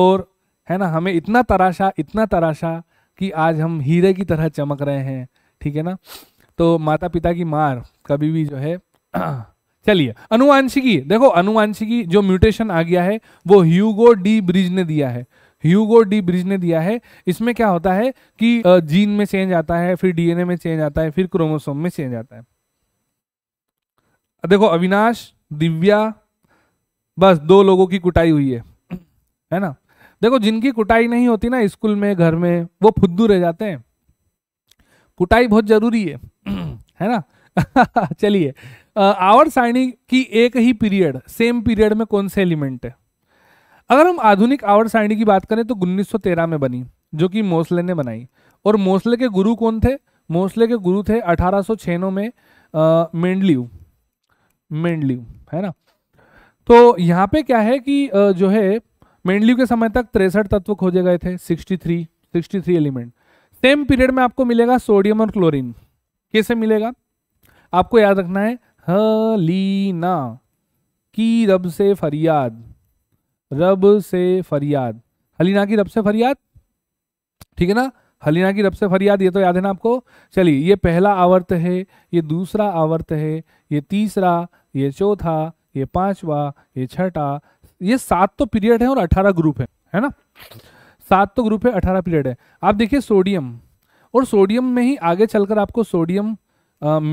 और है ना हमें इतना तराशा इतना तराशा कि आज हम हीरे की तरह चमक रहे हैं ठीक है ना तो माता पिता की मार कभी भी जो है चलिए अनुवांशिकी देखो अनुवांशिकी जो म्यूटेशन आ गया है वो ह्यूगो डी ब्रिज ने दिया है ह्यूगो डी ब्रिज ने दिया है इसमें क्या होता है कि जीन में चेंज आता है फिर डीएनए में चेंज आता है फिर क्रोमोसोम में चेंज आता है देखो अविनाश दिव्या बस दो लोगों की कुटाई हुई है है ना देखो जिनकी कुटाई नहीं होती ना स्कूल में घर में वो फुद्दू रह जाते हैं कुटाई बहुत जरूरी है है ना चलिए आवर सारणी की एक ही पीरियड सेम पीरियड में कौन से एलिमेंट है अगर हम आधुनिक आवर सारणी की बात करें तो उन्नीस में बनी जो कि मोसले ने बनाई और मोसले के गुरु कौन थे मोसले के गुरु थे अठारह में मेंडलीव मेंडलीव है ना तो यहाँ पे क्या है कि जो है मेंडलिव के समय तक तिरसठ तत्व खोजे गए थे 63 63 एलिमेंट सेम पीरियड में आपको मिलेगा सोडियम और क्लोरीन कैसे मिलेगा आपको याद रखना है हलीना की रब से फरियाद रब से फरियाद हलीना की रब से फरियाद ठीक है ना हलीना की रब से फरियाद ये तो याद है ना आपको चलिए ये पहला आवर्त है ये दूसरा आवर्त है ये तीसरा ये चौथा ये पांचवा ये छठा ये सात तो पीरियड है और अठारह ग्रुप है है ना सात तो ग्रुप है अठारह पीरियड है आप देखिए सोडियम और सोडियम में ही आगे चलकर आपको सोडियम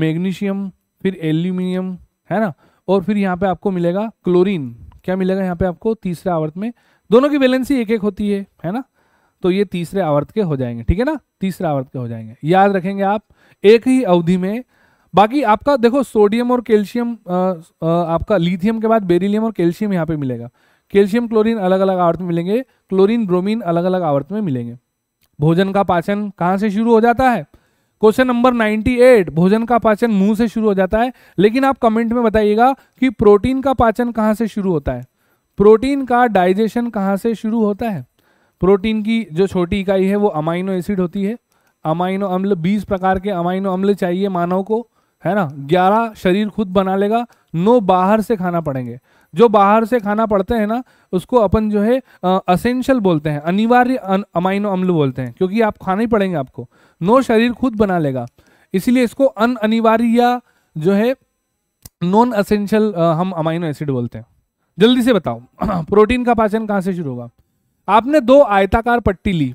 मैग्नीशियम फिर एल्यूमिनियम है ना और फिर यहाँ पे आपको मिलेगा क्लोरीन क्या मिलेगा यहाँ पे आपको तीसरे आवर्त में दोनों की वैलेंसी एक एक होती है है ना तो ये तीसरे आवर्त के हो जाएंगे ठीक है ना तीसरे आवर्त के हो जाएंगे याद रखेंगे आप एक ही अवधि में बाकी आपका देखो सोडियम और कैल्शियम आपका लिथियम के बाद बेरिलियम और कैल्शियम यहाँ पे मिलेगा कैल्शियम क्लोरीन अलग अलग आवर्त में मिलेंगे क्लोरीन ब्रोमीन अलग अलग आवर्त में मिलेंगे भोजन का पाचन कहाँ से शुरू हो जाता है क्वेश्चन नंबर 98 भोजन का पाचन मुंह से शुरू हो जाता है लेकिन आप कमेंट में बताइएगा कि प्रोटीन का पाचन कहाँ से शुरू होता है प्रोटीन का डाइजेशन कहाँ से शुरू होता है प्रोटीन की जो छोटी इकाई है वो अमाइनो एसिड होती है अमाइनो अम्ल 20 प्रकार के अमाइनो अम्ल चाहिए मानव को है ना ग्यारह शरीर खुद बना लेगा नो बाहर से खाना पड़ेंगे जो बाहर से खाना पड़ते हैं ना उसको अपन जो है असेंशियल बोलते हैं अनिवार्य अमाइनो अम्ल बोलते हैं क्योंकि आप खाना ही पड़ेंगे आपको नो शरीर खुद बना लेगा इसलिए इसको अन अनिवार्य या जो है नॉन असेंशियल हम अमाइनो एसिड बोलते हैं जल्दी से बताओ प्रोटीन का पाचन कहाँ से शुरू होगा आपने दो आयताकार पट्टी ली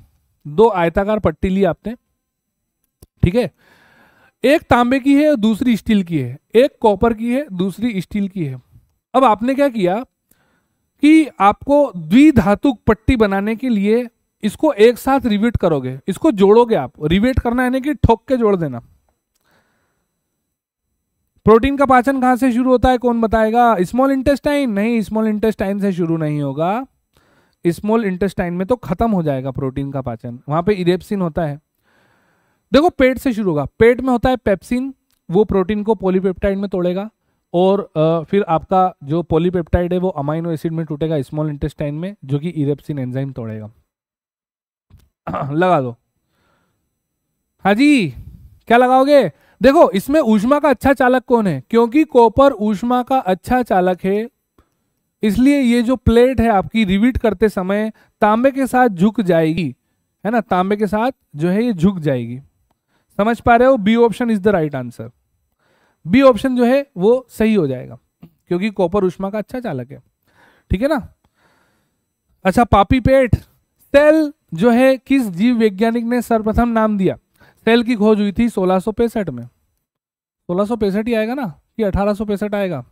दो आयताकार पट्टी ली आपने ठीक है एक तांबे की है दूसरी स्टील की है एक कॉपर की है दूसरी स्टील की है अब आपने क्या किया कि आपको द्विधातुक पट्टी बनाने के लिए इसको एक साथ रिवेट करोगे इसको जोड़ोगे आप रिवेट करना यानी कि ठोक के जोड़ देना प्रोटीन का पाचन कहां से शुरू होता है कौन बताएगा स्मॉल इंटेस्टाइन नहीं स्मॉल इंटेस्टाइन से शुरू नहीं होगा स्मॉल इंटेस्टाइन में तो खत्म हो जाएगा प्रोटीन का पाचन वहां पे इरेप्सिन होता है देखो पेट से शुरू होगा पेट में होता है पेप्सिन वो प्रोटीन को पॉलीपेप्टाइड में तोड़ेगा और फिर आपका जो पॉलीपेप्टाइड है वो अमाइनो एसिड में टूटेगा स्मॉल इंटेस्टाइन में जो कि इरेप्सिन एंजाइम तोड़ेगा लगा दो हाँ जी क्या लगाओगे देखो इसमें ऊष्मा का अच्छा चालक कौन है क्योंकि कॉपर ऊष्मा का अच्छा चालक है इसलिए ये जो प्लेट है आपकी रिवीट करते समय तांबे के साथ झुक जाएगी है ना तांबे के साथ जो है ये झुक जाएगी समझ पा रहे हो B option is the right answer B option जो है वो सही हो जाएगा क्योंकि कॉपर उष्मा का अच्छा चालक है ठीक है ना अच्छा पापी पेट सेल जो है किस जीव वैज्ञानिक ने सर्वप्रथम नाम दिया सेल की खोज हुई थी सोलह में सोलह ही आएगा ना कि अठारह आएगा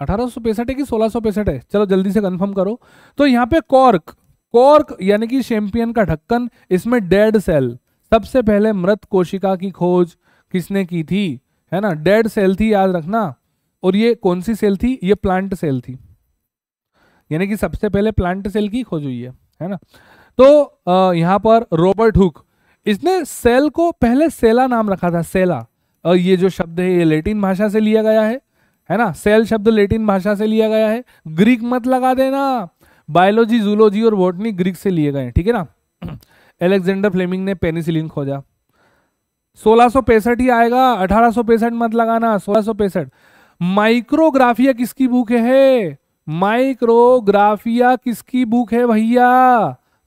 अठारह है कि सोलह है चलो जल्दी से कंफर्म करो तो यहाँ पे कॉर्क कॉर्क यानी कि शैंपियन का ढक्कन इसमें डेड सेल सबसे पहले मृत कोशिका की खोज किसने की थी है ना डेड सेल थी याद रखना और ये कौन सी सेल थी ये प्लांट सेल थी यानी कि सबसे पहले प्लांट सेल की खोज हुई है है ना तो यहाँ पर रॉबर्ट हुक इसने सेल को पहले सेला नाम रखा था सेला और ये जो शब्द है ये लेटिन भाषा से लिया गया है है ना सेल शब्द लेटिन भाषा से लिया गया है ग्रीक मत लगा देना बायोलॉजी जूलॉजी और बॉटनी ग्रीक से लिए गए ठीक है ना एलेक्जेंडर फ्लेमिंग ने पेनिसिलिन खोजा सोलह ही आएगा अठारह मत लगाना सोलह माइक्रोग्राफिया किसकी बुक है माइक्रोग्राफिया किसकी बुक है भैया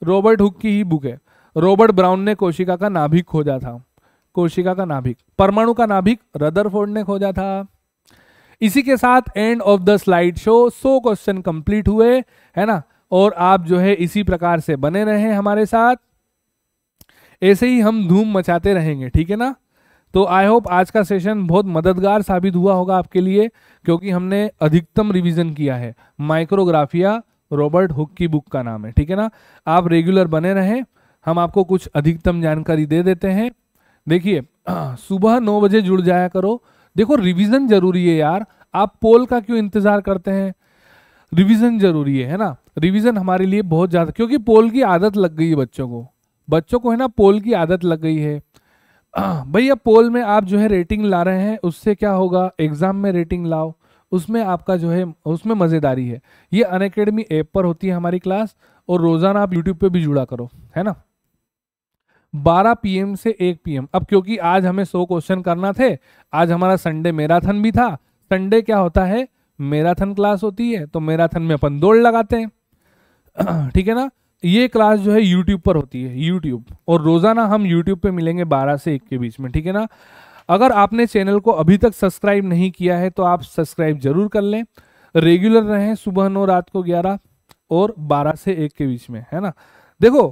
रॉबर्ट हुक की ही बुक है रॉबर्ट ब्राउन ने कोशिका का नाभिक खोजा था कोशिका का नाभिक परमाणु का नाभिक रदरफोर्ड ने खोजा था इसी के साथ end of the slide show so question complete हुए है ना और आप जो है इसी प्रकार से बने रहे हमारे साथ ऐसे ही हम धूम मचाते रहेंगे ठीक है ना तो आई होप आज का सेशन बहुत मददगार साबित हुआ होगा आपके लिए क्योंकि हमने अधिकतम रिवीजन किया है माइक्रोग्राफिया रॉबर्ट हुक की बुक का नाम है ठीक है ना आप रेगुलर बने रहें हम आपको कुछ अधिकतम जानकारी दे देते हैं देखिए सुबह नौ बजे जुड़ जाया करो देखो रिवीजन जरूरी है यार आप पोल का क्यों इंतजार करते हैं रिवीजन जरूरी है है ना रिवीजन हमारे लिए बहुत ज़्यादा क्योंकि पोल की आदत लग गई है बच्चों को बच्चों को है ना पोल की आदत लग गई है भैया पोल में आप जो है रेटिंग ला रहे हैं उससे क्या होगा एग्ज़ाम में रेटिंग लाओ उसमें आपका जो है उसमें मज़ेदारी है ये अन अकेडमी ऐप पर होती है हमारी क्लास और रोज़ाना आप यूट्यूब पे भी जुड़ा करो है ना 12 पीएम से 1 पीएम अब क्योंकि आज हमें 100 क्वेश्चन करना थे आज हमारा संडे मैराथन भी था संडे क्या होता है मैराथन क्लास होती है तो मैराथन में अपन दौड़ लगाते हैं ठीक है ना ये क्लास जो है यूट्यूब पर होती है यूट्यूब और रोज़ाना हम यूट्यूब पे मिलेंगे 12 से 1 के बीच में ठीक है ना अगर आपने चैनल को अभी तक सब्सक्राइब नहीं किया है तो आप सब्सक्राइब जरूर कर लें रेगुलर रहें सुबह नौ रात को 11 और 12 से 1 के बीच में है ना देखो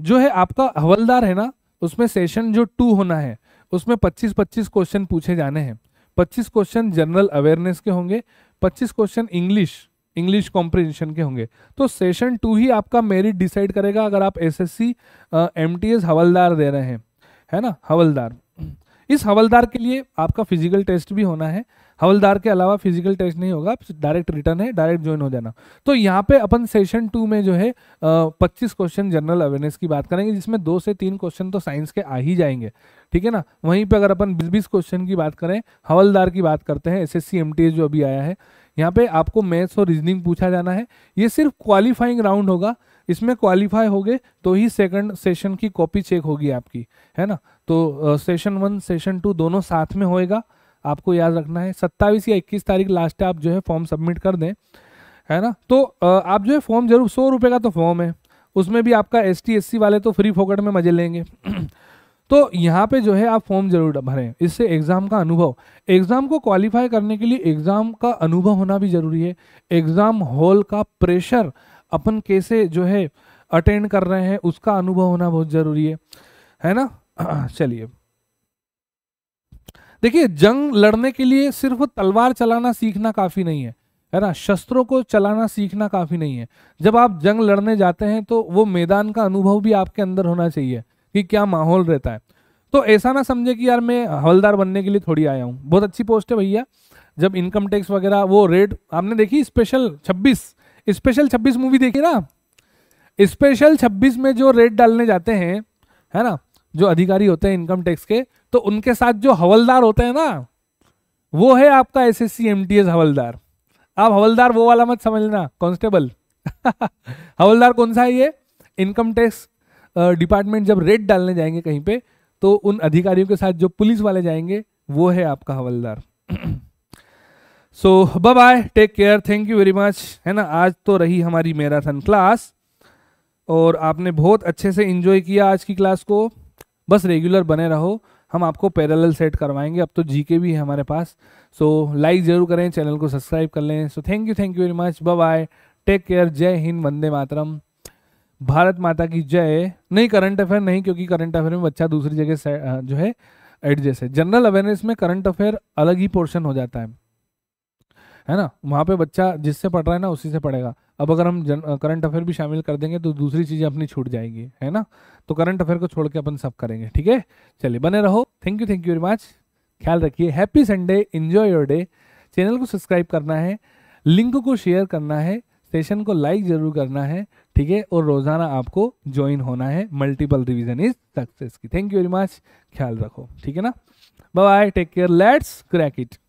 जो है आपका हवलदार है ना उसमें सेशन जो टू होना है उसमें पच्चीस पच्चीस क्वेश्चन पूछे जाने हैं पच्चीस क्वेश्चन जनरल अवेयरनेस के होंगे पच्चीस क्वेश्चन इंग्लिश इंग्लिश कॉम्प्रिहेंशन के होंगे तो सेशन टू ही आपका मेरिट डिसाइड करेगा अगर आप एस एसएससी एमटीएस हवलदार दे रहे हैं है ना हवलदार इस हवलदार के लिए आपका फिजिकल टेस्ट भी होना है हवलदार के अलावा फिजिकल टेस्ट नहीं होगा डायरेक्ट रिटर्न है डायरेक्ट ज्वाइन हो जाना तो यहाँ पे अपन सेशन टू में जो है पच्चीस क्वेश्चन जनरल अवेयरनेस की बात करेंगे जिसमें दो से तीन क्वेश्चन तो साइंस के आ ही जाएंगे ठीक है ना वहीं पे अगर अपन बीस बीस क्वेश्चन की बात करें हवलदार की बात करते हैं एस एस जो अभी आया है यहाँ पे आपको मैथ्स और रीजनिंग पूछा जाना है ये सिर्फ क्वालिफाइंग राउंड होगा इसमें क्वालिफाई हो गए तो ही सेकंड सेशन की कॉपी चेक होगी आपकी है ना तो सेशन वन सेशन टू दोनों साथ में होएगा आपको याद रखना है सत्ताईस या इक्कीस तारीख लास्ट आप जो है फॉर्म सबमिट कर दें है ना तो आप जो है फॉर्म जरूर सौ रुपये का तो फॉर्म है उसमें भी आपका एस टी वाले तो फ्री फोकट में मजे लेंगे तो यहाँ पे जो है आप फॉर्म जरूर भरें इससे एग्ज़ाम का अनुभव एग्ज़ाम को क्वालिफाई करने के लिए एग्ज़ाम का अनुभव होना भी ज़रूरी है एग्ज़ाम हॉल का प्रेशर अपन कैसे जो है अटेंड कर रहे हैं उसका अनुभव होना बहुत ज़रूरी है है ना चलिए देखिए जंग लड़ने के लिए सिर्फ तलवार चलाना सीखना काफ़ी नहीं है है ना शस्त्रों को चलाना सीखना काफ़ी नहीं है जब आप जंग लड़ने जाते हैं तो वो मैदान का अनुभव भी आपके अंदर होना चाहिए कि क्या माहौल रहता है तो ऐसा ना समझे कि यार मैं हवलदार बनने के लिए थोड़ी आया हूँ बहुत अच्छी पोस्ट है भैया जब इनकम टैक्स वगैरह वो रेट आपने देखी स्पेशल छब्बीस स्पेशल छब्बीस मूवी देखी ना स्पेशल छब्बीस में जो रेट डालने जाते हैं है ना जो अधिकारी होते हैं इनकम टैक्स के तो उनके साथ जो हवलदार होते हैं ना वो है आपका एस एस हवलदार आप हवलदार वो वाला मत समझ लेना कॉन्स्टेबल हवलदार कौन सा है ये इनकम टैक्स डिपार्टमेंट जब रेड डालने जाएंगे कहीं पे तो उन अधिकारियों के साथ जो पुलिस वाले जाएंगे वो है आपका हवलदार so bye bye take care thank you very much है ना आज तो रही हमारी मैराथन क्लास और आपने बहुत अच्छे से इन्जॉय किया आज की क्लास को बस रेगुलर बने रहो हम आपको पैरेलल सेट करवाएंगे अब तो जीके भी है हमारे पास सो लाइक ज़रूर करें चैनल को सब्सक्राइब कर लें so thank you thank you very much bye bye take care जय हिंद वंदे मातरम भारत माता की जय नहीं करंट अफेयर नहीं क्योंकि करंट अफेयर में बच्चा दूसरी जगह जो है एडजस्ट है जनरल अवेयरनेस में करंट अफेयर अलग ही पोर्शन हो जाता है है ना वहाँ पे बच्चा जिससे पढ़ रहा है ना उसी से पढ़ेगा अब अगर हम करंट अफेयर भी शामिल कर देंगे तो दूसरी चीज़ें अपनी छूट जाएंगी है ना तो करंट अफेयर को छोड़ के अपन सब करेंगे ठीक है चलिए बने रहो thank you thank you very much ख्याल रखिए happy Sunday enjoy your day channel को सब्सक्राइब करना है लिंक को शेयर करना है सेशन को लाइक ज़रूर करना है ठीक है और रोज़ाना आपको ज्वाइन होना है मल्टीपल रिविजन इज सक्सेस की थैंक यू वेरी मच ख्याल रखो ठीक है ना bye take care let's crack it